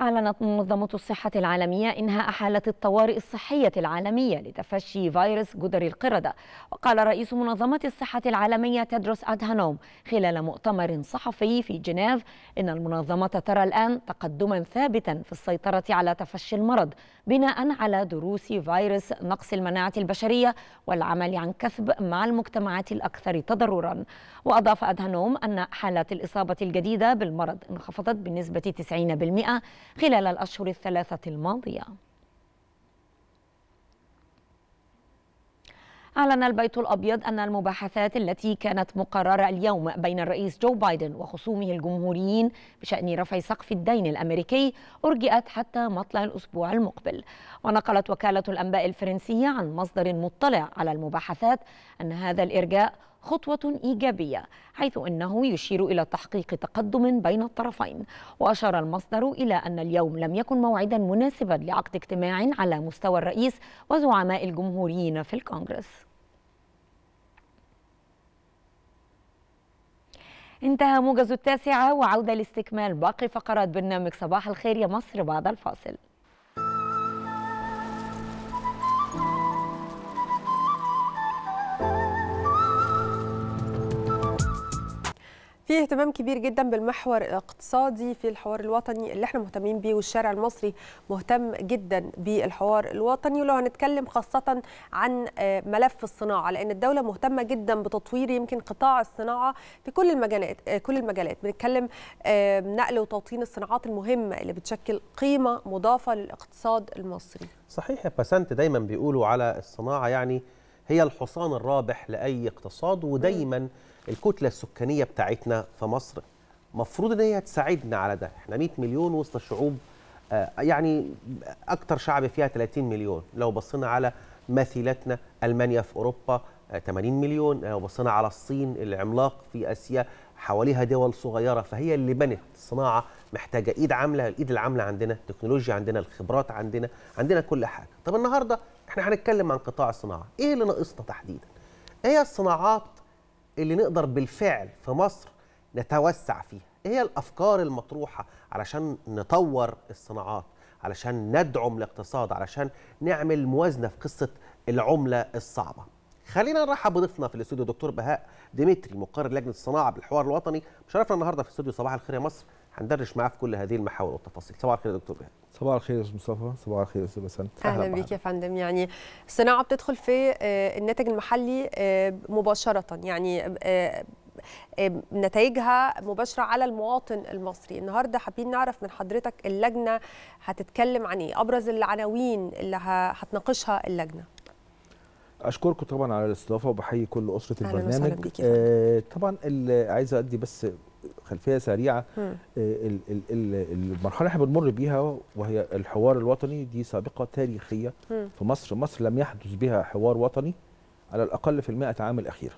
أعلنت منظمة الصحة العالمية إنهاء حالة الطوارئ الصحية العالمية لتفشي فيروس جدر القردة وقال رئيس منظمة الصحة العالمية تدرس أدهانوم خلال مؤتمر صحفي في جنيف إن المنظمة ترى الآن تقدما ثابتا في السيطرة على تفشي المرض بناء على دروس فيروس نقص المناعة البشرية والعمل عن كثب مع المجتمعات الأكثر تضررا وأضاف أدهنوم أن حالات الإصابة الجديدة بالمرض انخفضت بنسبة 90% خلال الأشهر الثلاثة الماضية أعلن البيت الأبيض أن المباحثات التي كانت مقررة اليوم بين الرئيس جو بايدن وخصومه الجمهوريين بشأن رفع سقف الدين الأمريكي أرجئت حتى مطلع الأسبوع المقبل ونقلت وكالة الأنباء الفرنسية عن مصدر مطلع على المباحثات أن هذا الإرجاء خطوة إيجابية حيث أنه يشير إلى تحقيق تقدم بين الطرفين وأشار المصدر إلى أن اليوم لم يكن موعدا مناسبا لعقد اجتماع على مستوى الرئيس وزعماء الجمهوريين في الكونغرس انتهى موجز التاسعة وعودة لاستكمال باقي فقرات برنامج صباح الخير يا مصر بعد الفاصل في اهتمام كبير جدا بالمحور الاقتصادي في الحوار الوطني اللي احنا مهتمين بيه والشارع المصري مهتم جدا بالحوار الوطني ولو هنتكلم خاصة عن آه، ملف الصناعة لأن الدولة مهتمة جدا بتطوير يمكن قطاع الصناعة في كل المجالات آه، كل المجالات بنتكلم آه، نقل وتوطين الصناعات المهمة اللي بتشكل قيمة مضافة للاقتصاد المصري صحيح يا باسنت دايما بيقولوا على الصناعة يعني هي الحصان الرابح لأي اقتصاد ودايما م. الكتله السكانيه بتاعتنا في مصر مفروض ان هي تساعدنا على ده احنا 100 مليون وسط الشعوب آه، يعني اكتر شعب فيها 30 مليون لو بصينا على مثيلتنا المانيا في اوروبا 80 آه، مليون آه، لو بصينا على الصين العملاق في اسيا حواليها دول صغيره فهي اللي بنت صناعه محتاجه ايد عامله الايد العامله عندنا التكنولوجيا عندنا الخبرات عندنا عندنا كل حاجه طب النهارده احنا هنتكلم عن قطاع الصناعه ايه اللي ناقصنا تحديدا هي الصناعات اللي نقدر بالفعل في مصر نتوسع فيها ايه هي الافكار المطروحه علشان نطور الصناعات علشان ندعم الاقتصاد علشان نعمل موازنه في قصه العمله الصعبه خلينا نرحب بضيفنا في الاستوديو دكتور بهاء ديمتري مقرر لجنه الصناعه بالحوار الوطني مشرفنا النهارده في استوديو صباح الخير يا مصر هندردش معاه في كل هذه المحاور والتفاصيل صباح الخير يا دكتور بيه. صباح الخير يا استاذ مصطفى صباح الخير يا استاذ بسنت اهلا بيك يا فندم يعني الصناعه بتدخل في آه، الناتج المحلي آه، مباشره يعني آه، نتائجها مباشرة على المواطن المصري النهاردة حابين نعرف من حضرتك اللجنة هتتكلم عن إيه أبرز العناوين اللي هتناقشها اللجنة أشكركم طبعا على الاستضافة وبحيي كل أسرة البرنامج آه طبعا عايزة أدي بس خلفيه سريعه آه، المرحله اللي احنا بنمر بيها وهي الحوار الوطني دي سابقه تاريخيه في مصر مصر لم يحدث بها حوار وطني على الاقل في المائة عام الاخيره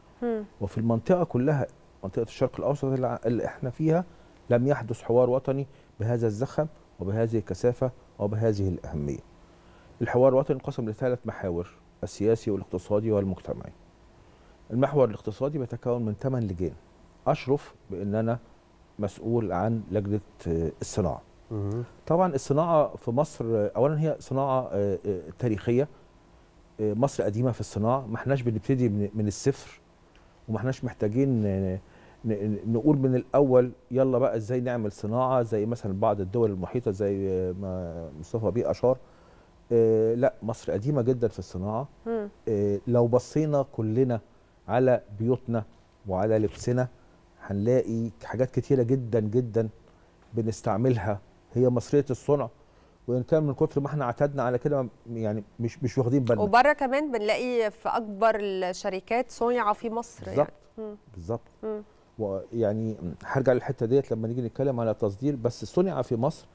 وفي المنطقه كلها منطقه الشرق الاوسط اللي احنا فيها لم يحدث حوار وطني بهذا الزخم وبهذه الكثافه وبهذه الاهميه الحوار الوطني انقسم لثلاث محاور السياسي والاقتصادي والمجتمعي المحور الاقتصادي بيتكون من ثمان لجان اشرف بان انا مسؤول عن لجنه آه، الصناعه طبعا الصناعه في مصر اولا هي صناعه آه، آه، تاريخيه مصر قديمه في الصناعه ما احناش بنبتدي من الصفر وما احناش محتاجين نقول من الاول يلا بقى ازاي نعمل صناعه زي مثلا بعض الدول المحيطه زي ما مصطفى بيه اشار لا مصر قديمه جدا في الصناعه لو بصينا كلنا على بيوتنا وعلى لبسنا هنلاقي حاجات كتيره جدا جدا بنستعملها هي مصريه الصنع وان كان من كتر ما احنا اعتدنا على كده يعني مش مش واخدين بالنا وبره كمان بنلاقي في اكبر الشركات صنع في مصر بالظبط يعني. بالظبط ويعني هرجع للحته ديت لما نيجي نتكلم على تصدير بس صنع في مصر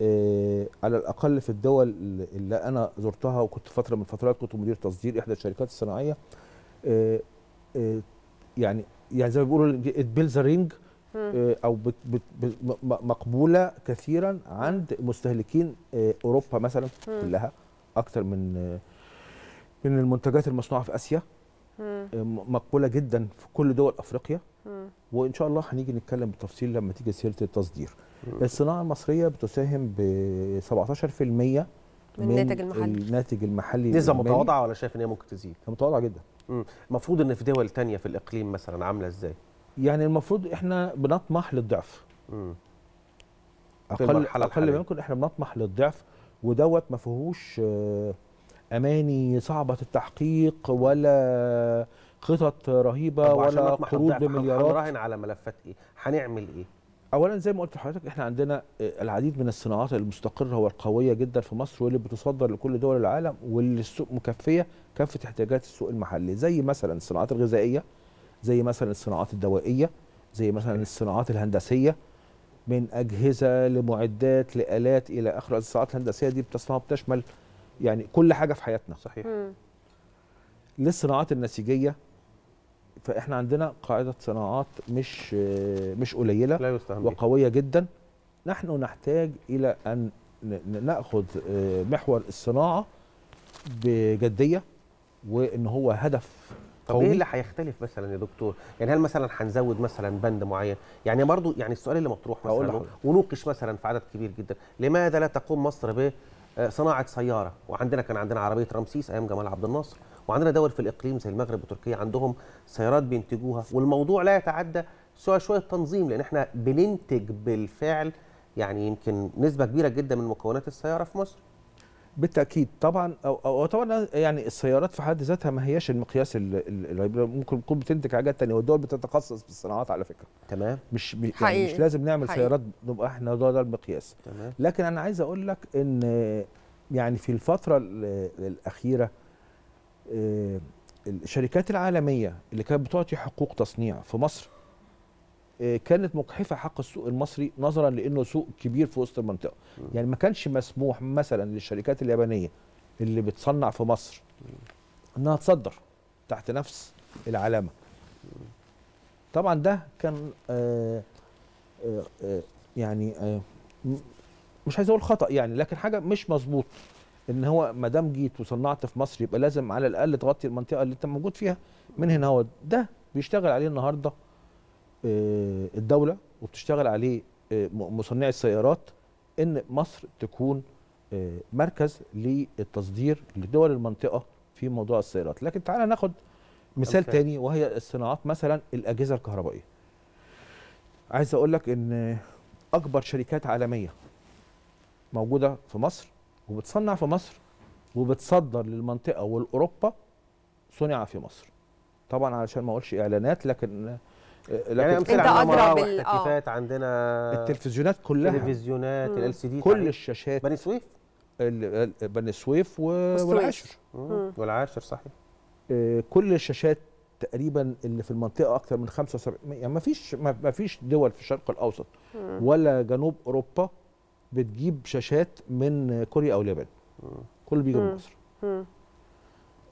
إيه على الاقل في الدول اللي انا زرتها وكنت فتره من الفترات كنت مدير تصدير احدى الشركات الصناعيه إيه إيه يعني يعني زي ما بيقولوا بيلز رينج آه، او بت بت مقبوله كثيرا عند مستهلكين آه، اوروبا مثلا كلها اكثر من آه، من المنتجات المصنوعه في اسيا مقبوله جدا في كل دول افريقيا وان شاء الله هنيجي نتكلم بالتفصيل لما تيجي سيره التصدير الصناعه المصريه بتساهم ب 17% من الناتج المحلي الناتج المحلي نسبه متواضعه ولا شايف ان هي ممكن تزيد؟ متواضعه جدا المفروض ان في دول تانية في الاقليم مثلا عامله ازاي يعني المفروض احنا بنطمح للضعف امم اقل اقل ما يمكن احنا بنطمح للضعف ودوت ما فيهوش آه، اماني صعبه التحقيق ولا خطط رهيبه ولا قروض بمليارات هنراهن على ملفات ايه هنعمل ايه اولا زي ما قلت لحضرتك احنا عندنا آه، العديد من الصناعات المستقره والقويه جدا في مصر واللي بتصدر لكل دول العالم واللي السوق مكفيه كافه احتياجات السوق المحلي زي مثلا الصناعات الغذائيه زي مثلا الصناعات الدوائيه زي مثلا الصناعات الهندسيه من اجهزه لمعدات لالات الى اخره الصناعات الهندسيه دي بتصنعها بتشمل يعني كل حاجه في حياتنا صحيح للصناعات النسيجيه فاحنا عندنا قاعده صناعات مش مش قليله لا وقويه جدا نحن نحتاج الى ان ناخذ آه، محور الصناعه بجديه وان هو هدف إيه قوي ايه اللي هيختلف مثلا يا دكتور يعني هل مثلا هنزود مثلا بند معين يعني برضو يعني السؤال اللي مطروح مثلا ونوقش مثلا في عدد كبير جدا لماذا لا تقوم مصر بصناعه آه، سياره وعندنا كان عندنا عربيه رمسيس ايام جمال عبد الناصر وعندنا دول في الاقليم زي المغرب وتركيا عندهم سيارات بينتجوها والموضوع لا يتعدى سوى شويه تنظيم لان احنا بننتج بالفعل يعني يمكن نسبه كبيره جدا من مكونات السياره في مصر بالتاكيد طبعا أو, طبعا يعني السيارات في حد ذاتها ما هياش المقياس اللي ممكن تكون بتنتج حاجات ثانيه والدول بتتخصص في الصناعات على فكره تمام مش يعني حقيقي. مش لازم نعمل حقيقي. سيارات نبقى احنا ده, ده المقياس تمام. لكن انا عايز اقول لك ان يعني في الفتره الاخيره آه، الشركات العالميه اللي كانت بتعطي حقوق تصنيع في مصر آه، كانت مجحفه حق السوق المصري نظرا لانه سوق كبير في وسط المنطقه يعني ما كانش مسموح مثلا للشركات اليابانيه اللي بتصنع في مصر انها تصدر تحت نفس العلامه طبعا ده كان آه، يعني مش عايز اقول خطا يعني لكن حاجه مش مظبوط ان هو ما دام جيت وصنعت في مصر يبقى لازم على الاقل تغطي المنطقه اللي انت موجود فيها من هنا هو ده بيشتغل عليه النهارده آه، الدوله وبتشتغل عليه آه، مصنعي السيارات ان مصر تكون آه، مركز للتصدير لدول المنطقه في موضوع السيارات لكن تعالى ناخد مثال okay. تاني وهي الصناعات مثلا الاجهزه الكهربائيه عايز اقول لك ان اكبر شركات عالميه موجوده في مصر وبتصنع في مصر وبتصدر للمنطقه والاوروبا صنع في مصر طبعا علشان ما اقولش اعلانات لكن لكن يعني امثله عندنا واحتفالات آه. عندنا التلفزيونات كلها التلفزيونات الال سي دي كل الشاشات بني سويف بني سويف و... والعاشر مم. والعاشر صحيح آه، كل الشاشات تقريبا اللي في المنطقه اكثر من 75 يعني ما فيش ما فيش دول في الشرق الاوسط مم. ولا جنوب اوروبا بتجيب شاشات من كوريا او اليابان كله بيجي من مصر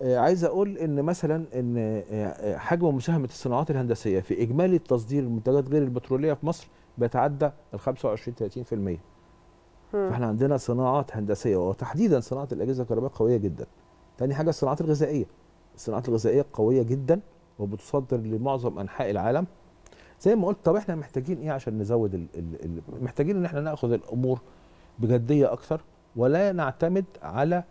آه، عايز اقول ان مثلا ان آه، آه، حجم مساهمه الصناعات الهندسيه في اجمالي تصدير المنتجات غير البتروليه في مصر بيتعدى ال 25 30% فاحنا عندنا صناعات هندسيه وتحديدا صناعه الاجهزه الكهربائيه قويه جدا تاني حاجه الصناعات الغذائيه الصناعات الغذائيه قويه جدا وبتصدر لمعظم انحاء العالم زي ما قلت طب احنا محتاجين ايه عشان نزود الـ الـ الـ محتاجين ان احنا ناخذ الامور بجديه اكثر ولا نعتمد على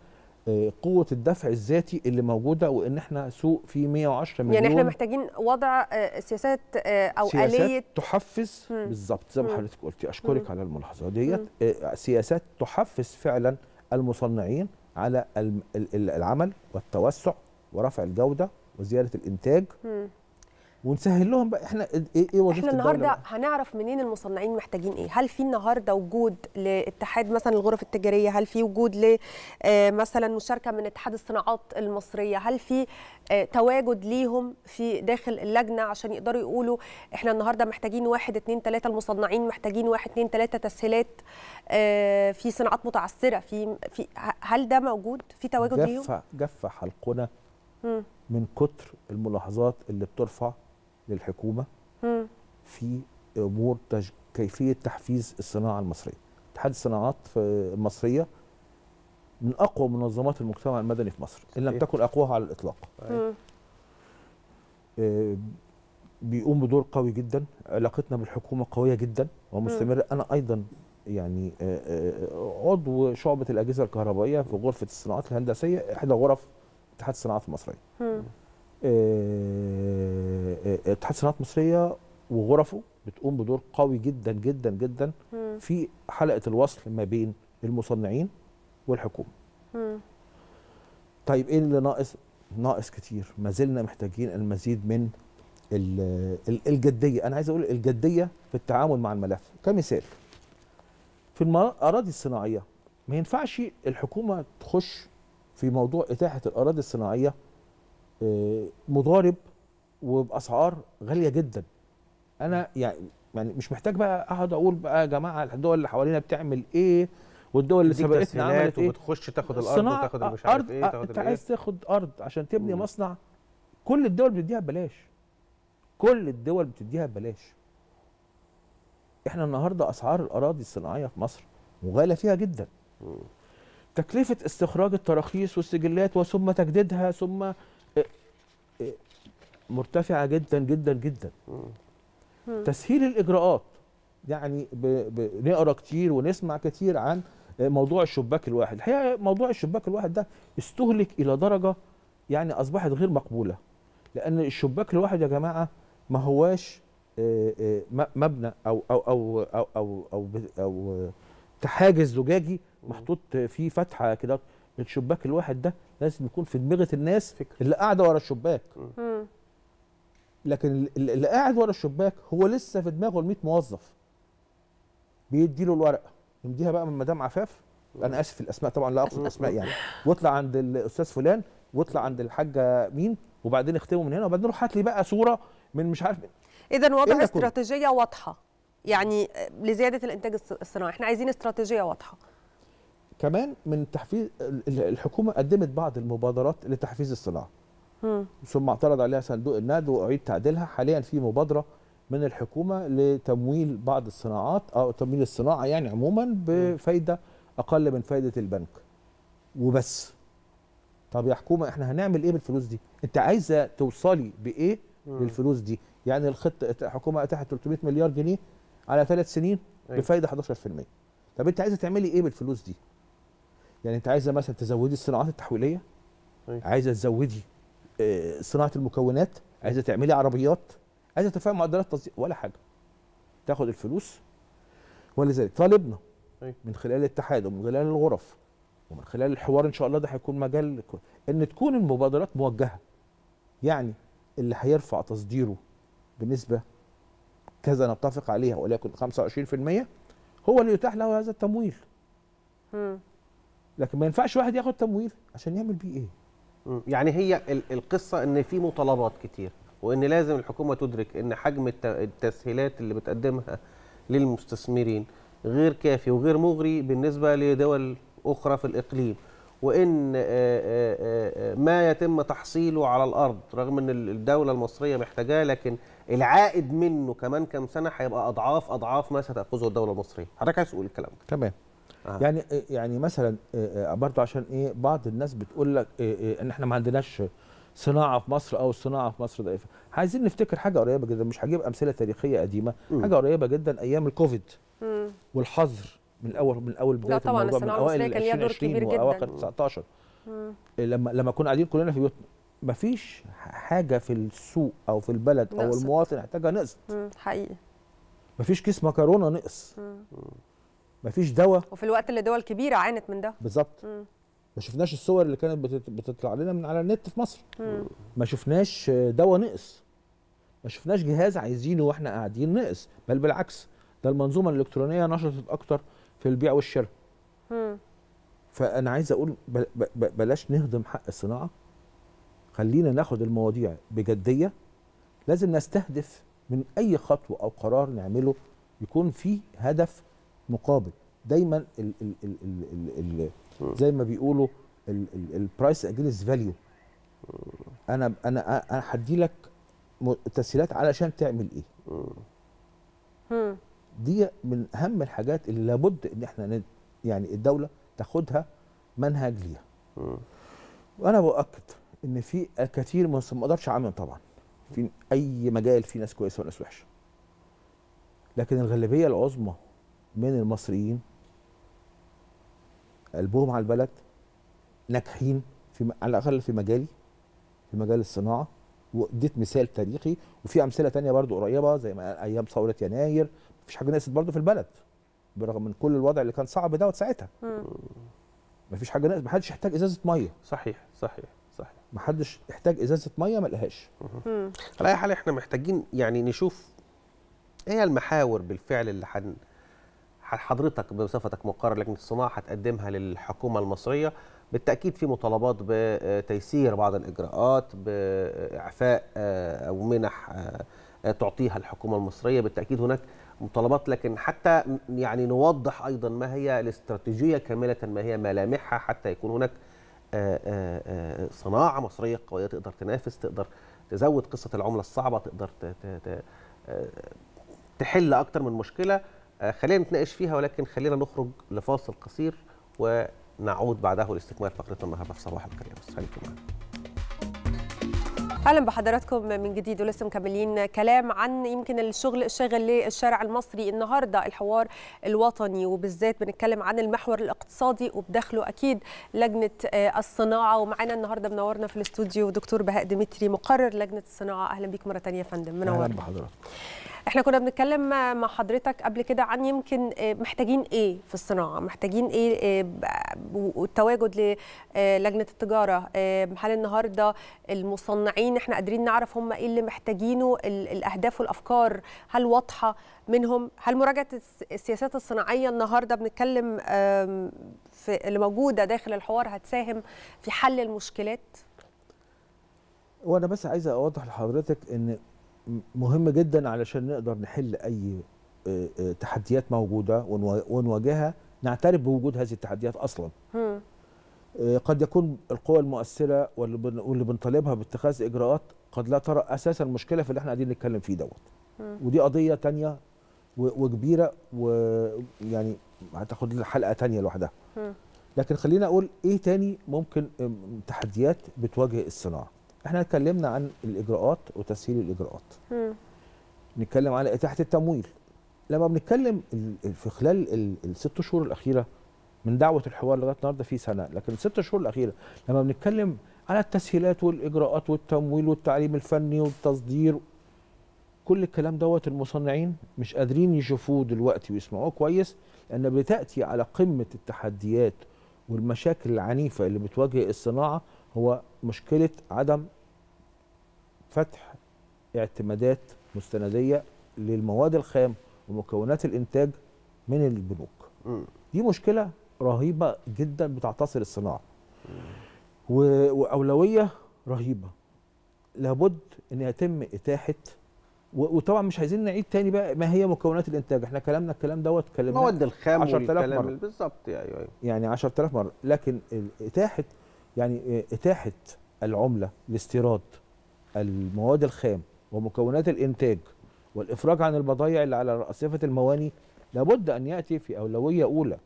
آه، قوة الدفع الذاتي اللي موجودة وإن إحنا سوق فيه 110 مليون يعني إحنا محتاجين وضع آه، سياسات آه، أو سياسات آلية تحفز بالظبط زي ما حضرتك قلتي أشكرك على الملاحظة ديت سياسات تحفز فعلا المصنعين على العمل والتوسع ورفع الجودة وزيادة الإنتاج ونسهل لهم بقى احنا إيه-, ايه وظيفه احنا النهارده هنعرف منين المصنعين محتاجين ايه هل في النهارده وجود لاتحاد مثلا الغرف التجاريه هل في وجود ل آه، مثلا مشاركه من اتحاد الصناعات المصريه هل في آه، تواجد ليهم في داخل اللجنه عشان يقدروا يقولوا احنا النهارده محتاجين واحد اثنين ثلاثه المصنعين محتاجين واحد اثنين ثلاثه تسهيلات آه، في صناعات متعثره في في هل ده موجود في تواجد جفة ليهم جف حلقنا من كتر الملاحظات اللي بترفع للحكومه في امور تج... كيفيه تحفيز الصناعه المصريه اتحاد الصناعات المصريه من اقوى منظمات المجتمع المدني في مصر ان لم تكن اقواها على الاطلاق آه بيقوم بدور قوي جدا علاقتنا بالحكومه قويه جدا ومستمره انا ايضا يعني آه، آه، عضو شعبه الاجهزه الكهربائيه في غرفه الصناعات الهندسيه احدى غرف اتحاد الصناعات المصريه آه، آه، آه، اتحاد صناعات مصريه وغرفه بتقوم بدور قوي جدا جدا جدا م. في حلقه الوصل ما بين المصنعين والحكومه. م. طيب ايه اللي ناقص؟ ناقص كتير ما زلنا محتاجين المزيد من الجديه انا عايز اقول الجديه في التعامل مع الملف كمثال في الاراضي الصناعيه ما ينفعش الحكومه تخش في موضوع اتاحه الاراضي الصناعيه آه، مضارب وباسعار غاليه جدا انا يعني يعني مش محتاج بقى اقعد اقول بقى يا جماعه الدول اللي حوالينا بتعمل ايه والدول اللي سبقتنا عملت ايه وبتخش تاخد الارض وتاخد مش عارف ايه تاخد انت عايز تاخد ارض عشان تبني مم. مصنع كل الدول بتديها ببلاش كل الدول بتديها ببلاش احنا النهارده اسعار الاراضي الصناعيه في مصر مغاله فيها جدا مم. تكلفه استخراج التراخيص والسجلات وثم تجديدها ثم مرتفعه جدا جدا جدا تسهيل الاجراءات يعني بنقرا كتير ونسمع كتير عن موضوع الشباك الواحد الحقيقه موضوع الشباك الواحد ده استهلك الى درجه يعني اصبحت غير مقبوله لان الشباك الواحد يا جماعه ما هواش آه، آه، مبنى او او او او او, أو, أو آه، حاجز زجاجي محطوط فيه فتحه كده الشباك الواحد ده لازم يكون في دماغه الناس فكرة. اللي قاعده ورا الشباك لكن اللي قاعد ورا الشباك هو لسه في دماغه ال 100 موظف بيدي له الورقه يمديها بقى من مدام عفاف انا اسف في الاسماء طبعا لا اقصد اسماء يعني واطلع عند الاستاذ فلان واطلع عند الحاجه مين وبعدين اختموا من هنا وبعدين روح هات لي بقى صوره من مش عارف اذا وضع إيه استراتيجيه واضحه يعني آه، لزياده الانتاج الصناعي احنا عايزين استراتيجيه واضحه كمان من تحفيز الحكومه قدمت بعض المبادرات لتحفيز الصناعه ثم اعترض عليها صندوق النقد واعيد تعديلها حاليا في مبادره من الحكومه لتمويل بعض الصناعات او تمويل الصناعه يعني عموما بفايده اقل من فايده البنك وبس طب يا حكومه احنا هنعمل ايه بالفلوس دي انت عايزه توصلي بايه بالفلوس دي يعني الخطه الحكومه اتاحت 300 مليار جنيه على ثلاث سنين أيوة. بفايده 11% طب انت عايزه تعملي ايه بالفلوس دي يعني انت عايزه مثلا تزودي الصناعات التحويليه أيوة. عايزه تزودي آه، صناعه المكونات عايزه تعملي عربيات عايزه ترفعي معدلات تصدير ولا حاجه تاخد الفلوس ولذلك طالبنا من خلال الاتحاد ومن خلال الغرف ومن خلال الحوار ان شاء الله ده هيكون مجال ان تكون المبادرات موجهه يعني اللي هيرفع تصديره بنسبه كذا نتفق عليها وليكن 25% هو اللي يتاح له هذا التمويل لكن ما ينفعش واحد ياخد تمويل عشان يعمل بيه ايه يعني هي القصه ان في مطالبات كتير وان لازم الحكومه تدرك ان حجم التسهيلات اللي بتقدمها للمستثمرين غير كافي وغير مغري بالنسبه لدول اخرى في الاقليم وان ما يتم تحصيله على الارض رغم ان الدوله المصريه محتاجاه لكن العائد منه كمان كم سنه هيبقى اضعاف اضعاف ما ستاخذه الدوله المصريه حضرتك عايز تقول الكلام ده تمام آه. يعني آه، يعني مثلا آه، برضه عشان ايه بعض الناس بتقول لك ان احنا ما عندناش صناعه في مصر او الصناعه في مصر ضعيفه عايزين نفتكر حاجه قريبه جدا مش هجيب امثله تاريخيه قديمه حاجه قريبه جدا ايام الكوفيد والحظر من اول من اول بدايه الموضوع طبعا من اوائل كان ليها دور كبير جدا 19 لما لما كنا قاعدين كلنا في بيوتنا مفيش حاجه في السوق او في البلد نقصت. او المواطن احتاجها نقصت حقيقي مفيش كيس مكرونه نقص مفيش دواء وفي الوقت اللي دول كبيره عانت من ده بالظبط ما شفناش الصور اللي كانت بتطلع لنا من على النت في مصر مم. ما شفناش دواء نقص ما شفناش جهاز عايزينه واحنا قاعدين نقص بل بالعكس ده المنظومه الالكترونيه نشطت اكتر في البيع والشراء فانا عايز اقول بلاش نهضم حق الصناعه خلينا ناخد المواضيع بجديه لازم نستهدف من اي خطوه او قرار نعمله يكون فيه هدف مقابل دايما الـ الـ الـ الـ الـ الـ زي ما بيقولوا البرايس اجينست فاليو انا انا انا هدي لك تسهيلات علشان تعمل ايه دي من اهم الحاجات اللي لابد ان احنا يعني الدوله تاخدها منهج ليها وانا باكد ان في كثير ما اقدرش اعمم طبعا في اي مجال في ناس كويسه وناس وحشه لكن الغالبيه العظمى من المصريين قلبهم على البلد ناجحين في على الاقل في مجالي في مجال الصناعه واديت مثال تاريخي وفي امثله تانية برضو قريبه زي ما ايام ثوره يناير مفيش حاجه نقصت برضو في البلد برغم من كل الوضع اللي كان صعب دوت ساعتها مفيش حاجه نقصت محدش احتاج ازازه ميه صحيح صحيح صحيح محدش احتاج ازازه ميه ما لقاهاش على اي حال احنا محتاجين يعني نشوف ايه المحاور بالفعل اللي حن حضرتك بصفتك مقرر لجنه الصناعه هتقدمها للحكومه المصريه بالتاكيد في مطالبات بتيسير بعض الاجراءات باعفاء آه، او منح آه، آه، تعطيها الحكومه المصريه بالتاكيد هناك مطالبات لكن حتى يعني نوضح ايضا ما هي الاستراتيجيه كامله ما هي ملامحها حتى يكون هناك صناعه مصريه قويه تقدر تنافس تقدر تزود قصه العمله الصعبه تقدر تحل اكثر من مشكله آه، خلينا نتناقش فيها ولكن خلينا نخرج لفاصل قصير ونعود بعده لاستكمال فقرتنا النهارده في صباح الكريم خليكم معانا اهلا بحضراتكم من جديد ولسه مكملين كلام عن يمكن الشغل الشاغل للشارع المصري النهارده الحوار الوطني وبالذات بنتكلم عن المحور الاقتصادي وبدخله اكيد لجنه آه، الصناعه ومعانا النهارده منورنا في الاستوديو دكتور بهاء ديمتري مقرر لجنه الصناعه اهلا بيك مره ثانيه يا فندم منور اهلا بحضرتك احنا كنا بنتكلم مع حضرتك قبل كده عن يمكن آه، محتاجين ايه في الصناعه محتاجين ايه آه، والتواجد للجنه آه، التجاره هل النهارده المصنعين احنا قادرين نعرف هم ايه اللي محتاجينه الاهداف والافكار هل واضحه منهم هل مراجعه السياسات الصناعيه النهارده بنتكلم في اللي موجوده داخل الحوار هتساهم في حل المشكلات وانا بس عايز اوضح لحضرتك ان مهم جدا علشان نقدر نحل اي آه، آه، تحديات موجوده ونواجهها نعترف بوجود هذه التحديات اصلا آه، قد يكون القوى المؤثره واللي بنطالبها باتخاذ اجراءات قد لا ترى اساسا المشكله في اللي احنا قاعدين نتكلم فيه دوت ودي قضيه تانية وكبيره ويعني هتاخد لنا حلقه تانية لوحدها لكن خلينا اقول ايه تاني ممكن تحديات بتواجه الصناعه احنا اتكلمنا عن الاجراءات وتسهيل الاجراءات م. نتكلم على اتاحه التمويل لما بنتكلم في خلال الست شهور الاخيره من دعوه الحوار لغايه النهارده في سنه لكن الست شهور الاخيره لما بنتكلم على التسهيلات والاجراءات والتمويل والتعليم الفني والتصدير كل الكلام دوت المصنعين مش قادرين يشوفوه دلوقتي ويسمعوه كويس لان بتاتي على قمه التحديات والمشاكل العنيفه اللي بتواجه الصناعه هو مشكله عدم فتح اعتمادات مستنديه للمواد الخام ومكونات الانتاج من البنوك دي مشكله رهيبه جدا بتعتصر الصناعه واولويه رهيبه لابد ان يتم اتاحه وطبعا مش عايزين نعيد تاني بقى ما هي مكونات الانتاج احنا كلامنا الكلام دوت كلامنا مواد الخام 10000 مره بالظبط ايوه ايوه يعني 10000 مره لكن اتاحه يعني إتاحة العملة لاستيراد المواد الخام ومكونات الإنتاج والإفراج عن البضائع اللي على رأسفة المواني لابد أن يأتي في أولوية أولى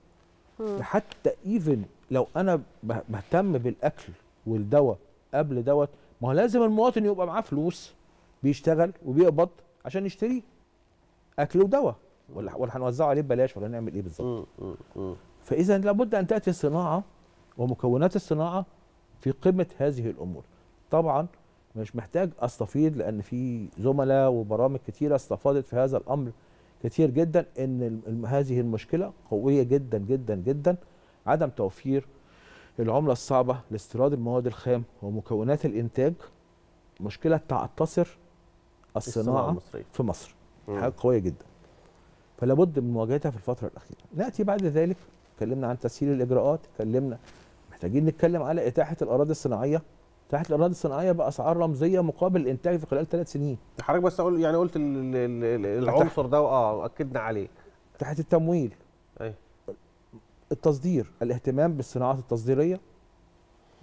حتى إيفن لو أنا بهتم بالأكل والدواء قبل دوت ما هو لازم المواطن يبقى معاه فلوس بيشتغل وبيقبض عشان يشتري أكل ودواء ولا هنوزعه عليه ببلاش ولا نعمل إيه بالظبط فإذا لابد أن تأتي الصناعة ومكونات الصناعة في قمه هذه الامور طبعا مش محتاج استفيض لان في زملاء وبرامج كثيره استفاضت في هذا الامر كثير جدا ان هذه المشكله قويه جدا جدا جدا عدم توفير العمله الصعبه لاستيراد المواد الخام ومكونات الانتاج مشكله تعتصر الصناعه في مصر حاجه قويه جدا فلابد من مواجهتها في الفتره الاخيره ناتي بعد ذلك تكلمنا عن تسهيل الاجراءات تكلمنا محتاجين نتكلم على اتاحه الاراضي الصناعيه تحت الاراضي الصناعيه باسعار رمزيه مقابل الانتاج في خلال ثلاث سنين. حضرتك بس اقول يعني قلت العنصر ده اه اكدنا عليه. تحت التمويل. ايوه. التصدير، الاهتمام بالصناعات التصديريه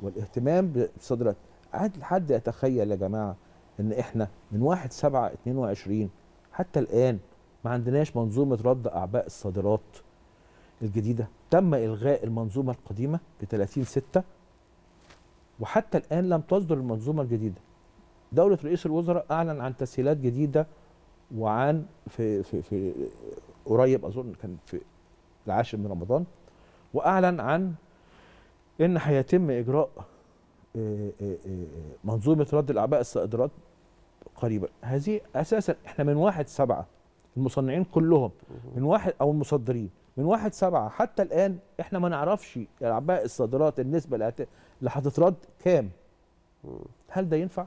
والاهتمام بالصادرات. عاد حد يتخيل يا جماعه ان احنا من 1 7 22 حتى الان ما عندناش منظومه رد اعباء الصادرات الجديدة تم إلغاء المنظومة القديمة ب 30 6 وحتى الآن لم تصدر المنظومة الجديدة دولة رئيس الوزراء أعلن عن تسهيلات جديدة وعن في, في, في قريب أظن كان في العاشر من رمضان وأعلن عن إن هيتم إجراء آه، آه، آه، منظومة رد الأعباء الصادرات قريبا هذه أساسا إحنا من واحد سبعة المصنعين كلهم من واحد أو المصدرين من 1 7 حتى الان احنا ما نعرفش أعباء الصادرات النسبه اللي هتترد كام هل ده ينفع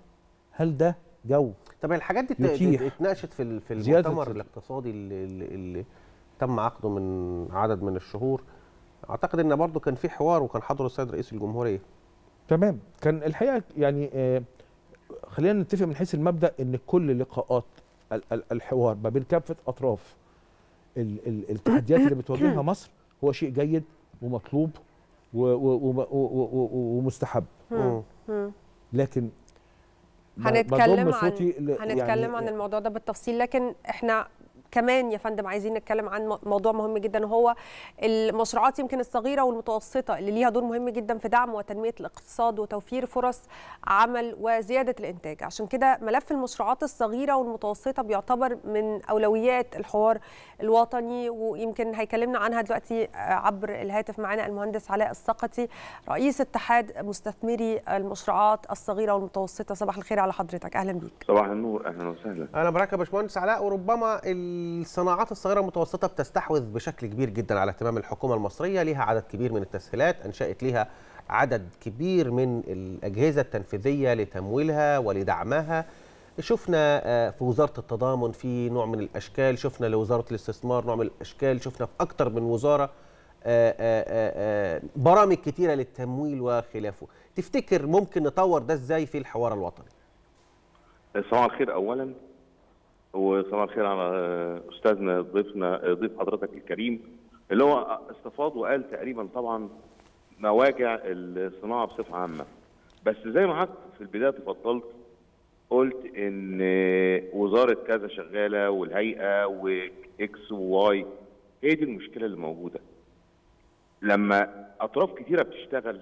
هل ده جو طب الحاجات دي اتناقشت في في المؤتمر الاقتصادي اللي, اللي تم عقده من عدد من الشهور اعتقد ان برضه كان في حوار وكان حضره السيد رئيس الجمهوريه تمام كان الحقيقه يعني آه، خلينا نتفق من حيث المبدا ان كل لقاءات الحوار ما بين كافه اطراف التحديات اللي بتواجهها <coughs> مصر هو شيء جيد ومطلوب ومستحب لكن هنتكلم عن هنتكلم يعني عن الموضوع ده بالتفصيل لكن احنا كمان يا فندم عايزين نتكلم عن موضوع مهم جدا وهو المشروعات يمكن الصغيره والمتوسطه اللي ليها دور مهم جدا في دعم وتنميه الاقتصاد وتوفير فرص عمل وزياده الانتاج عشان كده ملف المشروعات الصغيره والمتوسطه بيعتبر من اولويات الحوار الوطني ويمكن هيكلمنا عنها دلوقتي آه، عبر الهاتف معانا المهندس علاء السقطي رئيس اتحاد مستثمري المشروعات الصغيره والمتوسطه صباح الخير على حضرتك اهلا بيك صباح النور اهلا وسهلا انا براك يا باشمهندس علاء وربما ال الصناعات الصغيره المتوسطه بتستحوذ بشكل كبير جدا على اهتمام الحكومه المصريه ليها عدد كبير من التسهيلات انشات ليها عدد كبير من الاجهزه التنفيذيه لتمويلها ولدعمها شفنا آه، في وزاره التضامن في نوع من الاشكال شفنا لوزاره الاستثمار نوع من الاشكال شفنا في اكثر من وزاره آه، آه، برامج كثيره للتمويل وخلافه تفتكر ممكن نطور ده ازاي في الحوار الوطني صباح الخير اولا وصباح الخير على آه، استاذنا ضيفنا آه، ضيف حضرتك الكريم اللي هو استفاض وقال تقريبا طبعا مواجع الصناعه بصفه عامه بس زي ما حضرتك في البدايه تفضلت قلت ان آه، وزاره كذا شغاله والهيئه واكس وواي هي دي المشكله اللي موجوده لما اطراف كثيره بتشتغل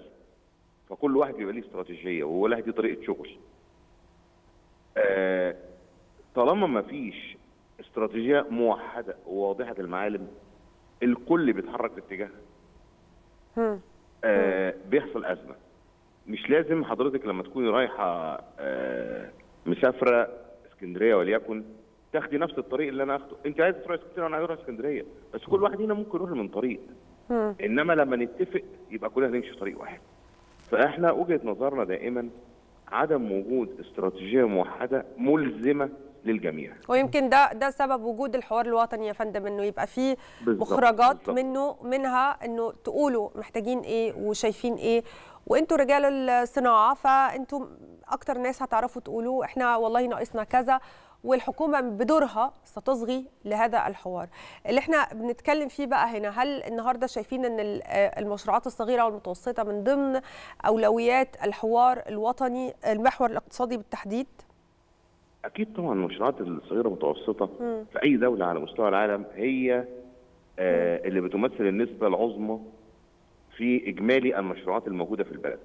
فكل واحد بيبقى ليه استراتيجيه وهو دي طريقه شغل آه طالما ما فيش استراتيجيه موحده وواضحه المعالم الكل بيتحرك في اتجاهها آه بيحصل ازمه مش لازم حضرتك لما تكوني رايحه آه مسافره اسكندريه وليكن تاخدي نفس الطريق اللي انا اخده انت عايز تروح اسكندريه وانا عايز اروح اسكندريه بس كل واحد هنا ممكن يروح من طريق م. انما لما نتفق يبقى كلنا هنمشي في طريق واحد فاحنا وجهه نظرنا دائما عدم وجود استراتيجيه موحده ملزمه للجميع ويمكن ده ده سبب وجود الحوار الوطني يا فندم انه يبقى فيه بالزبط مخرجات بالزبط. منه منها انه تقولوا محتاجين ايه وشايفين ايه وانتوا رجال الصناعه فانتوا اكتر ناس هتعرفوا تقولوا احنا والله ناقصنا كذا والحكومه بدورها ستصغي لهذا الحوار اللي احنا بنتكلم فيه بقى هنا هل النهارده شايفين ان المشروعات الصغيره والمتوسطه من ضمن اولويات الحوار الوطني المحور الاقتصادي بالتحديد اكيد طبعا المشروعات الصغيره المتوسطه في اي دوله على مستوى العالم هي آه اللي بتمثل النسبه العظمى في اجمالي المشروعات الموجوده في البلد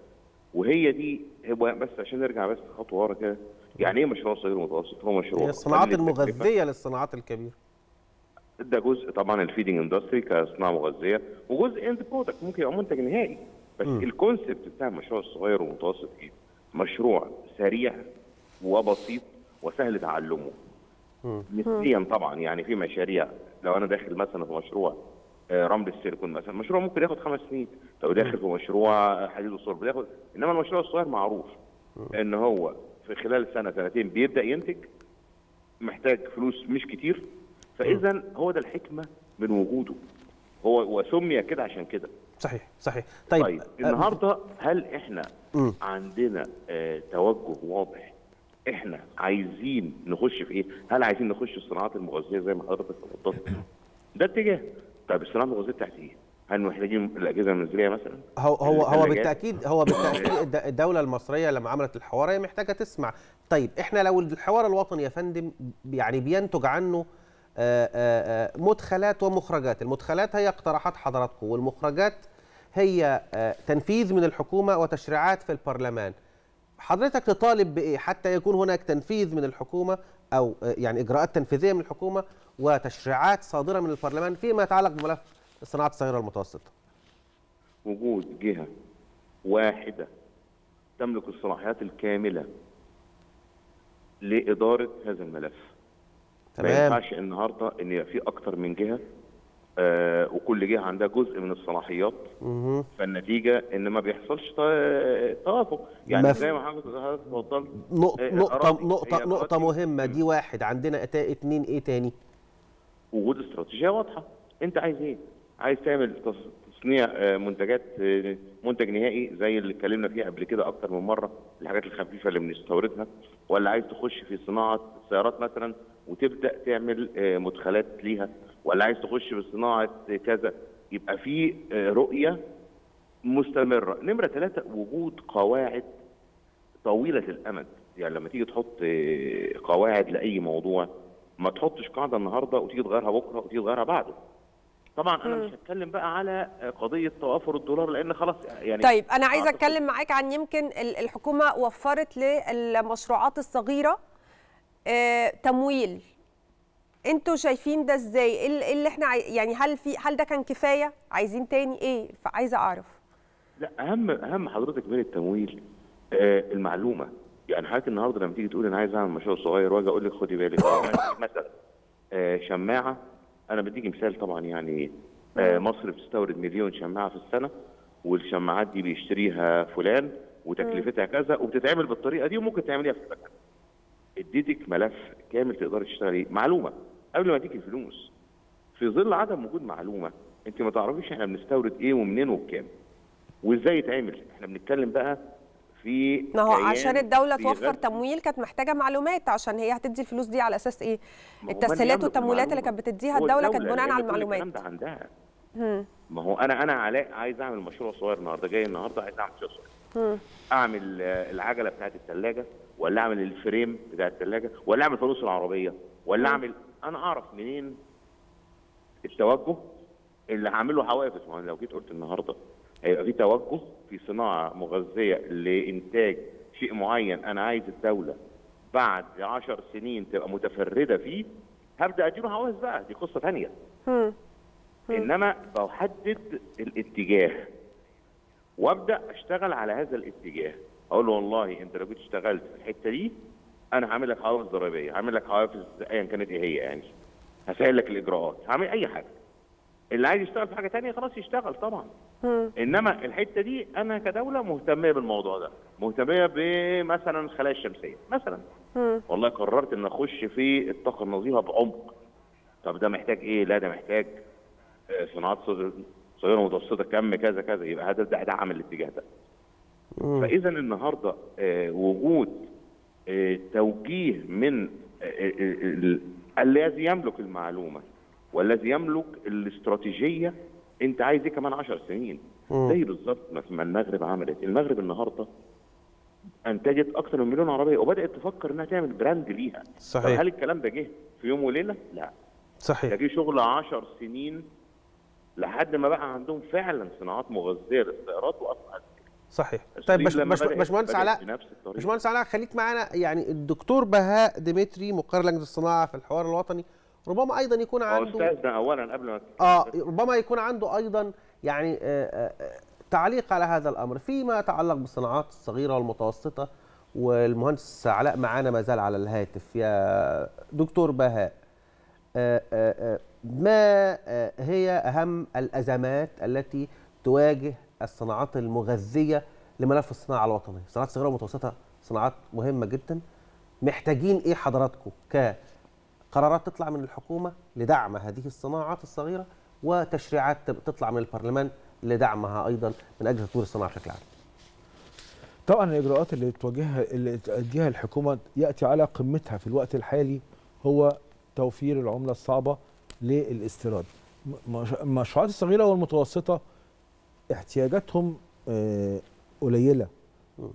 وهي دي هو بس عشان نرجع بس خطوه ورا كده يعني ايه مشروع صغير ومتوسط هو مشروع هي الصناعات المغذيه للصناعات الكبيره ده جزء طبعا الفيدنج اندستري كصناعه مغذيه وجزء اند برودكت ممكن يبقى منتج نهائي بس الكونسبت بتاع المشروع الصغير والمتوسط ايه؟ مشروع سريع وبسيط وسهل تعلمه نسبيا طبعا يعني في مشاريع لو انا داخل مثلا في مشروع آه، رمل السيليكون مثلا مشروع ممكن ياخد خمس سنين لو داخل في مشروع آه، حديد وصلب بياخد انما المشروع الصغير معروف ان هو في خلال سنه سنتين بيبدا ينتج محتاج فلوس مش كتير فاذا هو ده الحكمه من وجوده هو وسمي كده عشان كده صحيح صحيح طيب, طيب. آه، النهارده هل احنا عندنا توجه واضح احنا عايزين نخش في ايه؟ هل عايزين نخش الصناعات المغذيه زي ما حضرتك تفضلت؟ <coughs> ده اتجاه. طب الصناعه المغذيه بتاعت ايه؟ هل محتاجين الاجهزه المنزليه مثلا؟ هو هو هو بالتاكيد هو <coughs> بالتاكيد الدوله المصريه لما عملت الحوار هي محتاجه تسمع، طيب احنا لو الحوار الوطني يا فندم يعني بينتج عنه آه، آه، آه، مدخلات ومخرجات، المدخلات هي اقتراحات حضراتكم والمخرجات هي تنفيذ من الحكومه وتشريعات في البرلمان. حضرتك تطالب بايه حتى يكون هناك تنفيذ من الحكومه او آه، يعني اجراءات تنفيذيه من الحكومه وتشريعات صادره من البرلمان فيما يتعلق بملف الصناعه الصغيره المتوسطه وجود جهه واحده تملك الصلاحيات الكامله لاداره هذا الملف تمام ما ينفعش النهارده ان يبقى في اكتر من جهه آه، وكل جهه عندها جزء من الصلاحيات فالنتيجه ان ما بيحصلش توافق يعني مف... زي ما حضرتك اتفضلت نقطه نقطه نقطه, نقطة مهمه دي واحد عندنا اتاء اتنين ايه تاني؟ وجود استراتيجيه واضحه انت عايز ايه؟ عايز تعمل تصنيع آه، منتجات آه، منتج نهائي زي اللي اتكلمنا فيه قبل كده اكتر من مره الحاجات الخفيفه اللي بنستوردها ولا عايز تخش في صناعه سيارات مثلا وتبدا تعمل آه، مدخلات ليها ولا عايز تخش بصناعه كذا يبقى في آه، رؤيه مستمره نمره ثلاثة وجود قواعد طويله الامد يعني لما تيجي تحط آه، قواعد لاي موضوع ما تحطش قاعده النهارده وتيجي تغيرها بكره وتيجي تغيرها بعده طبعا انا مم. مش هتكلم بقى على قضيه توافر الدولار لان خلاص يعني طيب انا عايز اتكلم معاك عن يمكن الحكومه وفرت للمشروعات الصغيره آه، تمويل انتوا شايفين ده ازاي ايه, إيه اللي احنا يعني هل في هل ده كان كفايه عايزين تاني ايه فعايزه اعرف لا اهم اهم حضرتك من التمويل آه المعلومه يعني حضرتك النهارده لما تيجي تقول انا عايز اعمل مشروع صغير واجي اقول لك خدي بالك <laughs> مثلا آه شماعه انا بديكي مثال طبعا يعني آه نعم. مصر بتستورد مليون شماعه في السنه والشماعات دي بيشتريها فلان وتكلفتها كذا وبتتعمل بالطريقه دي وممكن تعمليها في المكان اديتك ملف كامل تقدر تشتغلي معلومه قبل ما اديك الفلوس في ظل عدم وجود معلومه انت ما تعرفيش احنا بنستورد ايه ومنين وبكام وازاي يتعمل احنا بنتكلم بقى في ما هو عشان الدوله توفر تمويل كانت محتاجه معلومات عشان هي هتدي الفلوس دي على اساس ايه التسهيلات والتمويلات اللي كانت بتديها الدوله كانت بناء على المعلومات ده عندها ما هو انا انا علاء عايز اعمل مشروع صغير النهارده جاي النهارده عايز اعمل مشروع صغير اعمل آه، العجله بتاعه الثلاجه ولا اعمل الفريم بتاع الثلاجه ولا اعمل فانوس العربيه ولا اعمل انا اعرف منين التوجه اللي هعمله حوافز ما لو جيت قلت النهارده هيبقى في توجه في صناعه مغذيه لانتاج شيء معين انا عايز الدوله بعد 10 سنين تبقى متفرده فيه هبدا اديله حوافز بقى دي قصه ثانيه انما بحدد الاتجاه وابدا اشتغل على هذا الاتجاه اقول له والله انت لو جيت اشتغلت في الحته دي انا هعمل لك حوافز ضريبيه هعمل لك حوافز ايا كانت ايه هي يعني هسهل لك الاجراءات هعمل اي حاجه اللي عايز يشتغل في حاجه ثانيه خلاص يشتغل طبعا انما الحته دي انا كدوله مهتمه بالموضوع ده مهتمه بمثلا الخلايا الشمسيه مثلا والله قررت ان اخش في الطاقه النظيفه بعمق طب ده محتاج ايه لا ده محتاج آه، صناعات صغيره ومتوسطه كم كذا كذا يبقى هتبدا دعم الاتجاه ده فاذا النهارده آه، وجود آه، توجيه من آه، الذي يملك المعلومه والذي يملك الاستراتيجيه انت عايز ايه كمان 10 سنين زي بالظبط ما المغرب عملت المغرب النهارده انتجت اكثر من مليون عربيه وبدات تفكر انها تعمل براند ليها صحيح هل الكلام ده جه في يوم وليله لا صحيح ده جه شغل 10 سنين لحد ما بقى عندهم فعلا صناعات مغذيه للسيارات واصبحت صحيح طيب باشمهندس علاء باشمهندس علاء خليك معانا يعني الدكتور بهاء ديمتري مقر لجنه الصناعه في الحوار الوطني ربما ايضا يكون أه، عنده استاذنا اولا قبل ما اه ربما يكون عنده ايضا يعني آه، آه، تعليق على هذا الامر فيما يتعلق بالصناعات الصغيره والمتوسطه والمهندس علاء معانا ما زال على الهاتف يا دكتور بهاء ما هي اهم الازمات التي تواجه الصناعات المغذيه لملف الصناعه الوطنيه، صناعات صغيره ومتوسطه صناعات مهمه جدا محتاجين ايه حضراتكم كقرارات تطلع من الحكومه لدعم هذه الصناعات الصغيره وتشريعات تطلع من البرلمان لدعمها ايضا من اجل تطوير الصناعه بشكل عام. طبعا الاجراءات اللي بتواجهها اللي تؤديها الحكومه ياتي على قمتها في الوقت الحالي هو توفير العمله الصعبه للاستيراد. المشروعات الصغيره والمتوسطه احتياجاتهم آه، قليله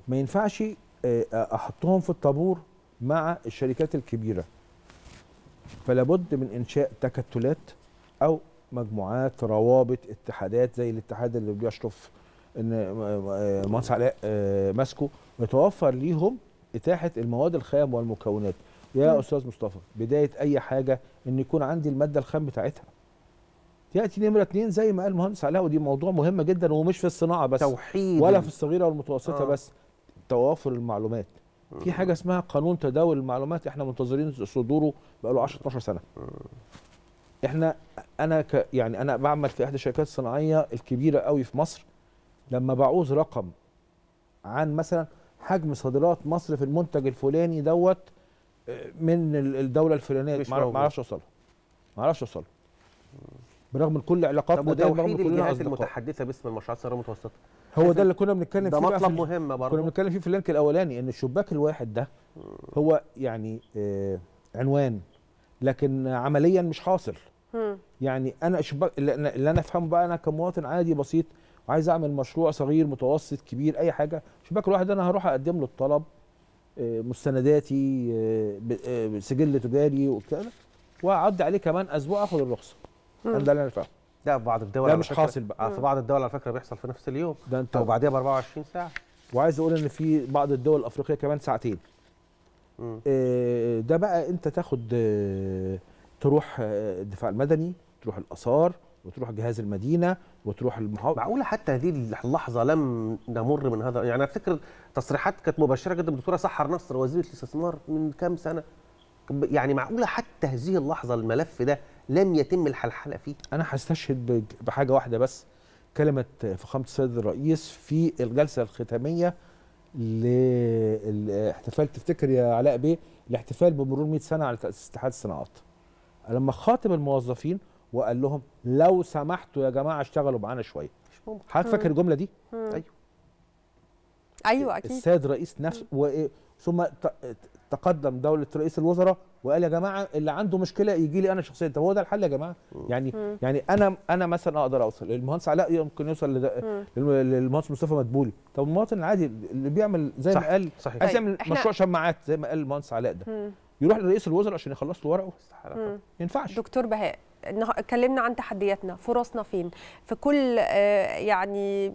ما ينفعش آه، احطهم في الطابور مع الشركات الكبيره فلابد من انشاء تكتلات او مجموعات روابط اتحادات زي الاتحاد اللي بيشرف ان آه، مهندس علاء ماسكه متوفر ليهم اتاحه المواد الخام والمكونات يا استاذ مصطفى بدايه اي حاجه ان يكون عندي الماده الخام بتاعتها تاتي نمره اثنين زي ما قال المهندس علاء ودي موضوع مهم جدا ومش في الصناعه بس توحيد ولا في الصغيره والمتوسطه آه. بس توافر المعلومات آه. في حاجه اسمها قانون تداول المعلومات احنا منتظرين صدوره بقاله 10 12 سنه آه. احنا انا ك يعني انا بعمل في احدى الشركات الصناعيه الكبيره قوي في مصر لما بعوز رقم عن مثلا حجم صادرات مصر في المنتج الفلاني دوت آه، من الدوله الفلانيه ما اعرفش اوصلها ما اعرفش اوصلها برغم كل علاقات ده برغم من كل الجهات المتحدثه باسم المشروعات الصغيره والمتوسطه هو ده اللي كنا بنتكلم فيه ده مطلب مهم برضه كنا بنتكلم فيه في اللينك الاولاني ان الشباك الواحد ده هو يعني آه عنوان لكن عمليا مش حاصل يعني انا الشباك اللي انا افهمه بقى انا كمواطن عادي بسيط وعايز اعمل مشروع صغير متوسط كبير اي حاجه الشباك الواحد ده انا هروح اقدم له الطلب آه، مستنداتي آه، آه، سجل تجاري وبتاع واعدي عليه كمان اسبوع اخد الرخصه ده اللي انا فاهمه ده في بعض الدول ده مش حاصل بقى آه، في بعض الدول على فكره بيحصل في نفس اليوم ده انت وبعديها ب 24 ساعه وعايز اقول ان في بعض الدول الافريقيه كمان ساعتين آه، ده بقى انت تاخد آه، تروح الدفاع المدني تروح الاثار وتروح جهاز المدينه وتروح المحافظه معقوله حتى هذه اللحظه لم نمر من هذا يعني افتكر تصريحات كانت مبشره جدا الدكتوره سحر نصر وزير الاستثمار من كام سنه يعني معقوله حتى هذه اللحظه الملف ده لن يتم الحلحله فيه انا هستشهد بحاجه واحده بس كلمه فخامه السيد الرئيس في الجلسه الختاميه للاحتفال تفتكر يا علاء بيه الاحتفال بمرور 100 سنه على تاسيس اتحاد الصناعات لما خاطب الموظفين وقال لهم لو سمحتوا يا جماعه اشتغلوا معانا شويه حضرتك فاكر الجمله دي ايوه ايوه اكيد السيد رئيس نفسه ثم تقدم دوله رئيس الوزراء وقال يا جماعه اللي عنده مشكله يجي لي انا شخصيا طب هو ده الحل يا جماعه يعني م. يعني انا انا مثلا اقدر اوصل المهندس علاء يمكن يوصل للمهندس مصطفى مدبولي طب المواطن العادي اللي بيعمل زي صح. ما قال صحيح. عايز طيب، يعمل مشروع شماعات زي ما قال المهندس علاء ده م. يروح لرئيس الوزراء عشان يخلص له ورقه ما ينفعش دكتور بهاء اتكلمنا عن تحدياتنا فرصنا فين في كل آه، يعني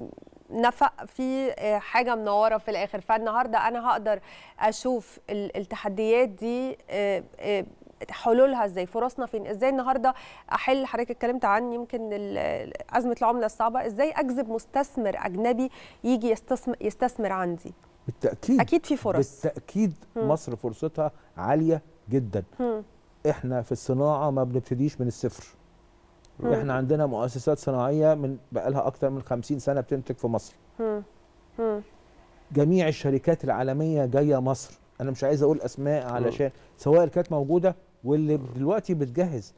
نفق في آه، حاجه منوره في الاخر فالنهارده انا هقدر اشوف التحديات دي آه، آه، حلولها ازاي فرصنا فين ازاي النهارده احل حضرتك اتكلمت عن يمكن ازمه العمله الصعبه ازاي اجذب مستثمر اجنبي يجي يستثمر, يستثمر عندي بالتاكيد اكيد في فرص بالتاكيد هم. مصر فرصتها عاليه جدا هم. احنا في الصناعه ما بنبتديش من الصفر مم. احنا عندنا مؤسسات صناعيه من بقى لها اكثر من 50 سنه بتنتج في مصر مم. مم. جميع الشركات العالميه جايه مصر انا مش عايز اقول اسماء علشان سواء كانت موجوده واللي دلوقتي بتجهز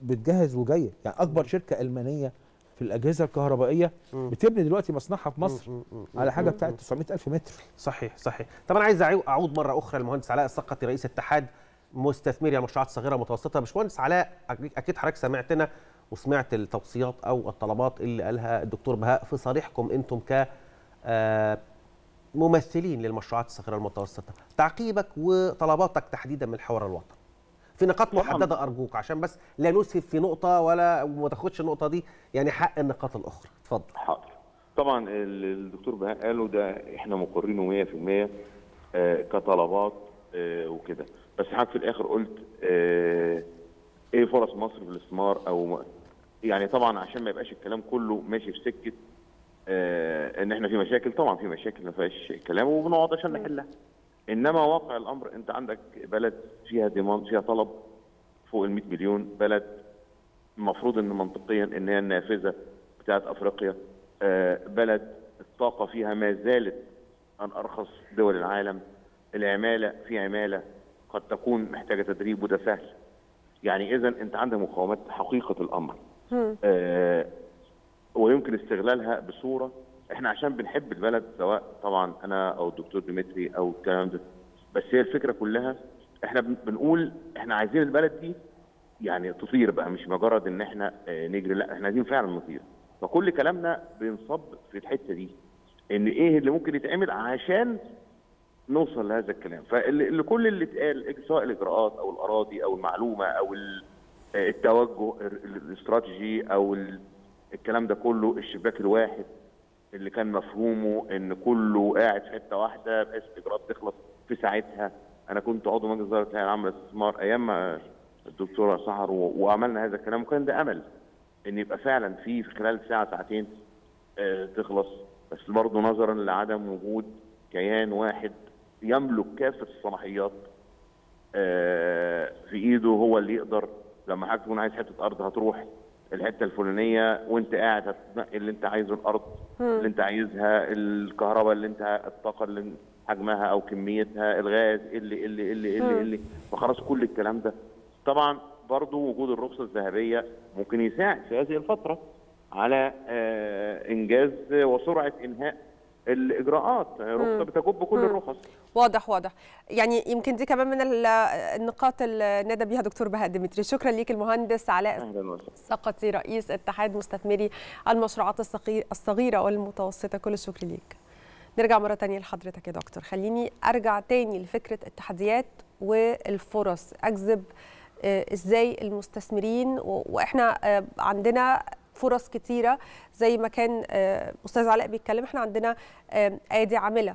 بتجهز وجايه يعني اكبر شركه المانيه في الاجهزه الكهربائيه بتبني دلوقتي مصنعها في مصر على حاجه بتاعه 900000 متر صحيح صحيح طب انا عايز اعود مره اخرى للمهندس علاء السقطي رئيس اتحاد مستثمري يعني المشروعات الصغيره والمتوسطه باشمهندس علاء اكيد حضرتك سمعتنا وسمعت التوصيات او الطلبات اللي قالها الدكتور بهاء في صريحكم انتم ك آه، ممثلين للمشروعات الصغيره المتوسطه تعقيبك وطلباتك تحديدا من الحوار الوطني في نقاط محدده ارجوك عشان بس لا نسهب في نقطه ولا ما تاخدش النقطه دي يعني حق النقاط الاخرى اتفضل حاضر طبعا الدكتور بهاء قاله ده احنا مقرينه 100% آه، كطلبات آه، وكده بس حضرتك في الاخر قلت ايه فرص مصر في الاستثمار او يعني طبعا عشان ما يبقاش الكلام كله ماشي في سكه آه ان احنا في مشاكل طبعا في مشاكل ما فيهاش كلام وبنقعد عشان نحلها انما واقع الامر انت عندك بلد فيها ديماند فيها طلب فوق ال 100 مليون بلد المفروض ان منطقيا ان هي النافذه بتاعت افريقيا آه بلد الطاقه فيها ما زالت عن ارخص دول العالم العماله في عماله قد تكون محتاجه تدريب وده سهل يعني اذا انت عندك مقاومات حقيقه الامر آه ويمكن استغلالها بصوره احنا عشان بنحب البلد سواء طبعا انا او الدكتور ديمتري او الكلام ده بس هي الفكره كلها احنا بنقول احنا عايزين البلد دي يعني تطير بقى مش مجرد ان احنا آه، نجري لا احنا عايزين فعلا نطير فكل كلامنا بينصب في الحته دي ان ايه اللي ممكن يتعمل عشان نوصل لهذا الكلام فكل اللي اتقال سواء الاجراءات او الاراضي او المعلومه او التوجه الاستراتيجي او الكلام ده كله الشباك الواحد اللي كان مفهومه ان كله قاعد في حته واحده بحيث الاجراءات تخلص في ساعتها انا كنت عضو مجلس اداره الهيئه العامه للاستثمار ايام الدكتوره سحر وعملنا هذا الكلام وكان ده امل ان يبقى فعلا في في خلال ساعه ساعتين آه، تخلص بس برضه نظرا لعدم وجود كيان واحد يملك كافه الصلاحيات آه، في ايده هو اللي يقدر لما حضرتك تكون عايز حته ارض هتروح الحته الفلانيه وانت قاعد هتنقي اللي انت عايزه الارض اللي انت عايزها الكهرباء اللي انت الطاقه اللي حجمها او كميتها الغاز اللي اللي اللي اللي, اللي. فخلاص كل الكلام ده طبعا برضو وجود الرخصه الذهبيه ممكن يساعد في هذه الفتره على آه، انجاز وسرعه انهاء الاجراءات الرخصه يعني بتجب كل الرخص واضح واضح يعني يمكن دي كمان من النقاط اللي نادى بيها دكتور بهاء ديمتري شكرا ليك المهندس علاء سقطي رئيس اتحاد مستثمري المشروعات الصغيره والمتوسطه كل الشكر ليك نرجع مره ثانيه لحضرتك يا دكتور خليني ارجع ثاني لفكره التحديات والفرص اجذب آه، ازاي المستثمرين واحنا آه، عندنا فرص كتيره زي ما كان آه، استاذ علاء بيتكلم احنا عندنا ايادي آه، عامله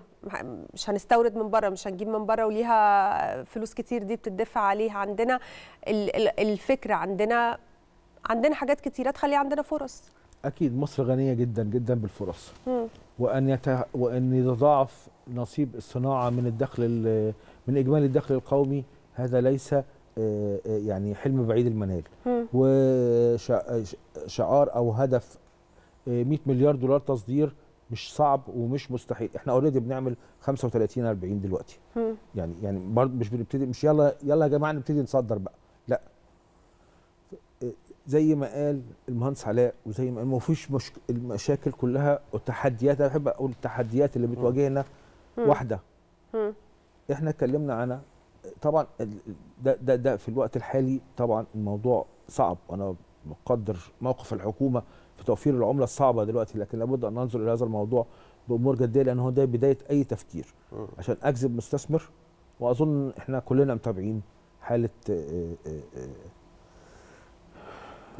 مش هنستورد من بره مش هنجيب من بره وليها فلوس كتير دي بتدفع عليها عندنا الفكره عندنا عندنا حاجات كتيره تخلي عندنا فرص اكيد مصر غنيه جدا جدا بالفرص وان يت... وان يتضاعف نصيب الصناعه من الدخل ال... من اجمالي الدخل القومي هذا ليس يعني حلم بعيد المنال وشعار او هدف 100 آه، مليار دولار تصدير مش صعب ومش مستحيل احنا اوريدي بنعمل 35 40 دلوقتي يعني يعني برضه مش بنبتدي مش يلا يلا يا جماعه نبتدي نصدر بقى لا آه، زي ما قال المهندس علاء وزي ما قال ما فيش مش... المشاكل كلها والتحديات انا بحب اقول التحديات اللي بتواجهنا واحده احنا اتكلمنا عن طبعا ده ده ده في الوقت الحالي طبعا الموضوع صعب انا مقدر موقف الحكومه في توفير العمله الصعبه دلوقتي لكن لابد ان ننظر الى هذا الموضوع بامور جديه لان هو ده بدايه اي تفكير عشان اجذب مستثمر واظن احنا كلنا متابعين حاله آه، آه،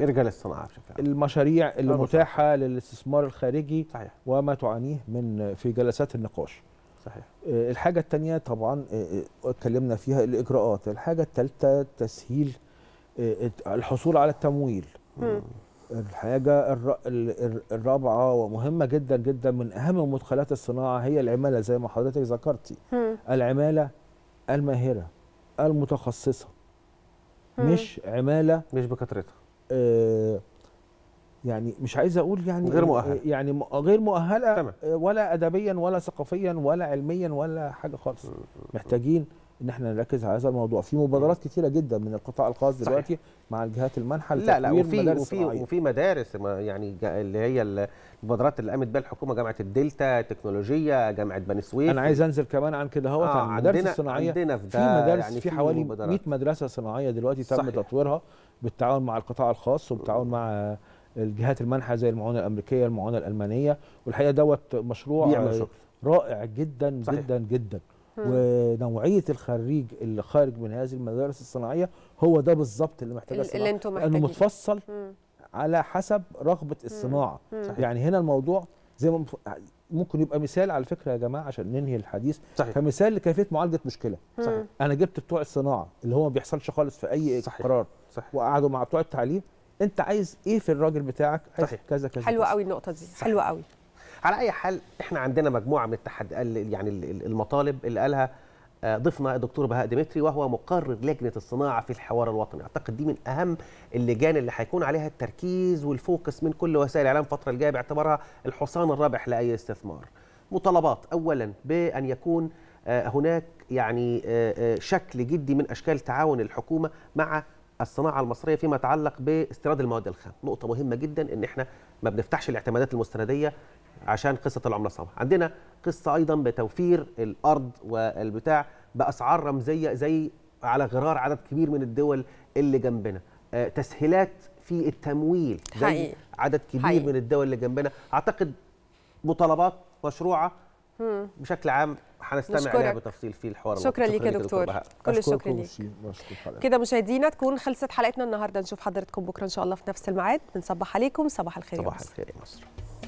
آه، رجال الصناعه بشكل عام المشاريع المتاحه للاستثمار الخارجي صحيح. وما تعانيه من في جلسات النقاش صحيح آه، الحاجه التانية طبعا آه، آه، اتكلمنا فيها الاجراءات الحاجه التالتة تسهيل الحصول على التمويل م. الحاجه الرابعه ومهمه جدا جدا من اهم مدخلات الصناعه هي العماله زي ما حضرتك ذكرتي العماله الماهره المتخصصه م. مش عماله مش بكترتها آه يعني مش عايز اقول يعني غير مؤهله يعني غير مؤهله تمام. آه، ولا ادبيا ولا ثقافيا ولا علميا ولا حاجه خالص محتاجين ان احنا نركز على هذا الموضوع في مبادرات كثيره جدا من القطاع الخاص دلوقتي مع الجهات المنحه لا لا وفي وفي وفي مدارس يعني اللي هي المبادرات اللي قامت بها الحكومه جامعه الدلتا تكنولوجيه جامعه بني سويف انا عايز انزل كمان عن كده اهوت آه المدارس الصناعيه عندنا في, في مدارس يعني في حوالي 100 مدرسه صناعيه دلوقتي تم تطويرها بالتعاون مع القطاع الخاص وبالتعاون مع الجهات المانحه زي المعونه الامريكيه المعونه الالمانيه والحقيقه دوت مشروع رائع جدا صحيح. جدا جدا ونوعيه الخريج اللي خارج من هذه المدارس الصناعيه هو ده بالظبط اللي محتاجه الصناعه اللي انتم محتاجين لانه متفصل م. على حسب رغبه الصناعه م. م. يعني هنا الموضوع زي ما ممكن يبقى مثال على فكره يا جماعه عشان ننهي الحديث صحيح. كمثال لكيفيه معالجه مشكله صحيح. انا جبت بتوع الصناعه اللي هو ما بيحصلش خالص في اي صحيح. قرار صحيح. وقعدوا مع بتوع التعليم انت عايز ايه في الراجل بتاعك عايز صحيح. كذا كذا حلوه قوي النقطه دي حلوه قوي على اي حال احنا عندنا مجموعه من التحد يعني المطالب اللي قالها آه، ضفنا الدكتور بهاء ديمتري وهو مقرر لجنه الصناعه في الحوار الوطني اعتقد دي من اهم اللجان اللي هيكون عليها التركيز والفوكس من كل وسائل الاعلام الفتره الجايه باعتبارها الحصان الرابح لاي استثمار مطالبات اولا بان يكون آه، هناك يعني آه، شكل جدي من اشكال تعاون الحكومه مع الصناعه المصريه فيما يتعلق باستيراد المواد الخام نقطه مهمه جدا ان احنا ما بنفتحش الاعتمادات المستنديه عشان قصه العمله الصعبه عندنا قصه ايضا بتوفير الارض والبتاع باسعار رمزيه زي على غرار عدد كبير من الدول اللي جنبنا آه، تسهيلات في التمويل زي حقيقي. عدد كبير حقيقي. من الدول اللي جنبنا اعتقد مطالبات مشروعه بشكل عام هنستمع لها بالتفصيل في الحوار شكرا لك يا دكتور, كل الشكر لك كده مشاهدينا تكون خلصت حلقتنا النهارده نشوف حضرتكم بكره ان شاء الله في نفس الميعاد بنصبح عليكم صباح الخير صباح الخير يا مصر